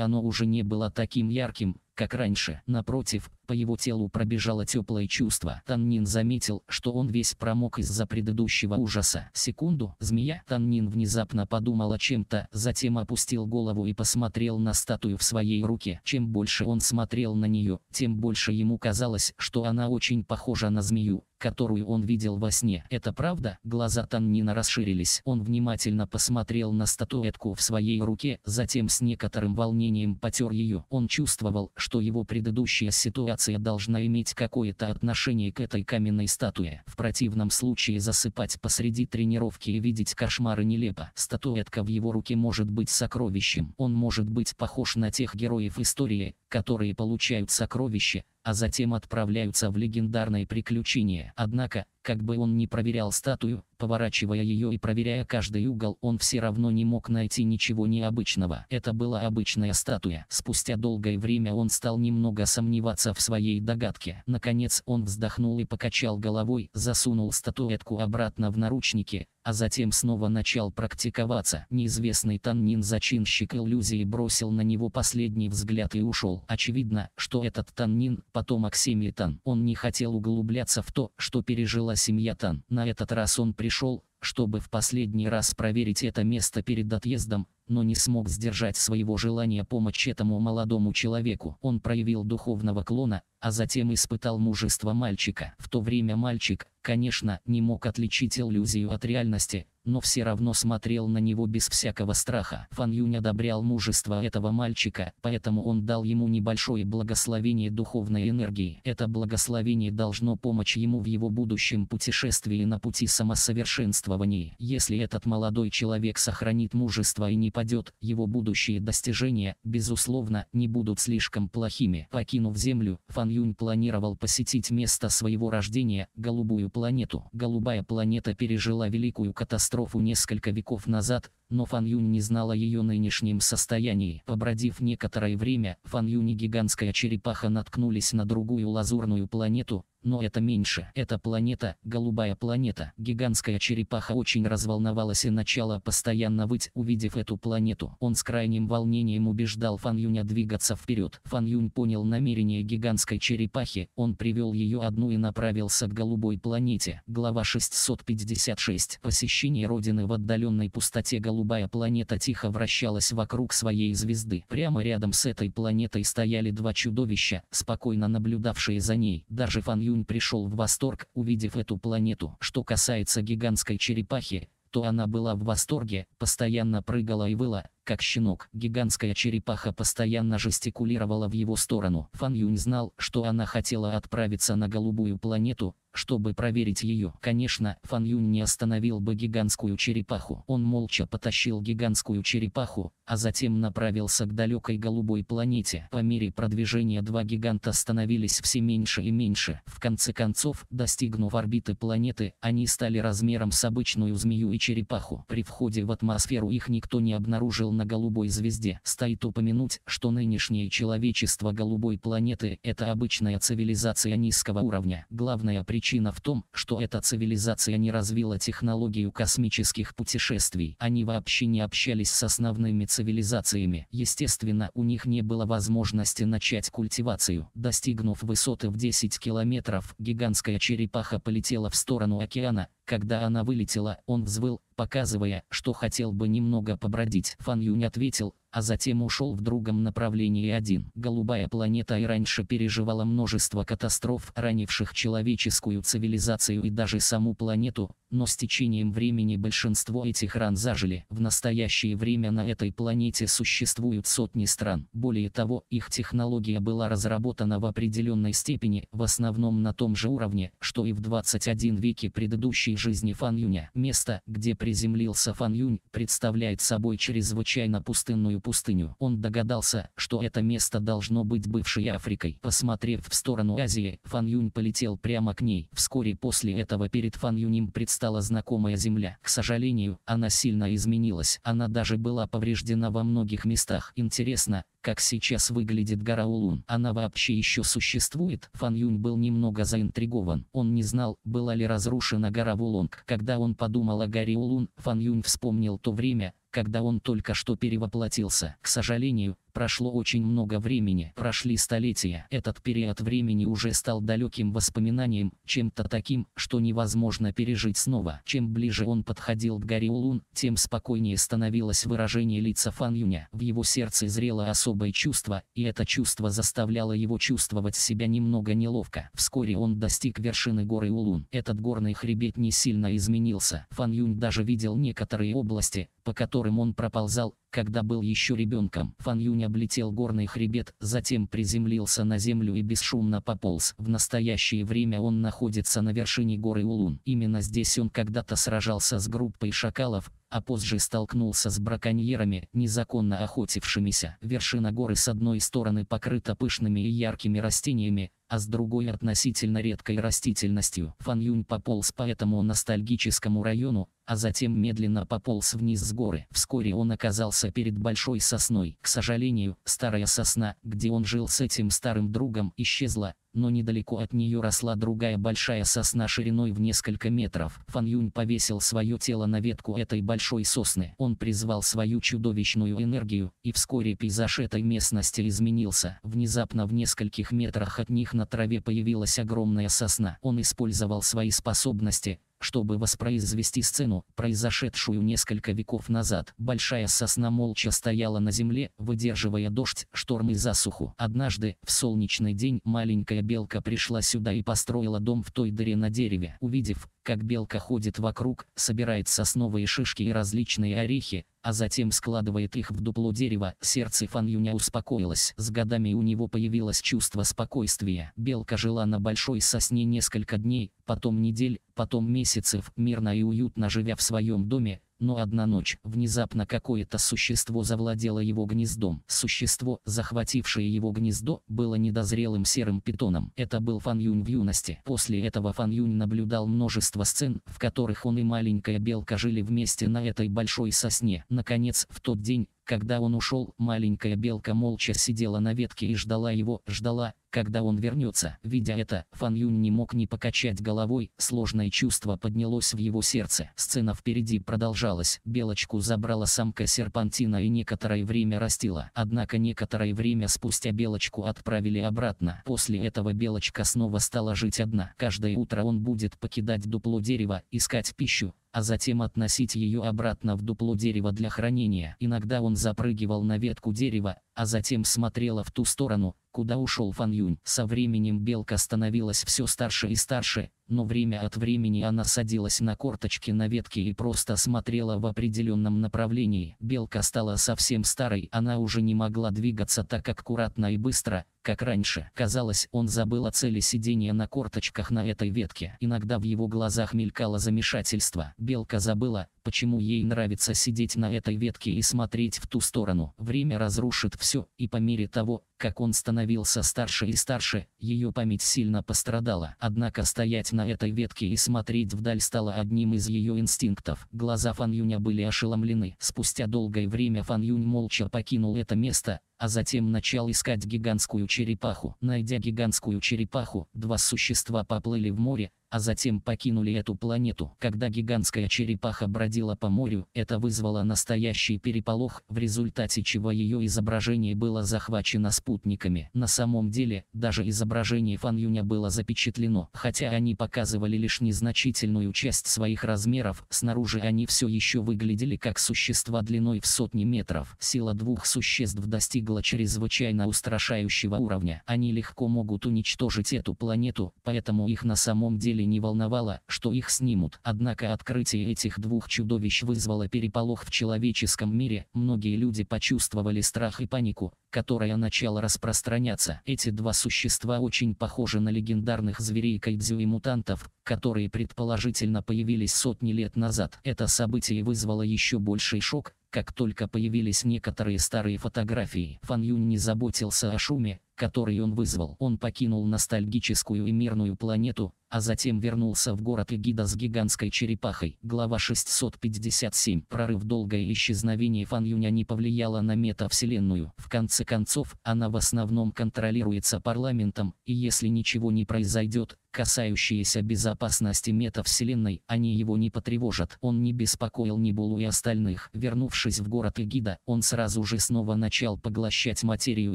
Speaker 1: оно уже не было таким ярким, как раньше. Напротив, по его телу пробежало теплое чувство. Таннин заметил, что он весь промок из-за предыдущего ужаса. Секунду, змея. Таннин внезапно подумал о чем-то, затем опустил голову и посмотрел на статую в своей руке. Чем больше он смотрел на нее, тем больше ему казалось, что она очень похожа на змею которую он видел во сне. Это правда? Глаза Таннина расширились. Он внимательно посмотрел на статуэтку в своей руке, затем с некоторым волнением потер ее. Он чувствовал, что его предыдущая ситуация должна иметь какое-то отношение к этой каменной статуе. В противном случае засыпать посреди тренировки и видеть кошмары нелепо. Статуэтка в его руке может быть сокровищем. Он может быть похож на тех героев истории, которые получают сокровища, а затем отправляются в легендарные приключения. Однако, как бы он ни проверял статую, поворачивая ее и проверяя каждый угол, он все равно не мог найти ничего необычного. Это была обычная статуя. Спустя долгое время он стал немного сомневаться в своей догадке. Наконец он вздохнул и покачал головой, засунул статуэтку обратно в наручники, а затем снова начал практиковаться. Неизвестный Таннин зачинщик иллюзии бросил на него последний взгляд и ушел. Очевидно, что этот Таннин – потомок семьи Тан. Он не хотел углубляться в то, что пережила семья Тан. На этот раз он пришел, чтобы в последний раз проверить это место перед отъездом, но не смог сдержать своего желания помочь этому молодому человеку. Он проявил духовного клона, а затем испытал мужество мальчика. В то время мальчик, конечно, не мог отличить иллюзию от реальности, но все равно смотрел на него без всякого страха. Фан Юнь одобрял мужество этого мальчика, поэтому он дал ему небольшое благословение духовной энергии. Это благословение должно помочь ему в его будущем путешествии на пути самосовершенствования. Если этот молодой человек сохранит мужество и не падет, его будущие достижения, безусловно, не будут слишком плохими. Покинув землю, Фан Ван Юнь планировал посетить место своего рождения, голубую планету. Голубая планета пережила великую катастрофу несколько веков назад, но Фан Юнь не знала ее нынешнем состоянии. Побродив некоторое время, Фан Юнь и гигантская черепаха наткнулись на другую лазурную планету, но это меньше. Эта планета – голубая планета. Гигантская черепаха очень разволновалась и начала постоянно выть, увидев эту планету. Он с крайним волнением убеждал Фан Юня двигаться вперед. Фан Юнь понял намерение гигантской черепахи, он привел ее одну и направился к голубой планете. Глава 656. Посещение Родины в отдаленной пустоте голубой голубая планета тихо вращалась вокруг своей звезды. Прямо рядом с этой планетой стояли два чудовища, спокойно наблюдавшие за ней. Даже Фан Юнь пришел в восторг, увидев эту планету. Что касается гигантской черепахи, то она была в восторге, постоянно прыгала и выла, как щенок. Гигантская черепаха постоянно жестикулировала в его сторону. Фан Юнь знал, что она хотела отправиться на голубую планету, чтобы проверить ее. Конечно, Фан Юнь не остановил бы гигантскую черепаху. Он молча потащил гигантскую черепаху, а затем направился к далекой голубой планете. По мере продвижения два гиганта становились все меньше и меньше. В конце концов, достигнув орбиты планеты, они стали размером с обычную змею и черепаху. При входе в атмосферу их никто не обнаружил на голубой звезде. Стоит упомянуть, что нынешнее человечество голубой планеты – это обычная цивилизация низкого уровня. Главная причина Причина в том, что эта цивилизация не развила технологию космических путешествий. Они вообще не общались с основными цивилизациями. Естественно, у них не было возможности начать культивацию. Достигнув высоты в 10 километров, гигантская черепаха полетела в сторону океана, когда она вылетела, он взвыл, показывая, что хотел бы немного побродить. Фан Юнь ответил, а затем ушел в другом направлении один. Голубая планета и раньше переживала множество катастроф, ранивших человеческую цивилизацию и даже саму планету, но с течением времени большинство этих ран зажили. В настоящее время на этой планете существуют сотни стран. Более того, их технология была разработана в определенной степени, в основном на том же уровне, что и в 21 веке предыдущие жизни Фан Юня. Место, где приземлился Фан Юнь, представляет собой чрезвычайно пустынную пустыню. Он догадался, что это место должно быть бывшей Африкой. Посмотрев в сторону Азии, Фан Юнь полетел прямо к ней. Вскоре после этого перед Фан Юнем предстала знакомая земля. К сожалению, она сильно изменилась. Она даже была повреждена во многих местах. Интересно, как сейчас выглядит гора Улун. Она вообще еще существует? Фан Юнь был немного заинтригован. Он не знал, была ли разрушена гора Вулонг. Когда он подумал о горе Улун, Фан Юнь вспомнил то время, когда он только что перевоплотился. К сожалению, прошло очень много времени, прошли столетия. Этот период времени уже стал далеким воспоминанием, чем-то таким, что невозможно пережить снова. Чем ближе он подходил к горе Улун, тем спокойнее становилось выражение лица Фан Юня. В его сердце зрело особое чувство, и это чувство заставляло его чувствовать себя немного неловко. Вскоре он достиг вершины горы Улун. Этот горный хребет не сильно изменился. Фан Юнь даже видел некоторые области, по которым которым он проползал, когда был еще ребенком. Фан Юнь облетел горный хребет, затем приземлился на землю и бесшумно пополз. В настоящее время он находится на вершине горы Улун. Именно здесь он когда-то сражался с группой шакалов, а позже столкнулся с браконьерами, незаконно охотившимися. Вершина горы с одной стороны покрыта пышными и яркими растениями, а с другой относительно редкой растительностью. Фан Юнь пополз по этому ностальгическому району, а затем медленно пополз вниз с горы. Вскоре он оказался перед большой сосной. К сожалению, старая сосна, где он жил с этим старым другом, исчезла, но недалеко от нее росла другая большая сосна шириной в несколько метров. Фан Юнь повесил свое тело на ветку этой большой сосны. Он призвал свою чудовищную энергию, и вскоре пейзаж этой местности изменился. Внезапно в нескольких метрах от них на траве появилась огромная сосна. Он использовал свои способности, чтобы воспроизвести сцену, произошедшую несколько веков назад. Большая сосна молча стояла на земле, выдерживая дождь, шторм и засуху. Однажды, в солнечный день, маленькая белка пришла сюда и построила дом в той дыре на дереве. Увидев, как белка ходит вокруг, собирает сосновые шишки и различные орехи, а затем складывает их в дупло дерева, сердце Фан успокоилось. С годами у него появилось чувство спокойствия. Белка жила на большой сосне несколько дней, потом недель, потом месяцев, мирно и уютно живя в своем доме, но одна ночь, внезапно какое-то существо завладело его гнездом. Существо, захватившее его гнездо, было недозрелым серым питоном. Это был Фан Юнь в юности. После этого Фан Юнь наблюдал множество сцен, в которых он и маленькая белка жили вместе на этой большой сосне. Наконец, в тот день, когда он ушел, маленькая белка молча сидела на ветке и ждала его, ждала, когда он вернется, видя это, Фан Юнь не мог не покачать головой, сложное чувство поднялось в его сердце. Сцена впереди продолжалась, белочку забрала самка серпантина и некоторое время растила. Однако некоторое время спустя белочку отправили обратно. После этого белочка снова стала жить одна. Каждое утро он будет покидать дупло дерева, искать пищу, а затем относить ее обратно в дупло дерева для хранения. Иногда он запрыгивал на ветку дерева, а затем смотрела в ту сторону, куда ушел Фан Юнь. Со временем белка становилась все старше и старше, но время от времени она садилась на корточки на ветке и просто смотрела в определенном направлении. Белка стала совсем старой, она уже не могла двигаться так аккуратно и быстро, как раньше. Казалось, он забыл о цели сидения на корточках на этой ветке. Иногда в его глазах мелькало замешательство. Белка забыла, почему ей нравится сидеть на этой ветке и смотреть в ту сторону. Время разрушит все, и по мере того, как он становился старше и старше, ее память сильно пострадала. Однако стоять на этой ветке и смотреть вдаль стало одним из ее инстинктов. Глаза Фан Юня были ошеломлены. Спустя долгое время Фан Юнь молча покинул это место, а затем начал искать гигантскую черепаху. Найдя гигантскую черепаху, два существа поплыли в море, а затем покинули эту планету. Когда гигантская черепаха бродила по морю, это вызвало настоящий переполох, в результате чего ее изображение было захвачено спутниками. На самом деле, даже изображение Фан Юня было запечатлено, хотя они показывали лишь незначительную часть своих размеров, снаружи они все еще выглядели как существа длиной в сотни метров. Сила двух существ достигла чрезвычайно устрашающего уровня. Они легко могут уничтожить эту планету, поэтому их на самом деле жителей не волновало, что их снимут. Однако открытие этих двух чудовищ вызвало переполох в человеческом мире, многие люди почувствовали страх и панику, которая начала распространяться. Эти два существа очень похожи на легендарных зверей кайдзю и мутантов, которые предположительно появились сотни лет назад. Это событие вызвало еще больший шок, как только появились некоторые старые фотографии. Фан Юнь не заботился о шуме, который он вызвал. Он покинул ностальгическую и мирную планету, а затем вернулся в город Эгида с гигантской черепахой. Глава 657. Прорыв долгое исчезновение Фан Юня не повлияло на метавселенную. В конце концов, она в основном контролируется парламентом, и если ничего не произойдет, касающиеся безопасности метавселенной, они его не потревожат. Он не беспокоил ни Нибулу и остальных. Вернувшись в город Эгида, он сразу же снова начал поглощать материю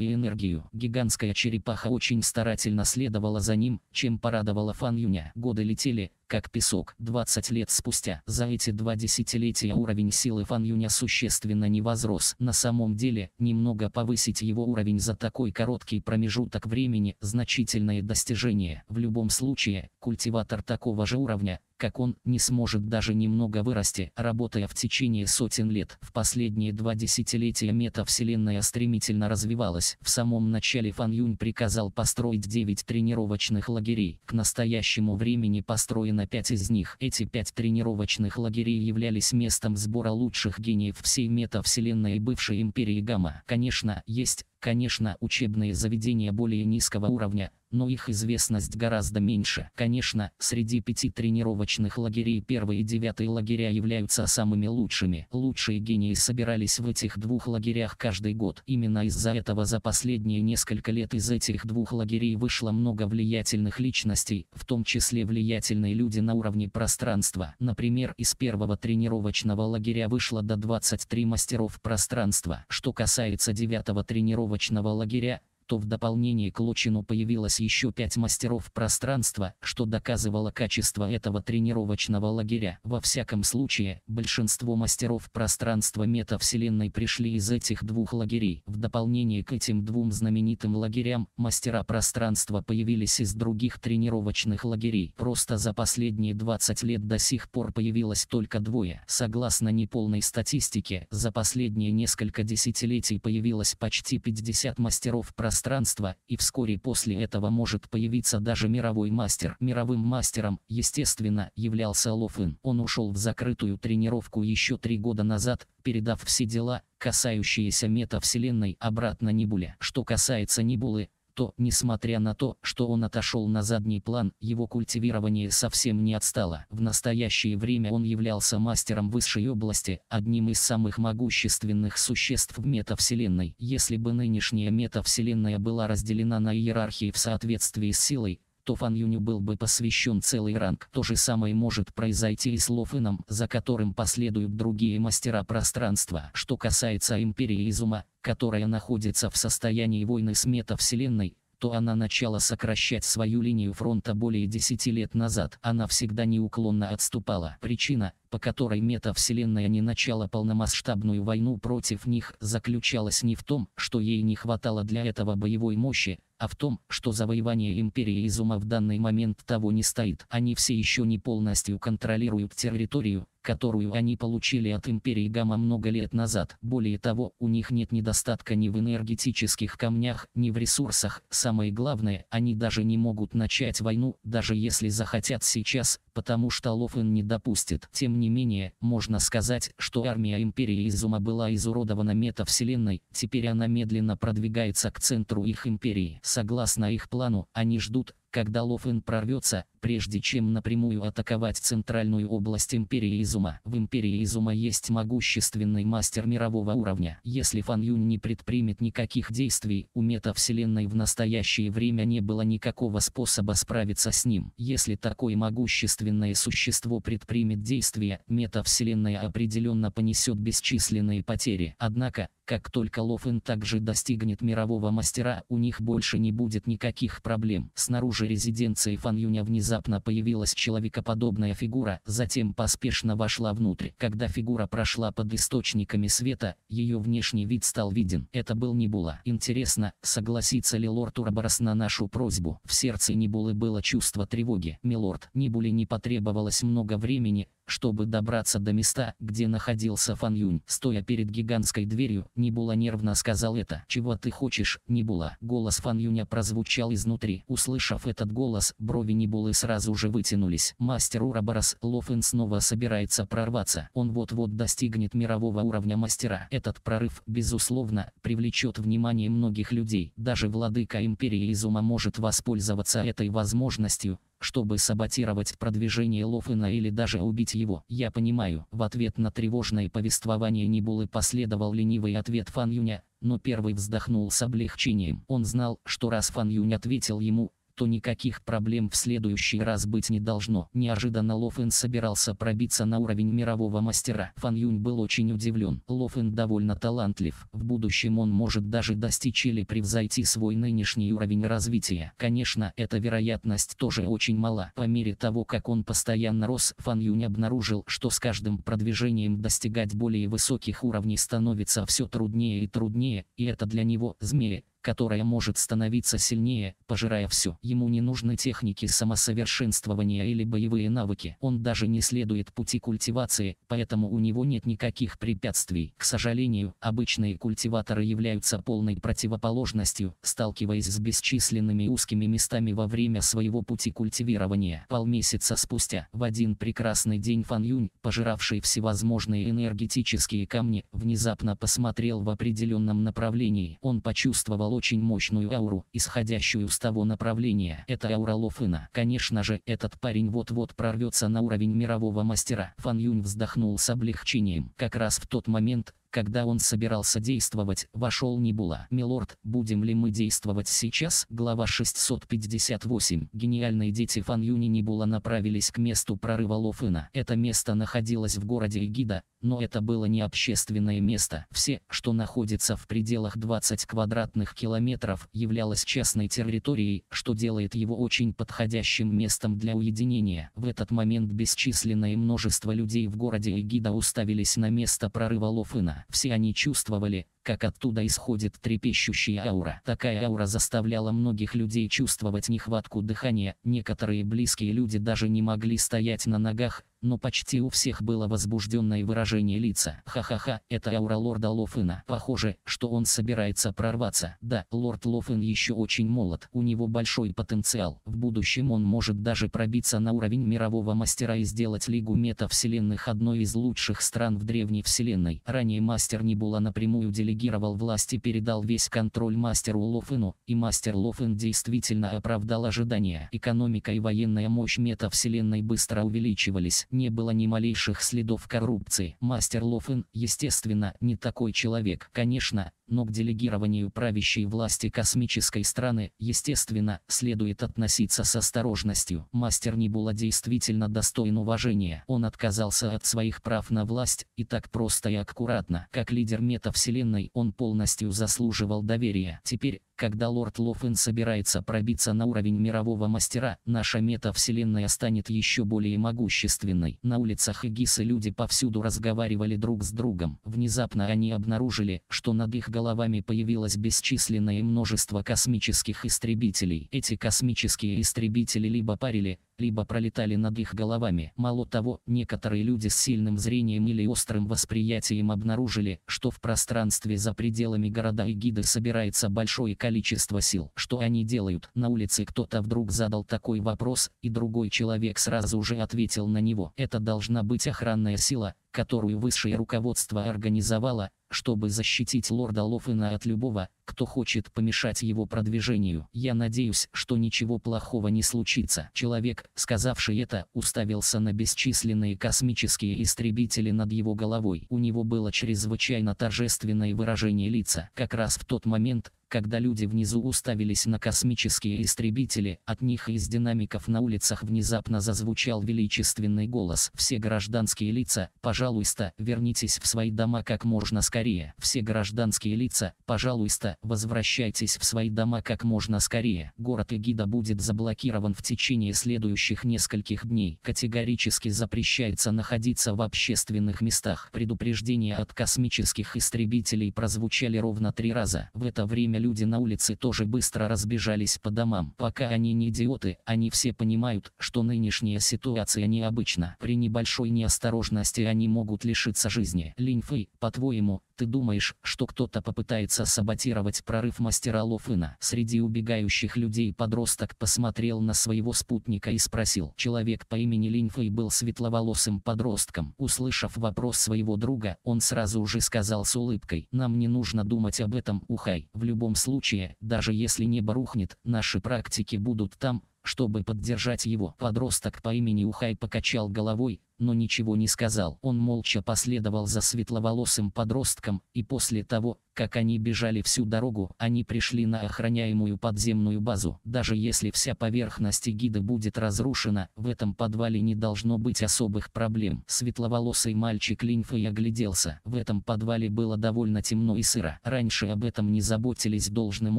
Speaker 1: и энергию. Гигантская черепаха очень старательно следовала за ним, чем порадовала Фан Юня. Годы летели, как песок. 20 лет спустя, за эти два десятилетия уровень силы Фан Юня существенно не возрос. На самом деле, немного повысить его уровень за такой короткий промежуток времени – значительное достижение. В любом случае, случае, культиватор такого же уровня, как он не сможет даже немного вырасти, работая в течение сотен лет. В последние два десятилетия метавселенная стремительно развивалась. В самом начале Фан Юнь приказал построить 9 тренировочных лагерей. К настоящему времени построено 5 из них. Эти 5 тренировочных лагерей являлись местом сбора лучших гениев всей метавселенной и бывшей империи Гамма. Конечно, есть Конечно, учебные заведения более низкого уровня, но их известность гораздо меньше. Конечно, среди пяти тренировочных пыточных лагерей первый и девятый лагеря являются самыми лучшими. Лучшие гении собирались в этих двух лагерях каждый год. Именно из-за этого за последние несколько лет из этих двух лагерей вышло много влиятельных личностей, в том числе влиятельные люди на уровне пространства. Например, из первого тренировочного лагеря вышло до 23 мастеров пространства. Что касается девятого тренировочного лагеря, то в дополнение к Лучину появилось еще пять мастеров пространства, что доказывало качество этого тренировочного лагеря. Во всяком случае, большинство мастеров пространства метавселенной пришли из этих двух лагерей. В дополнение к этим двум знаменитым лагерям, мастера пространства появились из других тренировочных лагерей. Просто за последние 20 лет до сих пор появилось только двое. Согласно неполной статистике, за последние несколько десятилетий появилось почти 50 мастеров пространства пространства, и вскоре после этого может появиться даже мировой мастер. Мировым мастером, естественно, являлся Лофин. Он ушел в закрытую тренировку еще три года назад, передав все дела, касающиеся метавселенной обратно Небуле. Что касается Небулы, то, несмотря на то, что он отошел на задний план, его культивирование совсем не отстало. В настоящее время он являлся мастером высшей области, одним из самых могущественных существ в метавселенной. Если бы нынешняя метавселенная была разделена на иерархии в соответствии с силой, то Фан Юню был бы посвящен целый ранг. То же самое может произойти и с Лофеном, за которым последуют другие мастера пространства. Что касается Империи Изума, которая находится в состоянии войны с метавселенной, то она начала сокращать свою линию фронта более 10 лет назад. Она всегда неуклонно отступала. Причина, по которой метавселенная не начала полномасштабную войну против них, заключалась не в том, что ей не хватало для этого боевой мощи, а в том, что завоевание империи Изума в данный момент того не стоит. Они все еще не полностью контролируют территорию, которую они получили от империи Гамма много лет назад. Более того, у них нет недостатка ни в энергетических камнях, ни в ресурсах. Самое главное, они даже не могут начать войну, даже если захотят сейчас, потому что Лофен не допустит. Тем не менее, можно сказать, что армия империи Изума была изуродована метавселенной, теперь она медленно продвигается к центру их империи. Согласно их плану, они ждут, когда Лофен прорвется, прежде чем напрямую атаковать центральную область Империи Изума. В Империи Изума есть могущественный мастер мирового уровня. Если Фан Юнь не предпримет никаких действий, у метавселенной в настоящее время не было никакого способа справиться с ним. Если такое могущественное существо предпримет действия, метавселенная определенно понесет бесчисленные потери. Однако, как только Лофен также достигнет мирового мастера, у них больше не будет никаких проблем. Снаружи снаружи резиденции Фан Юня внезапно появилась человекоподобная фигура, затем поспешно вошла внутрь. Когда фигура прошла под источниками света, ее внешний вид стал виден. Это был Небула. Интересно, согласится ли лорд Урабарас на нашу просьбу? В сердце Небулы было чувство тревоги. Милорд, Небуле не потребовалось много времени, чтобы добраться до места, где находился Фан Юнь, стоя перед гигантской дверью, Небула нервно сказал это. «Чего ты хочешь, Небула?» Голос Фан Юня прозвучал изнутри. Услышав этот голос, брови Небулы сразу же вытянулись. Мастер Урабарас Лофен снова собирается прорваться. Он вот-вот достигнет мирового уровня мастера. Этот прорыв, безусловно, привлечет внимание многих людей. Даже владыка Империи Изума может воспользоваться этой возможностью, чтобы саботировать продвижение Лофена или даже убить его. Я понимаю, в ответ на тревожное повествование Небулы последовал ленивый ответ Фан Юня, но первый вздохнул с облегчением. Он знал, что раз Фан Юнь ответил ему, то никаких проблем в следующий раз быть не должно. Неожиданно Лофен собирался пробиться на уровень мирового мастера. Фан Юнь был очень удивлен. Лофен довольно талантлив. В будущем он может даже достичь или превзойти свой нынешний уровень развития. Конечно, эта вероятность тоже очень мала. По мере того, как он постоянно рос, Фан Юнь обнаружил, что с каждым продвижением достигать более высоких уровней становится все труднее и труднее, и это для него змея которая может становиться сильнее, пожирая все. Ему не нужны техники самосовершенствования или боевые навыки. Он даже не следует пути культивации, поэтому у него нет никаких препятствий. К сожалению, обычные культиваторы являются полной противоположностью, сталкиваясь с бесчисленными узкими местами во время своего пути культивирования. Полмесяца спустя, в один прекрасный день Фан Юнь, пожиравший всевозможные энергетические камни, внезапно посмотрел в определенном направлении. Он почувствовал излучал очень мощную ауру, исходящую с того направления. Это аура Лофына. Конечно же, этот парень вот-вот прорвется на уровень мирового мастера. Фан Юнь вздохнул с облегчением. Как раз в тот момент, когда он собирался действовать, вошел Небула. «Милорд, будем ли мы действовать сейчас?» Глава 658. Гениальные дети Фан Юни Небула направились к месту прорыва Лофына. Это место находилось в городе Эгида, но это было не общественное место. Все, что находится в пределах 20 квадратных километров, являлось частной территорией, что делает его очень подходящим местом для уединения. В этот момент бесчисленное множество людей в городе Эгида уставились на место прорыва Лофына. Все они чувствовали, как оттуда исходит трепещущая аура. Такая аура заставляла многих людей чувствовать нехватку дыхания, некоторые близкие люди даже не могли стоять на ногах, но почти у всех было возбужденное выражение лица. Ха-ха-ха, это аура лорда Лофына. Похоже, что он собирается прорваться. Да, лорд Лофын еще очень молод, у него большой потенциал. В будущем он может даже пробиться на уровень мирового мастера и сделать Лигу Метавселенных одной из лучших стран в Древней Вселенной. Ранее мастер Небула напрямую делегировал власть и передал весь контроль мастеру Лофыну, и мастер Лофын действительно оправдал ожидания. Экономика и военная мощь Метавселенной быстро увеличивались не было ни малейших следов коррупции. Мастер Лофен, естественно, не такой человек. Конечно, но к делегированию правящей власти космической страны, естественно, следует относиться с осторожностью. Мастер Небула действительно достоин уважения. Он отказался от своих прав на власть, и так просто и аккуратно. Как лидер метавселенной он полностью заслуживал доверия. Теперь, когда лорд Лофен собирается пробиться на уровень мирового мастера, наша метавселенная станет еще более могущественной. На улицах Игисы люди повсюду разговаривали друг с другом. Внезапно они обнаружили, что над их головами головами появилось бесчисленное множество космических истребителей. Эти космические истребители либо парили, либо пролетали над их головами. Мало того, некоторые люди с сильным зрением или острым восприятием обнаружили, что в пространстве за пределами города Эгиды собирается большое количество сил. Что они делают? На улице кто-то вдруг задал такой вопрос, и другой человек сразу же ответил на него. Это должна быть охранная сила, которую высшее руководство организовало, чтобы защитить лорда Лофена от любого, кто хочет помешать его продвижению. Я надеюсь, что ничего плохого не случится. Человек, сказавший это, уставился на бесчисленные космические истребители над его головой. У него было чрезвычайно торжественное выражение лица. Как раз в тот момент, когда люди внизу уставились на космические истребители, от них из динамиков на улицах внезапно зазвучал величественный голос. Все гражданские лица, пожалуйста, вернитесь в свои дома как можно скорее. Все гражданские лица, пожалуйста, возвращайтесь в свои дома как можно скорее. Город Эгида будет заблокирован в течение следующих нескольких дней. Категорически запрещается находиться в общественных местах. Предупреждения от космических истребителей прозвучали ровно три раза. В это время люди на улице тоже быстро разбежались по домам. Пока они не идиоты, они все понимают, что нынешняя ситуация необычна. При небольшой неосторожности они могут лишиться жизни. Линьфы, по-твоему, ты думаешь, что кто-то попытается саботировать прорыв мастера Лофына? Среди убегающих людей подросток посмотрел на своего спутника и спросил. Человек по имени Линьфэй был светловолосым подростком. Услышав вопрос своего друга, он сразу же сказал с улыбкой. Нам не нужно думать об этом, Ухай. В любом любом случае, даже если небо рухнет, наши практики будут там, чтобы поддержать его. Подросток по имени Ухай покачал головой, но ничего не сказал. Он молча последовал за светловолосым подростком, и после того, как они бежали всю дорогу, они пришли на охраняемую подземную базу. Даже если вся поверхность эгиды будет разрушена, в этом подвале не должно быть особых проблем. Светловолосый мальчик линьфой огляделся. В этом подвале было довольно темно и сыро. Раньше об этом не заботились должным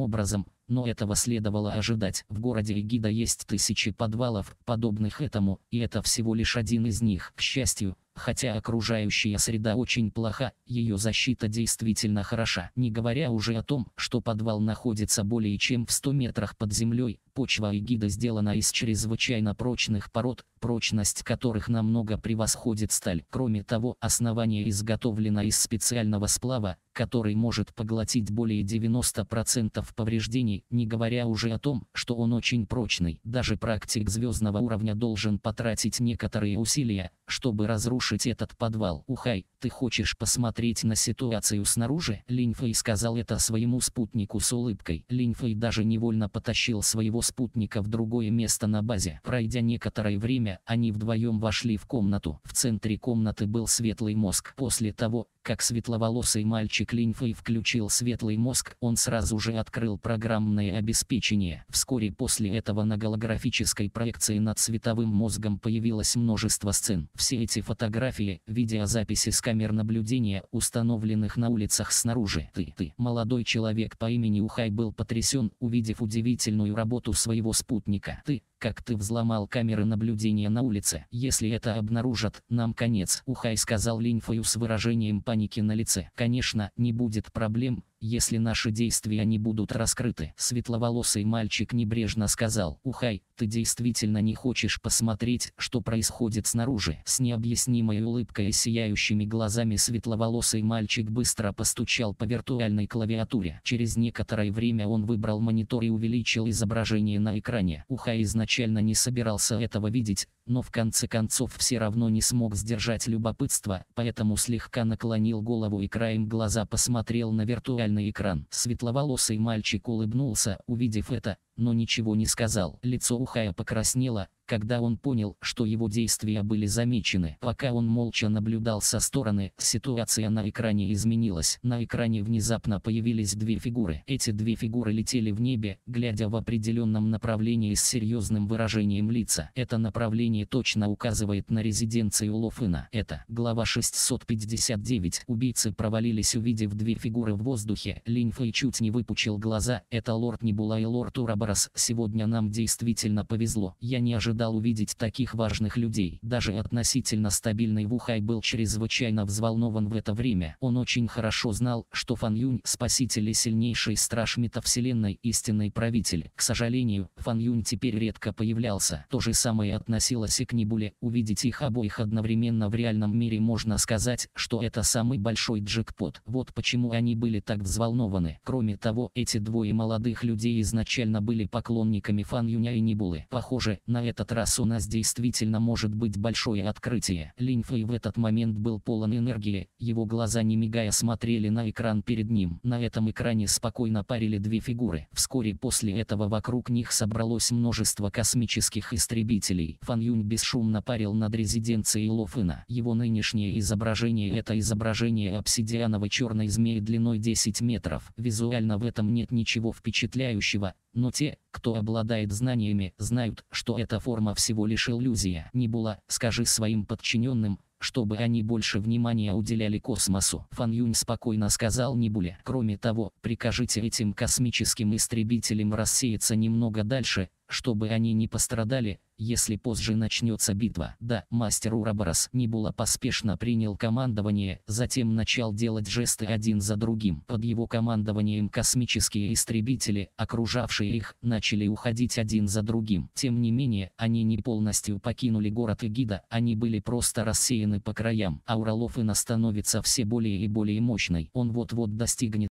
Speaker 1: образом, но этого следовало ожидать. В городе Эгида есть тысячи подвалов, подобных этому, и это всего лишь один из них. К счастью, хотя окружающая среда очень плоха, ее защита действительно хороша. Не говоря уже о том, что подвал находится более чем в 100 метрах под землей, почва эгида сделана из чрезвычайно прочных пород, прочность которых намного превосходит сталь. Кроме того, основание изготовлено из специального сплава, который может поглотить более 90% повреждений, не говоря уже о том, что он очень прочный. Даже практик звездного уровня должен потратить некоторые усилия, чтобы разрушить этот подвал. Ухай, ты хочешь посмотреть на ситуацию снаружи? Линфей сказал это своему спутнику с улыбкой. Линфей даже невольно потащил своего спутника в другое место на базе. Пройдя некоторое время, они вдвоем вошли в комнату. В центре комнаты был светлый мозг. После того, как светловолосый мальчик Линьфэй включил светлый мозг, он сразу же открыл программное обеспечение. Вскоре после этого на голографической проекции над световым мозгом появилось множество сцен. Все эти фотографии, видеозаписи с камер наблюдения, установленных на улицах снаружи. Ты, ты, молодой человек по имени Ухай был потрясен, увидев удивительную работу своего спутника. Ты, как ты взломал камеры наблюдения на улице. Если это обнаружат, нам конец. Ухай сказал Линьфою с выражением паники на лице. Конечно, не будет проблем, если наши действия не будут раскрыты. Светловолосый мальчик небрежно сказал, Ухай, ты действительно не хочешь посмотреть, что происходит снаружи. С необъяснимой улыбкой и сияющими глазами светловолосый мальчик быстро постучал по виртуальной клавиатуре. Через некоторое время он выбрал монитор и увеличил изображение на экране. Ухай изначально не собирался этого видеть, но в конце концов все равно не смог сдержать любопытство, поэтому слегка наклонил голову и краем глаза посмотрел на виртуальный экран. Светловолосый мальчик улыбнулся, увидев это, но ничего не сказал. Лицо Ухая покраснело, когда он понял, что его действия были замечены. Пока он молча наблюдал со стороны, ситуация на экране изменилась. На экране внезапно появились две фигуры. Эти две фигуры летели в небе, глядя в определенном направлении с серьезным выражением лица. Это направление точно указывает на резиденцию Лофына. Это глава 659. Убийцы провалились увидев две фигуры в воздухе. Линьфэй чуть не выпучил глаза. Это лорд Небула и лорд Урабарас. Сегодня нам действительно повезло. Я не ожидал ожидал увидеть таких важных людей. Даже относительно стабильный Вухай был чрезвычайно взволнован в это время. Он очень хорошо знал, что Фан Юнь – спаситель и сильнейший страж метавселенной истинный правитель. К сожалению, Фан Юнь теперь редко появлялся. То же самое относилось и к Небуле. Увидеть их обоих одновременно в реальном мире можно сказать, что это самый большой джекпот. Вот почему они были так взволнованы. Кроме того, эти двое молодых людей изначально были поклонниками Фан Юня и Небулы. Похоже, на это этот раз у нас действительно может быть большое открытие. Линфей в этот момент был полон энергии, его глаза не мигая смотрели на экран перед ним. На этом экране спокойно парили две фигуры. Вскоре после этого вокруг них собралось множество космических истребителей. Фан Юнь бесшумно парил над резиденцией Лофына. Его нынешнее изображение – это изображение обсидиановой черной змеи длиной 10 метров. Визуально в этом нет ничего впечатляющего, но те, кто обладает знаниями, знают, что эта форма Форма всего лишь иллюзия. Небула, скажи своим подчиненным, чтобы они больше внимания уделяли космосу. Фан Юнь спокойно сказал Небуле. Кроме того, прикажите этим космическим истребителям рассеяться немного дальше, чтобы они не пострадали, если позже начнется битва. Да, мастер Урабарас Нибула поспешно принял командование, затем начал делать жесты один за другим. Под его командованием космические истребители, окружавшие их, начали уходить один за другим. Тем не менее, они не полностью покинули город Эгида, они были просто рассеяны по краям. Аура Лофена становится все более и более мощной. Он вот-вот достигнет